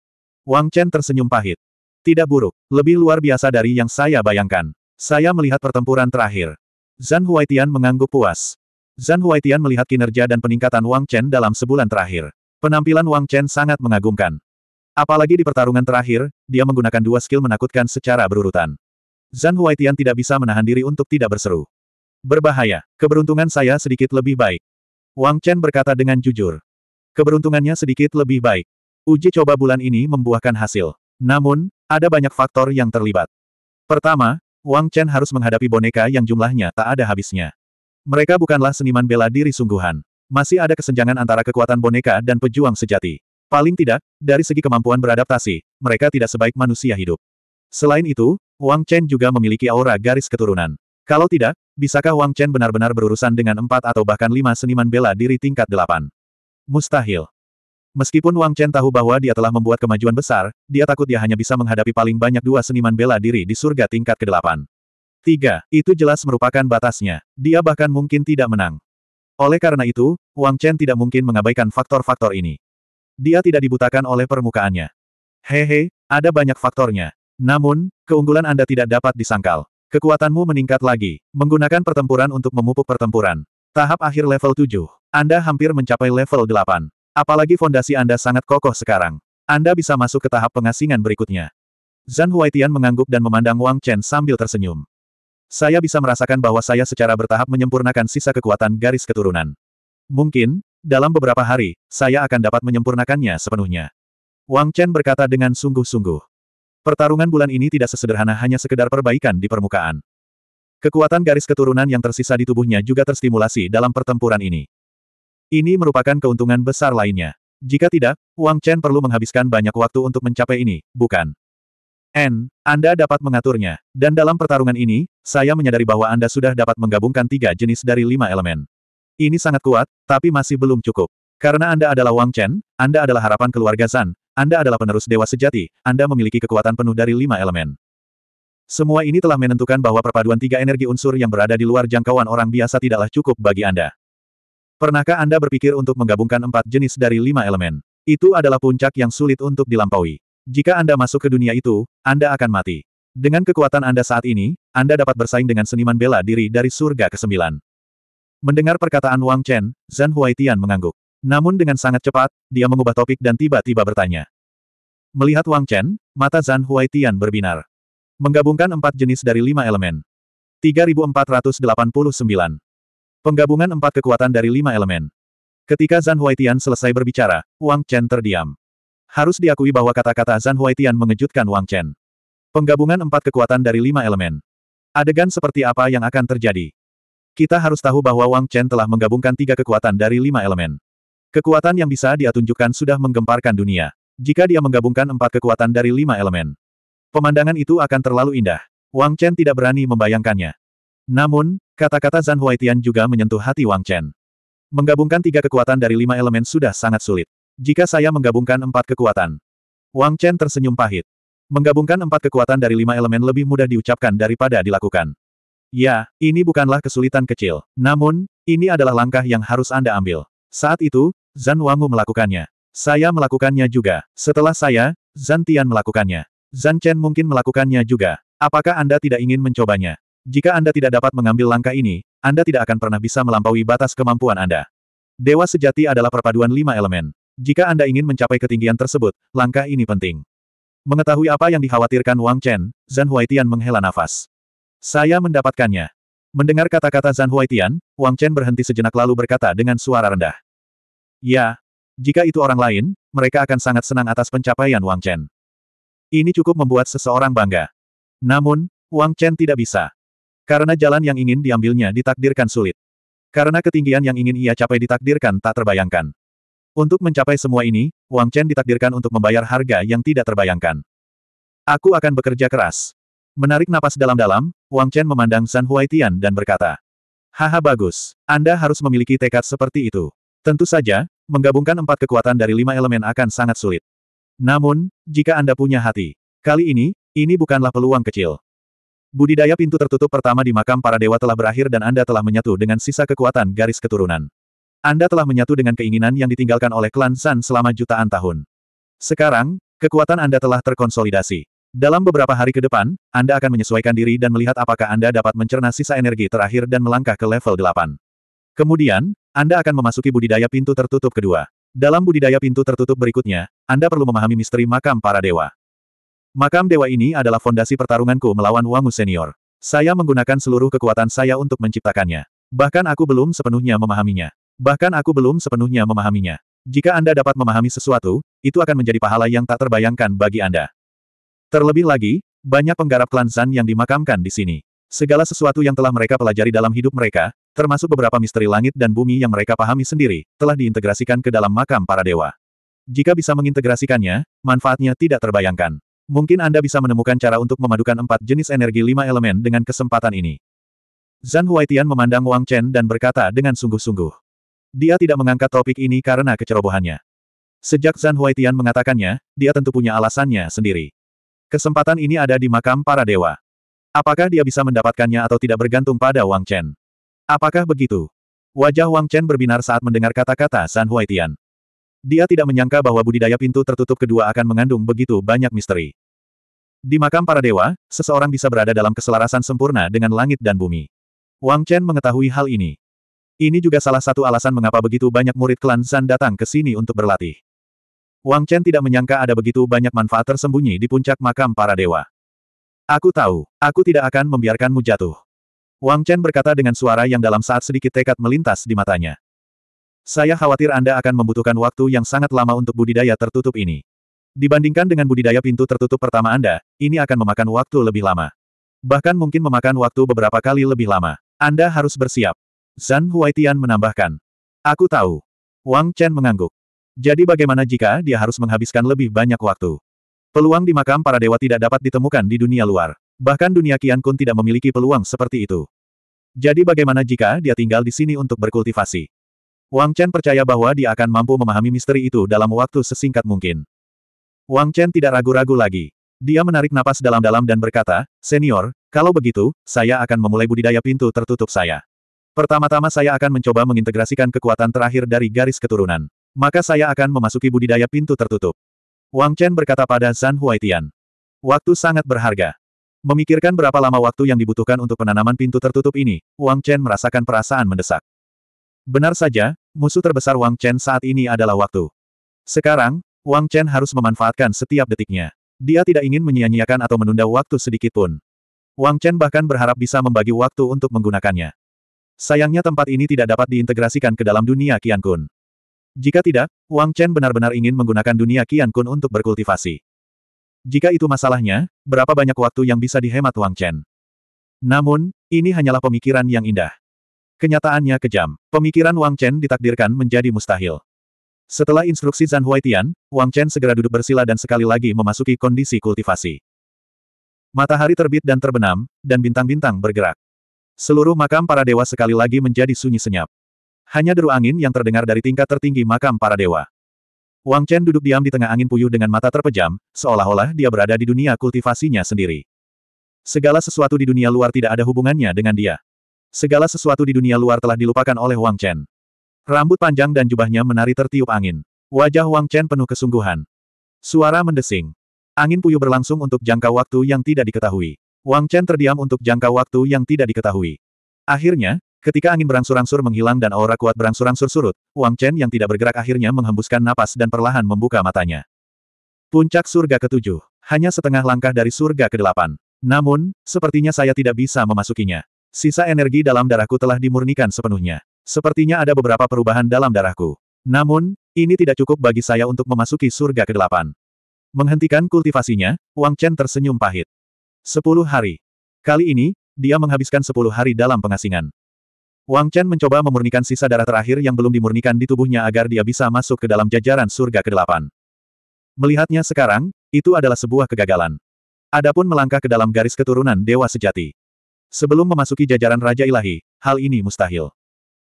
Wang Chen tersenyum pahit. Tidak buruk. Lebih luar biasa dari yang saya bayangkan. Saya melihat pertempuran terakhir. Zan Huaitian mengangguk puas. Zhan Huaitian melihat kinerja dan peningkatan Wang Chen dalam sebulan terakhir. Penampilan Wang Chen sangat mengagumkan. Apalagi di pertarungan terakhir, dia menggunakan dua skill menakutkan secara berurutan. Zhan Huaitian tidak bisa menahan diri untuk tidak berseru. Berbahaya, keberuntungan saya sedikit lebih baik. Wang Chen berkata dengan jujur. Keberuntungannya sedikit lebih baik. Uji coba bulan ini membuahkan hasil. Namun, ada banyak faktor yang terlibat. Pertama, Wang Chen harus menghadapi boneka yang jumlahnya tak ada habisnya. Mereka bukanlah seniman bela diri sungguhan. Masih ada kesenjangan antara kekuatan boneka dan pejuang sejati. Paling tidak, dari segi kemampuan beradaptasi, mereka tidak sebaik manusia hidup. Selain itu, Wang Chen juga memiliki aura garis keturunan. Kalau tidak, bisakah Wang Chen benar-benar berurusan dengan empat atau bahkan lima seniman bela diri tingkat delapan? Mustahil. Meskipun Wang Chen tahu bahwa dia telah membuat kemajuan besar, dia takut dia hanya bisa menghadapi paling banyak dua seniman bela diri di surga tingkat ke-8. Tiga, itu jelas merupakan batasnya. Dia bahkan mungkin tidak menang. Oleh karena itu, Wang Chen tidak mungkin mengabaikan faktor-faktor ini. Dia tidak dibutakan oleh permukaannya. Hehe, ada banyak faktornya. Namun, keunggulan Anda tidak dapat disangkal. Kekuatanmu meningkat lagi, menggunakan pertempuran untuk memupuk pertempuran. Tahap akhir level 7. Anda hampir mencapai level 8. Apalagi fondasi Anda sangat kokoh sekarang. Anda bisa masuk ke tahap pengasingan berikutnya. Zhan Huaitian mengangguk dan memandang Wang Chen sambil tersenyum. Saya bisa merasakan bahwa saya secara bertahap menyempurnakan sisa kekuatan garis keturunan. Mungkin, dalam beberapa hari, saya akan dapat menyempurnakannya sepenuhnya. Wang Chen berkata dengan sungguh-sungguh. Pertarungan bulan ini tidak sesederhana hanya sekedar perbaikan di permukaan. Kekuatan garis keturunan yang tersisa di tubuhnya juga terstimulasi dalam pertempuran ini. Ini merupakan keuntungan besar lainnya. Jika tidak, Wang Chen perlu menghabiskan banyak waktu untuk mencapai ini, bukan? N, Anda dapat mengaturnya. Dan dalam pertarungan ini, saya menyadari bahwa Anda sudah dapat menggabungkan tiga jenis dari lima elemen. Ini sangat kuat, tapi masih belum cukup. Karena Anda adalah Wang Chen, Anda adalah harapan keluarga Zan, Anda adalah penerus dewa sejati, Anda memiliki kekuatan penuh dari lima elemen. Semua ini telah menentukan bahwa perpaduan tiga energi unsur yang berada di luar jangkauan orang biasa tidaklah cukup bagi Anda. Pernahkah Anda berpikir untuk menggabungkan empat jenis dari lima elemen? Itu adalah puncak yang sulit untuk dilampaui. Jika Anda masuk ke dunia itu, Anda akan mati. Dengan kekuatan Anda saat ini, Anda dapat bersaing dengan seniman bela diri dari surga ke-9. Mendengar perkataan Wang Chen, Zhan Huaitian mengangguk. Namun dengan sangat cepat, dia mengubah topik dan tiba-tiba bertanya. Melihat Wang Chen, mata Zhan Huaitian berbinar. Menggabungkan empat jenis dari lima elemen. 3489. Penggabungan empat kekuatan dari lima elemen. Ketika Zhan Huaitian selesai berbicara, Wang Chen terdiam. Harus diakui bahwa kata-kata Zan Huaitian mengejutkan Wang Chen. Penggabungan empat kekuatan dari lima elemen. Adegan seperti apa yang akan terjadi? Kita harus tahu bahwa Wang Chen telah menggabungkan tiga kekuatan dari lima elemen. Kekuatan yang bisa dia tunjukkan sudah menggemparkan dunia. Jika dia menggabungkan empat kekuatan dari lima elemen. Pemandangan itu akan terlalu indah. Wang Chen tidak berani membayangkannya. Namun, kata-kata Zan Huaitian juga menyentuh hati Wang Chen. Menggabungkan tiga kekuatan dari lima elemen sudah sangat sulit. Jika saya menggabungkan empat kekuatan. Wang Chen tersenyum pahit. Menggabungkan empat kekuatan dari lima elemen lebih mudah diucapkan daripada dilakukan. Ya, ini bukanlah kesulitan kecil. Namun, ini adalah langkah yang harus Anda ambil. Saat itu, Zan Wangu melakukannya. Saya melakukannya juga. Setelah saya, Zan Tian melakukannya. Zan Chen mungkin melakukannya juga. Apakah Anda tidak ingin mencobanya? Jika Anda tidak dapat mengambil langkah ini, Anda tidak akan pernah bisa melampaui batas kemampuan Anda. Dewa sejati adalah perpaduan lima elemen. Jika Anda ingin mencapai ketinggian tersebut, langkah ini penting. Mengetahui apa yang dikhawatirkan Wang Chen, Zhan Huaitian menghela nafas. Saya mendapatkannya. Mendengar kata-kata Zhan Huaitian, Wang Chen berhenti sejenak lalu berkata dengan suara rendah. Ya, jika itu orang lain, mereka akan sangat senang atas pencapaian Wang Chen. Ini cukup membuat seseorang bangga. Namun, Wang Chen tidak bisa. Karena jalan yang ingin diambilnya ditakdirkan sulit. Karena ketinggian yang ingin ia capai ditakdirkan tak terbayangkan. Untuk mencapai semua ini, Wang Chen ditakdirkan untuk membayar harga yang tidak terbayangkan. Aku akan bekerja keras. Menarik napas dalam-dalam, Wang Chen memandang San Huaitian dan berkata, Haha bagus, Anda harus memiliki tekad seperti itu. Tentu saja, menggabungkan empat kekuatan dari lima elemen akan sangat sulit. Namun, jika Anda punya hati, kali ini, ini bukanlah peluang kecil. Budidaya pintu tertutup pertama di makam para dewa telah berakhir dan Anda telah menyatu dengan sisa kekuatan garis keturunan. Anda telah menyatu dengan keinginan yang ditinggalkan oleh klan San selama jutaan tahun. Sekarang, kekuatan Anda telah terkonsolidasi. Dalam beberapa hari ke depan, Anda akan menyesuaikan diri dan melihat apakah Anda dapat mencerna sisa energi terakhir dan melangkah ke level 8. Kemudian, Anda akan memasuki budidaya pintu tertutup kedua. Dalam budidaya pintu tertutup berikutnya, Anda perlu memahami misteri makam para dewa. Makam dewa ini adalah fondasi pertarunganku melawan Wangu Senior. Saya menggunakan seluruh kekuatan saya untuk menciptakannya. Bahkan aku belum sepenuhnya memahaminya. Bahkan aku belum sepenuhnya memahaminya. Jika Anda dapat memahami sesuatu, itu akan menjadi pahala yang tak terbayangkan bagi Anda. Terlebih lagi, banyak penggarap klan Zan yang dimakamkan di sini. Segala sesuatu yang telah mereka pelajari dalam hidup mereka, termasuk beberapa misteri langit dan bumi yang mereka pahami sendiri, telah diintegrasikan ke dalam makam para dewa. Jika bisa mengintegrasikannya, manfaatnya tidak terbayangkan. Mungkin Anda bisa menemukan cara untuk memadukan empat jenis energi lima elemen dengan kesempatan ini. Zan Huaitian memandang Wang Chen dan berkata dengan sungguh-sungguh. Dia tidak mengangkat topik ini karena kecerobohannya. Sejak Zan Huaitian mengatakannya, dia tentu punya alasannya sendiri. Kesempatan ini ada di makam para dewa. Apakah dia bisa mendapatkannya atau tidak bergantung pada Wang Chen? Apakah begitu? Wajah Wang Chen berbinar saat mendengar kata-kata Zan Huaitian. Dia tidak menyangka bahwa budidaya pintu tertutup kedua akan mengandung begitu banyak misteri. Di makam para dewa, seseorang bisa berada dalam keselarasan sempurna dengan langit dan bumi. Wang Chen mengetahui hal ini. Ini juga salah satu alasan mengapa begitu banyak murid klan Zan datang ke sini untuk berlatih. Wang Chen tidak menyangka ada begitu banyak manfaat tersembunyi di puncak makam para dewa. Aku tahu, aku tidak akan membiarkanmu jatuh. Wang Chen berkata dengan suara yang dalam saat sedikit tekad melintas di matanya. Saya khawatir Anda akan membutuhkan waktu yang sangat lama untuk budidaya tertutup ini. Dibandingkan dengan budidaya pintu tertutup pertama Anda, ini akan memakan waktu lebih lama. Bahkan mungkin memakan waktu beberapa kali lebih lama. Anda harus bersiap. Zan Huaitian menambahkan. Aku tahu. Wang Chen mengangguk. Jadi bagaimana jika dia harus menghabiskan lebih banyak waktu? Peluang di makam para dewa tidak dapat ditemukan di dunia luar. Bahkan dunia Qian Kun tidak memiliki peluang seperti itu. Jadi bagaimana jika dia tinggal di sini untuk berkultivasi? Wang Chen percaya bahwa dia akan mampu memahami misteri itu dalam waktu sesingkat mungkin. Wang Chen tidak ragu-ragu lagi. Dia menarik napas dalam-dalam dan berkata, Senior, kalau begitu, saya akan memulai budidaya pintu tertutup saya. Pertama-tama saya akan mencoba mengintegrasikan kekuatan terakhir dari garis keturunan. Maka saya akan memasuki budidaya pintu tertutup. Wang Chen berkata pada Zan Huaitian. Waktu sangat berharga. Memikirkan berapa lama waktu yang dibutuhkan untuk penanaman pintu tertutup ini, Wang Chen merasakan perasaan mendesak. Benar saja, musuh terbesar Wang Chen saat ini adalah waktu. Sekarang, Wang Chen harus memanfaatkan setiap detiknya. Dia tidak ingin menyia-nyiakan atau menunda waktu sedikit pun. Wang Chen bahkan berharap bisa membagi waktu untuk menggunakannya. Sayangnya tempat ini tidak dapat diintegrasikan ke dalam dunia Qian Kun. Jika tidak, Wang Chen benar-benar ingin menggunakan dunia Qian Kun untuk berkultivasi. Jika itu masalahnya, berapa banyak waktu yang bisa dihemat Wang Chen? Namun, ini hanyalah pemikiran yang indah. Kenyataannya kejam. Pemikiran Wang Chen ditakdirkan menjadi mustahil. Setelah instruksi Zhan Huaitian, Wang Chen segera duduk bersila dan sekali lagi memasuki kondisi kultivasi. Matahari terbit dan terbenam, dan bintang-bintang bergerak. Seluruh makam para dewa sekali lagi menjadi sunyi senyap. Hanya deru angin yang terdengar dari tingkat tertinggi makam para dewa. Wang Chen duduk diam di tengah angin puyuh dengan mata terpejam, seolah-olah dia berada di dunia kultivasinya sendiri. Segala sesuatu di dunia luar tidak ada hubungannya dengan dia. Segala sesuatu di dunia luar telah dilupakan oleh Wang Chen. Rambut panjang dan jubahnya menari tertiup angin. Wajah Wang Chen penuh kesungguhan. Suara mendesing. Angin puyuh berlangsung untuk jangka waktu yang tidak diketahui. Wang Chen terdiam untuk jangka waktu yang tidak diketahui. Akhirnya, ketika angin berangsur-angsur menghilang dan aura kuat berangsur-angsur surut, Wang Chen yang tidak bergerak akhirnya menghembuskan napas dan perlahan membuka matanya. Puncak surga ketujuh, hanya setengah langkah dari surga kedelapan. Namun, sepertinya saya tidak bisa memasukinya. Sisa energi dalam darahku telah dimurnikan sepenuhnya. Sepertinya ada beberapa perubahan dalam darahku. Namun, ini tidak cukup bagi saya untuk memasuki surga kedelapan. Menghentikan kultivasinya, Wang Chen tersenyum pahit. Sepuluh hari. Kali ini, dia menghabiskan sepuluh hari dalam pengasingan. Wang Chen mencoba memurnikan sisa darah terakhir yang belum dimurnikan di tubuhnya agar dia bisa masuk ke dalam jajaran surga ke-8. Melihatnya sekarang, itu adalah sebuah kegagalan. Adapun melangkah ke dalam garis keturunan Dewa Sejati. Sebelum memasuki jajaran Raja Ilahi, hal ini mustahil.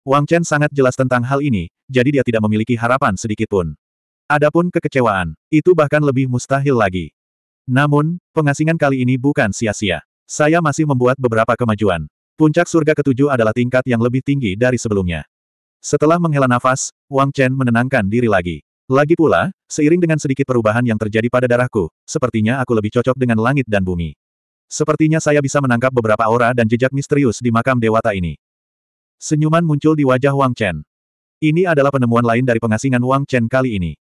Wang Chen sangat jelas tentang hal ini, jadi dia tidak memiliki harapan sedikitpun. Adapun kekecewaan, itu bahkan lebih mustahil lagi. Namun, pengasingan kali ini bukan sia-sia. Saya masih membuat beberapa kemajuan. Puncak surga ketujuh adalah tingkat yang lebih tinggi dari sebelumnya. Setelah menghela nafas, Wang Chen menenangkan diri lagi. Lagi pula, seiring dengan sedikit perubahan yang terjadi pada darahku, sepertinya aku lebih cocok dengan langit dan bumi. Sepertinya saya bisa menangkap beberapa aura dan jejak misterius di makam dewata ini. Senyuman muncul di wajah Wang Chen. Ini adalah penemuan lain dari pengasingan Wang Chen kali ini.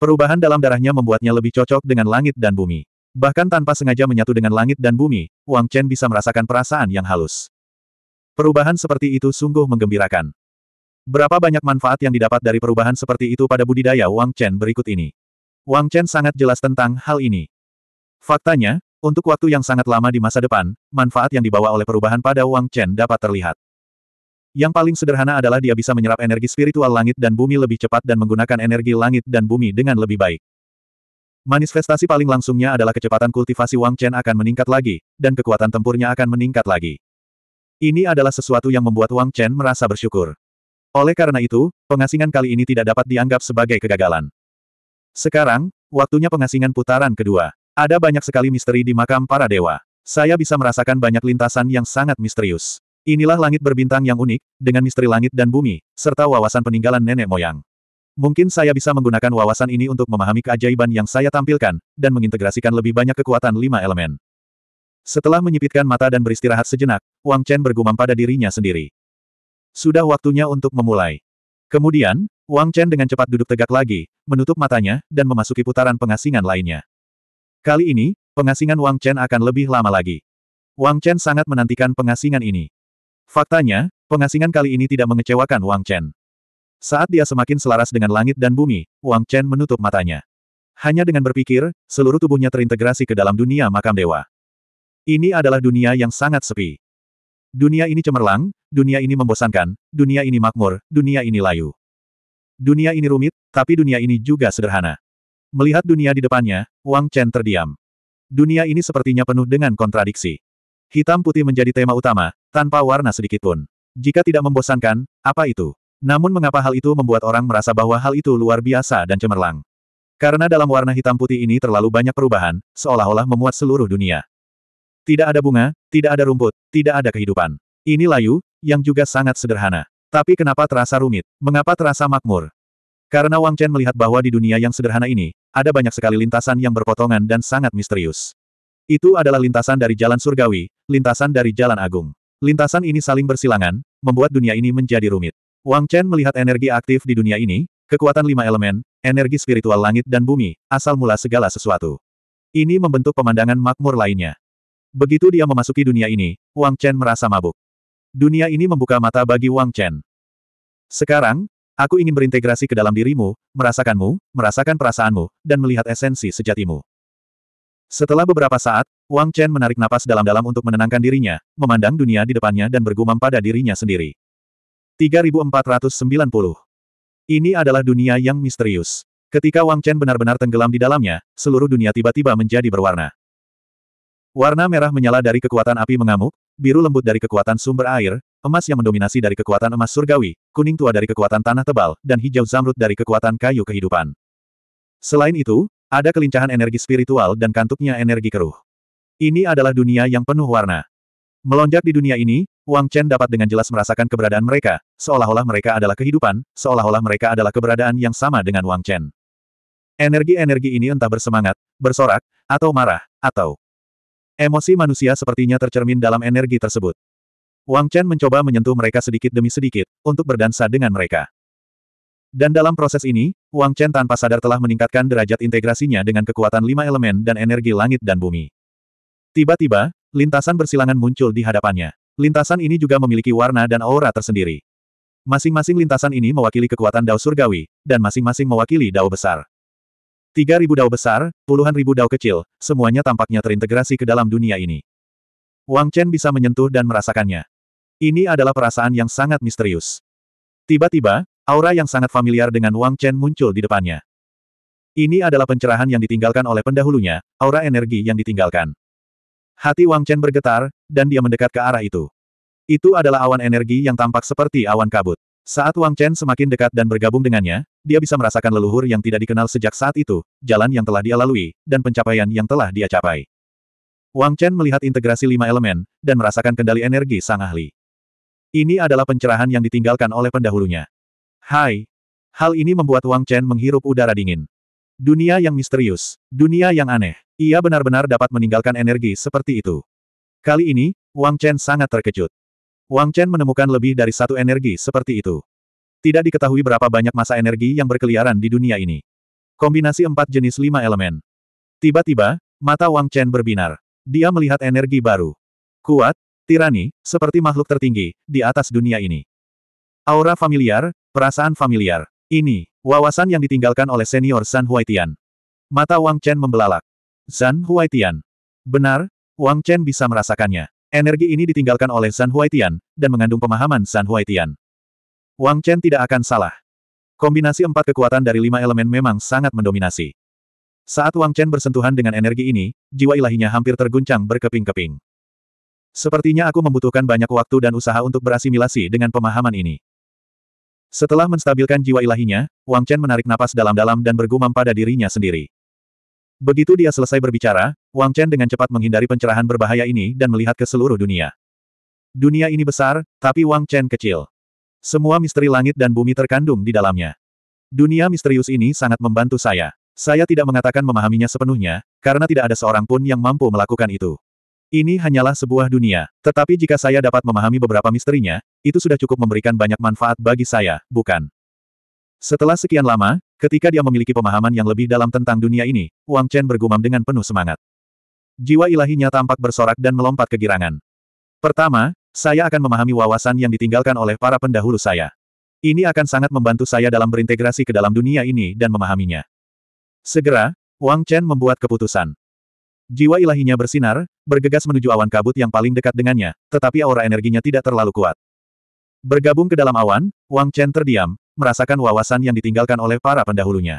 Perubahan dalam darahnya membuatnya lebih cocok dengan langit dan bumi. Bahkan tanpa sengaja menyatu dengan langit dan bumi, Wang Chen bisa merasakan perasaan yang halus. Perubahan seperti itu sungguh menggembirakan. Berapa banyak manfaat yang didapat dari perubahan seperti itu pada budidaya Wang Chen berikut ini. Wang Chen sangat jelas tentang hal ini. Faktanya, untuk waktu yang sangat lama di masa depan, manfaat yang dibawa oleh perubahan pada Wang Chen dapat terlihat. Yang paling sederhana adalah dia bisa menyerap energi spiritual langit dan bumi lebih cepat dan menggunakan energi langit dan bumi dengan lebih baik. Manifestasi paling langsungnya adalah kecepatan kultivasi Wang Chen akan meningkat lagi, dan kekuatan tempurnya akan meningkat lagi. Ini adalah sesuatu yang membuat Wang Chen merasa bersyukur. Oleh karena itu, pengasingan kali ini tidak dapat dianggap sebagai kegagalan. Sekarang, waktunya pengasingan putaran kedua. Ada banyak sekali misteri di makam para dewa. Saya bisa merasakan banyak lintasan yang sangat misterius. Inilah langit berbintang yang unik, dengan misteri langit dan bumi, serta wawasan peninggalan nenek moyang. Mungkin saya bisa menggunakan wawasan ini untuk memahami keajaiban yang saya tampilkan, dan mengintegrasikan lebih banyak kekuatan lima elemen. Setelah menyipitkan mata dan beristirahat sejenak, Wang Chen bergumam pada dirinya sendiri. Sudah waktunya untuk memulai. Kemudian, Wang Chen dengan cepat duduk tegak lagi, menutup matanya, dan memasuki putaran pengasingan lainnya. Kali ini, pengasingan Wang Chen akan lebih lama lagi. Wang Chen sangat menantikan pengasingan ini. Faktanya, pengasingan kali ini tidak mengecewakan Wang Chen. Saat dia semakin selaras dengan langit dan bumi, Wang Chen menutup matanya. Hanya dengan berpikir, seluruh tubuhnya terintegrasi ke dalam dunia makam dewa. Ini adalah dunia yang sangat sepi. Dunia ini cemerlang, dunia ini membosankan, dunia ini makmur, dunia ini layu. Dunia ini rumit, tapi dunia ini juga sederhana. Melihat dunia di depannya, Wang Chen terdiam. Dunia ini sepertinya penuh dengan kontradiksi. Hitam putih menjadi tema utama, tanpa warna sedikitpun. Jika tidak membosankan, apa itu? Namun mengapa hal itu membuat orang merasa bahwa hal itu luar biasa dan cemerlang? Karena dalam warna hitam putih ini terlalu banyak perubahan, seolah-olah memuat seluruh dunia. Tidak ada bunga, tidak ada rumput, tidak ada kehidupan. Ini layu, yang juga sangat sederhana. Tapi kenapa terasa rumit? Mengapa terasa makmur? Karena Wang Chen melihat bahwa di dunia yang sederhana ini, ada banyak sekali lintasan yang berpotongan dan sangat misterius. Itu adalah lintasan dari jalan surgawi, lintasan dari jalan agung. Lintasan ini saling bersilangan, membuat dunia ini menjadi rumit. Wang Chen melihat energi aktif di dunia ini, kekuatan lima elemen, energi spiritual langit dan bumi, asal mula segala sesuatu. Ini membentuk pemandangan makmur lainnya. Begitu dia memasuki dunia ini, Wang Chen merasa mabuk. Dunia ini membuka mata bagi Wang Chen. Sekarang, aku ingin berintegrasi ke dalam dirimu, merasakanmu, merasakan perasaanmu, dan melihat esensi sejatimu. Setelah beberapa saat, Wang Chen menarik napas dalam-dalam untuk menenangkan dirinya, memandang dunia di depannya dan bergumam pada dirinya sendiri. 3490. Ini adalah dunia yang misterius. Ketika Wang Chen benar-benar tenggelam di dalamnya, seluruh dunia tiba-tiba menjadi berwarna. Warna merah menyala dari kekuatan api mengamuk, biru lembut dari kekuatan sumber air, emas yang mendominasi dari kekuatan emas surgawi, kuning tua dari kekuatan tanah tebal, dan hijau zamrud dari kekuatan kayu kehidupan. Selain itu, ada kelincahan energi spiritual dan kantuknya energi keruh. Ini adalah dunia yang penuh warna. Melonjak di dunia ini, Wang Chen dapat dengan jelas merasakan keberadaan mereka, seolah-olah mereka adalah kehidupan, seolah-olah mereka adalah keberadaan yang sama dengan Wang Chen. Energi-energi ini entah bersemangat, bersorak, atau marah, atau emosi manusia sepertinya tercermin dalam energi tersebut. Wang Chen mencoba menyentuh mereka sedikit demi sedikit, untuk berdansa dengan mereka. Dan dalam proses ini, Wang Chen tanpa sadar telah meningkatkan derajat integrasinya dengan kekuatan lima elemen dan energi langit dan bumi. Tiba-tiba, lintasan bersilangan muncul di hadapannya. Lintasan ini juga memiliki warna dan aura tersendiri. Masing-masing lintasan ini mewakili kekuatan dao surgawi, dan masing-masing mewakili dao besar. Tiga ribu dao besar, puluhan ribu dao kecil, semuanya tampaknya terintegrasi ke dalam dunia ini. Wang Chen bisa menyentuh dan merasakannya. Ini adalah perasaan yang sangat misterius. Tiba-tiba, aura yang sangat familiar dengan Wang Chen muncul di depannya. Ini adalah pencerahan yang ditinggalkan oleh pendahulunya, aura energi yang ditinggalkan. Hati Wang Chen bergetar, dan dia mendekat ke arah itu. Itu adalah awan energi yang tampak seperti awan kabut. Saat Wang Chen semakin dekat dan bergabung dengannya, dia bisa merasakan leluhur yang tidak dikenal sejak saat itu, jalan yang telah dia lalui, dan pencapaian yang telah dia capai. Wang Chen melihat integrasi lima elemen, dan merasakan kendali energi sang ahli. Ini adalah pencerahan yang ditinggalkan oleh pendahulunya. Hai! Hal ini membuat Wang Chen menghirup udara dingin. Dunia yang misterius, dunia yang aneh. Ia benar-benar dapat meninggalkan energi seperti itu. Kali ini, Wang Chen sangat terkejut. Wang Chen menemukan lebih dari satu energi seperti itu. Tidak diketahui berapa banyak masa energi yang berkeliaran di dunia ini. Kombinasi empat jenis lima elemen. Tiba-tiba, mata Wang Chen berbinar. Dia melihat energi baru. Kuat, tirani, seperti makhluk tertinggi, di atas dunia ini. Aura familiar, perasaan familiar. Ini, wawasan yang ditinggalkan oleh senior San Huaitian. Mata Wang Chen membelalak. Zan Huaitian. Benar, Wang Chen bisa merasakannya. Energi ini ditinggalkan oleh Zan Huaitian, dan mengandung pemahaman Zan Huaitian. Wang Chen tidak akan salah. Kombinasi empat kekuatan dari lima elemen memang sangat mendominasi. Saat Wang Chen bersentuhan dengan energi ini, jiwa ilahinya hampir terguncang berkeping-keping. Sepertinya aku membutuhkan banyak waktu dan usaha untuk berasimilasi dengan pemahaman ini. Setelah menstabilkan jiwa ilahinya, Wang Chen menarik napas dalam-dalam dan bergumam pada dirinya sendiri. Begitu dia selesai berbicara, Wang Chen dengan cepat menghindari pencerahan berbahaya ini dan melihat ke seluruh dunia. Dunia ini besar, tapi Wang Chen kecil. Semua misteri langit dan bumi terkandung di dalamnya. Dunia misterius ini sangat membantu saya. Saya tidak mengatakan memahaminya sepenuhnya, karena tidak ada seorang pun yang mampu melakukan itu. Ini hanyalah sebuah dunia, tetapi jika saya dapat memahami beberapa misterinya, itu sudah cukup memberikan banyak manfaat bagi saya, bukan? Setelah sekian lama, Ketika dia memiliki pemahaman yang lebih dalam tentang dunia ini, Wang Chen bergumam dengan penuh semangat. Jiwa ilahinya tampak bersorak dan melompat kegirangan. Pertama, saya akan memahami wawasan yang ditinggalkan oleh para pendahulu saya. Ini akan sangat membantu saya dalam berintegrasi ke dalam dunia ini dan memahaminya. Segera, Wang Chen membuat keputusan. Jiwa ilahinya bersinar, bergegas menuju awan kabut yang paling dekat dengannya, tetapi aura energinya tidak terlalu kuat. Bergabung ke dalam awan, Wang Chen terdiam, merasakan wawasan yang ditinggalkan oleh para pendahulunya.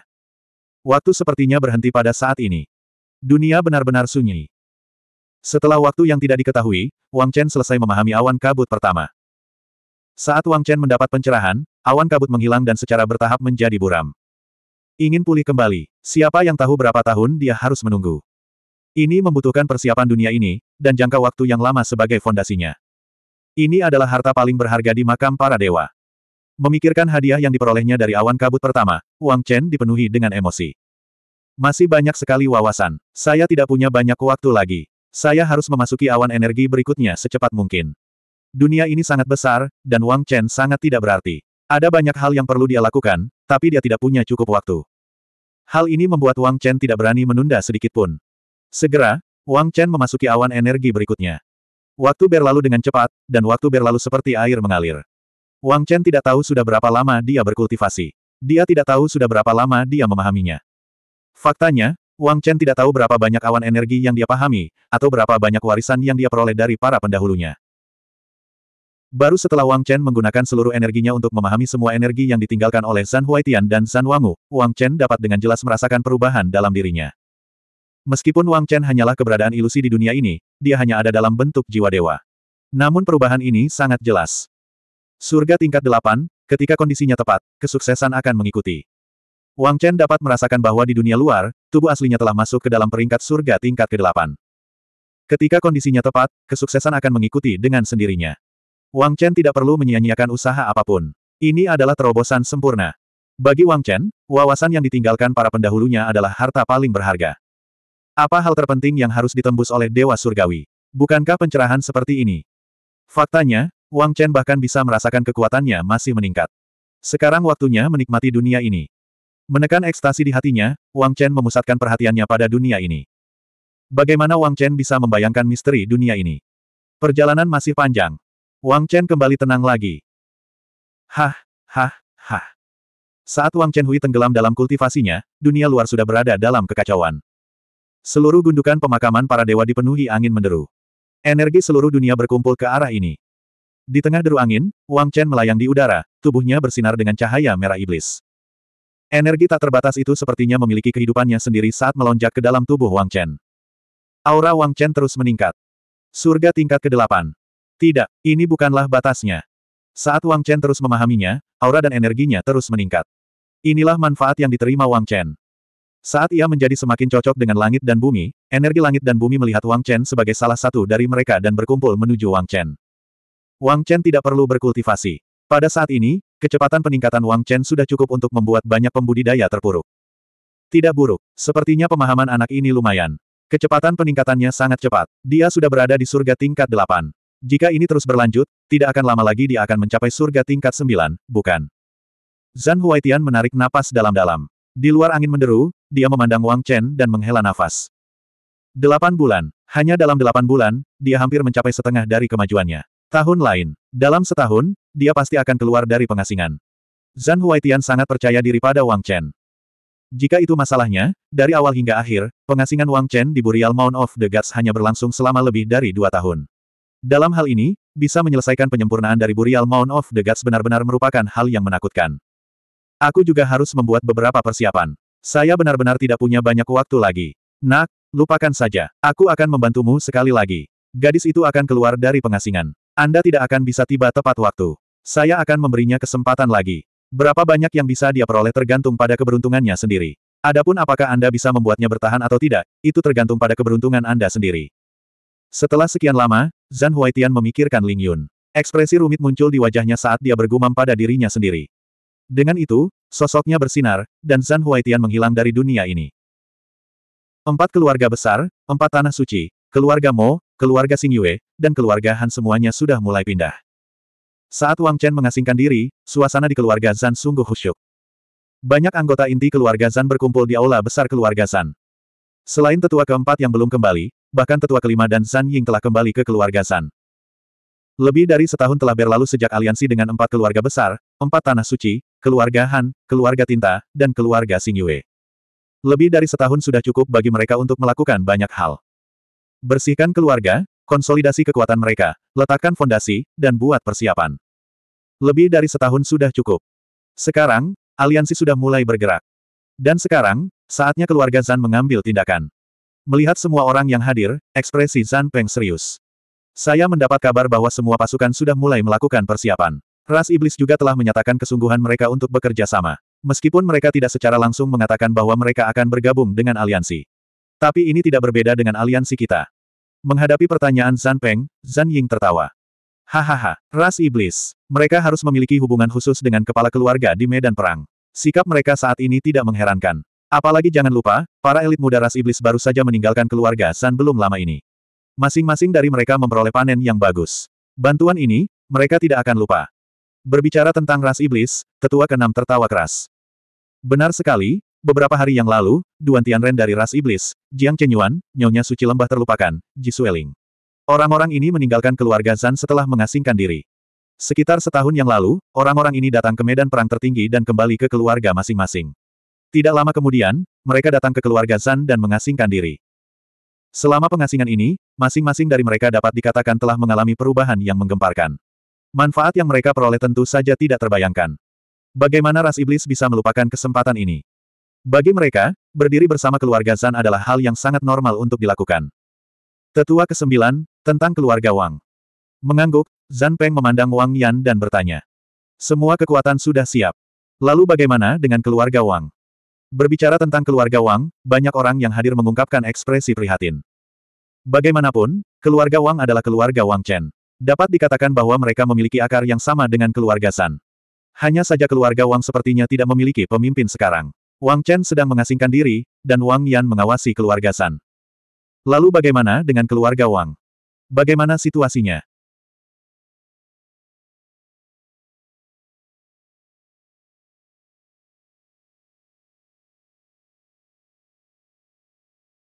Waktu sepertinya berhenti pada saat ini. Dunia benar-benar sunyi. Setelah waktu yang tidak diketahui, Wang Chen selesai memahami awan kabut pertama. Saat Wang Chen mendapat pencerahan, awan kabut menghilang dan secara bertahap menjadi buram. Ingin pulih kembali, siapa yang tahu berapa tahun dia harus menunggu. Ini membutuhkan persiapan dunia ini, dan jangka waktu yang lama sebagai fondasinya. Ini adalah harta paling berharga di makam para dewa. Memikirkan hadiah yang diperolehnya dari awan kabut pertama, Wang Chen dipenuhi dengan emosi. Masih banyak sekali wawasan. Saya tidak punya banyak waktu lagi. Saya harus memasuki awan energi berikutnya secepat mungkin. Dunia ini sangat besar, dan Wang Chen sangat tidak berarti. Ada banyak hal yang perlu dia lakukan, tapi dia tidak punya cukup waktu. Hal ini membuat Wang Chen tidak berani menunda sedikit pun. Segera, Wang Chen memasuki awan energi berikutnya. Waktu berlalu dengan cepat, dan waktu berlalu seperti air mengalir. Wang Chen tidak tahu sudah berapa lama dia berkultivasi. Dia tidak tahu sudah berapa lama dia memahaminya. Faktanya, Wang Chen tidak tahu berapa banyak awan energi yang dia pahami, atau berapa banyak warisan yang dia peroleh dari para pendahulunya. Baru setelah Wang Chen menggunakan seluruh energinya untuk memahami semua energi yang ditinggalkan oleh San Huaitian dan San Wangu, Wang Chen dapat dengan jelas merasakan perubahan dalam dirinya. Meskipun Wang Chen hanyalah keberadaan ilusi di dunia ini, dia hanya ada dalam bentuk jiwa dewa. Namun perubahan ini sangat jelas. Surga tingkat 8, ketika kondisinya tepat, kesuksesan akan mengikuti. Wang Chen dapat merasakan bahwa di dunia luar, tubuh aslinya telah masuk ke dalam peringkat surga tingkat ke-8. Ketika kondisinya tepat, kesuksesan akan mengikuti dengan sendirinya. Wang Chen tidak perlu menyia-nyiakan usaha apapun. Ini adalah terobosan sempurna. Bagi Wang Chen, wawasan yang ditinggalkan para pendahulunya adalah harta paling berharga. Apa hal terpenting yang harus ditembus oleh Dewa Surgawi? Bukankah pencerahan seperti ini? Faktanya, Wang Chen bahkan bisa merasakan kekuatannya masih meningkat. Sekarang waktunya menikmati dunia ini. Menekan ekstasi di hatinya, Wang Chen memusatkan perhatiannya pada dunia ini. Bagaimana Wang Chen bisa membayangkan misteri dunia ini? Perjalanan masih panjang. Wang Chen kembali tenang lagi. Hah, hah, hah. Saat Wang Chen Hui tenggelam dalam kultivasinya, dunia luar sudah berada dalam kekacauan. Seluruh gundukan pemakaman para dewa dipenuhi angin menderu. Energi seluruh dunia berkumpul ke arah ini. Di tengah deru angin, Wang Chen melayang di udara, tubuhnya bersinar dengan cahaya merah iblis. Energi tak terbatas itu sepertinya memiliki kehidupannya sendiri saat melonjak ke dalam tubuh Wang Chen. Aura Wang Chen terus meningkat. Surga tingkat ke-8. Tidak, ini bukanlah batasnya. Saat Wang Chen terus memahaminya, aura dan energinya terus meningkat. Inilah manfaat yang diterima Wang Chen. Saat ia menjadi semakin cocok dengan langit dan bumi, energi langit dan bumi melihat Wang Chen sebagai salah satu dari mereka dan berkumpul menuju Wang Chen. Wang Chen tidak perlu berkultivasi. Pada saat ini, kecepatan peningkatan Wang Chen sudah cukup untuk membuat banyak pembudidaya terpuruk. Tidak buruk, sepertinya pemahaman anak ini lumayan. Kecepatan peningkatannya sangat cepat. Dia sudah berada di surga tingkat 8. Jika ini terus berlanjut, tidak akan lama lagi dia akan mencapai surga tingkat 9, bukan? Zan Huaitian menarik napas dalam-dalam. Di luar angin menderu, dia memandang Wang Chen dan menghela nafas. Delapan bulan. Hanya dalam delapan bulan, dia hampir mencapai setengah dari kemajuannya. Tahun lain. Dalam setahun, dia pasti akan keluar dari pengasingan. Zhan Huaitian sangat percaya diri pada Wang Chen. Jika itu masalahnya, dari awal hingga akhir, pengasingan Wang Chen di Burial Mount of the Gods hanya berlangsung selama lebih dari dua tahun. Dalam hal ini, bisa menyelesaikan penyempurnaan dari Burial Mount of the Gods benar-benar merupakan hal yang menakutkan. Aku juga harus membuat beberapa persiapan. Saya benar-benar tidak punya banyak waktu lagi. Nak, lupakan saja. Aku akan membantumu sekali lagi. Gadis itu akan keluar dari pengasingan. Anda tidak akan bisa tiba tepat waktu. Saya akan memberinya kesempatan lagi. Berapa banyak yang bisa dia peroleh tergantung pada keberuntungannya sendiri. Adapun apakah Anda bisa membuatnya bertahan atau tidak, itu tergantung pada keberuntungan Anda sendiri. Setelah sekian lama, Zhan Huaitian memikirkan Ling Yun. Ekspresi rumit muncul di wajahnya saat dia bergumam pada dirinya sendiri. Dengan itu, sosoknya bersinar, dan Zhan Huaitian menghilang dari dunia ini. Empat keluarga besar, empat tanah suci, keluarga Mo, keluarga Sing Yue, dan keluarga Han semuanya sudah mulai pindah. Saat Wang Chen mengasingkan diri, suasana di keluarga Zan sungguh khusyuk. Banyak anggota inti keluarga Zan berkumpul di aula besar keluarga Zan. Selain tetua keempat yang belum kembali, bahkan tetua kelima dan Zan Ying telah kembali ke keluarga Zan. Lebih dari setahun telah berlalu sejak aliansi dengan empat keluarga besar, empat tanah suci, keluarga Han, keluarga Tinta, dan keluarga Sing Yue. Lebih dari setahun sudah cukup bagi mereka untuk melakukan banyak hal. Bersihkan keluarga, konsolidasi kekuatan mereka, letakkan fondasi, dan buat persiapan. Lebih dari setahun sudah cukup. Sekarang, aliansi sudah mulai bergerak. Dan sekarang, saatnya keluarga Zan mengambil tindakan. Melihat semua orang yang hadir, ekspresi Zan Peng serius. Saya mendapat kabar bahwa semua pasukan sudah mulai melakukan persiapan. Ras Iblis juga telah menyatakan kesungguhan mereka untuk bekerja sama. Meskipun mereka tidak secara langsung mengatakan bahwa mereka akan bergabung dengan aliansi. Tapi ini tidak berbeda dengan aliansi kita. Menghadapi pertanyaan Zan Peng, Zan Ying tertawa. Hahaha, ras iblis. Mereka harus memiliki hubungan khusus dengan kepala keluarga di medan perang. Sikap mereka saat ini tidak mengherankan. Apalagi jangan lupa, para elit muda ras iblis baru saja meninggalkan keluarga san belum lama ini. Masing-masing dari mereka memperoleh panen yang bagus. Bantuan ini, mereka tidak akan lupa. Berbicara tentang ras iblis, tetua keenam tertawa keras. Benar sekali, Beberapa hari yang lalu, Duan Tianren dari ras iblis, Jiang Chenyuan, nyonya suci lembah terlupakan, Ji Sueling. Orang-orang ini meninggalkan keluarga Zan setelah mengasingkan diri. Sekitar setahun yang lalu, orang-orang ini datang ke medan perang tertinggi dan kembali ke keluarga masing-masing. Tidak lama kemudian, mereka datang ke keluarga Zan dan mengasingkan diri. Selama pengasingan ini, masing-masing dari mereka dapat dikatakan telah mengalami perubahan yang menggemparkan. Manfaat yang mereka peroleh tentu saja tidak terbayangkan. Bagaimana ras iblis bisa melupakan kesempatan ini? Bagi mereka, berdiri bersama keluarga Zan adalah hal yang sangat normal untuk dilakukan. Tetua ke-9, tentang keluarga Wang. Mengangguk, Zan Peng memandang Wang Yan dan bertanya. Semua kekuatan sudah siap. Lalu bagaimana dengan keluarga Wang? Berbicara tentang keluarga Wang, banyak orang yang hadir mengungkapkan ekspresi prihatin. Bagaimanapun, keluarga Wang adalah keluarga Wang Chen. Dapat dikatakan bahwa mereka memiliki akar yang sama dengan keluarga San. Hanya saja keluarga Wang sepertinya tidak memiliki pemimpin sekarang. Wang Chen sedang mengasingkan diri, dan Wang Yan mengawasi keluarga San. Lalu bagaimana dengan keluarga Wang? Bagaimana situasinya?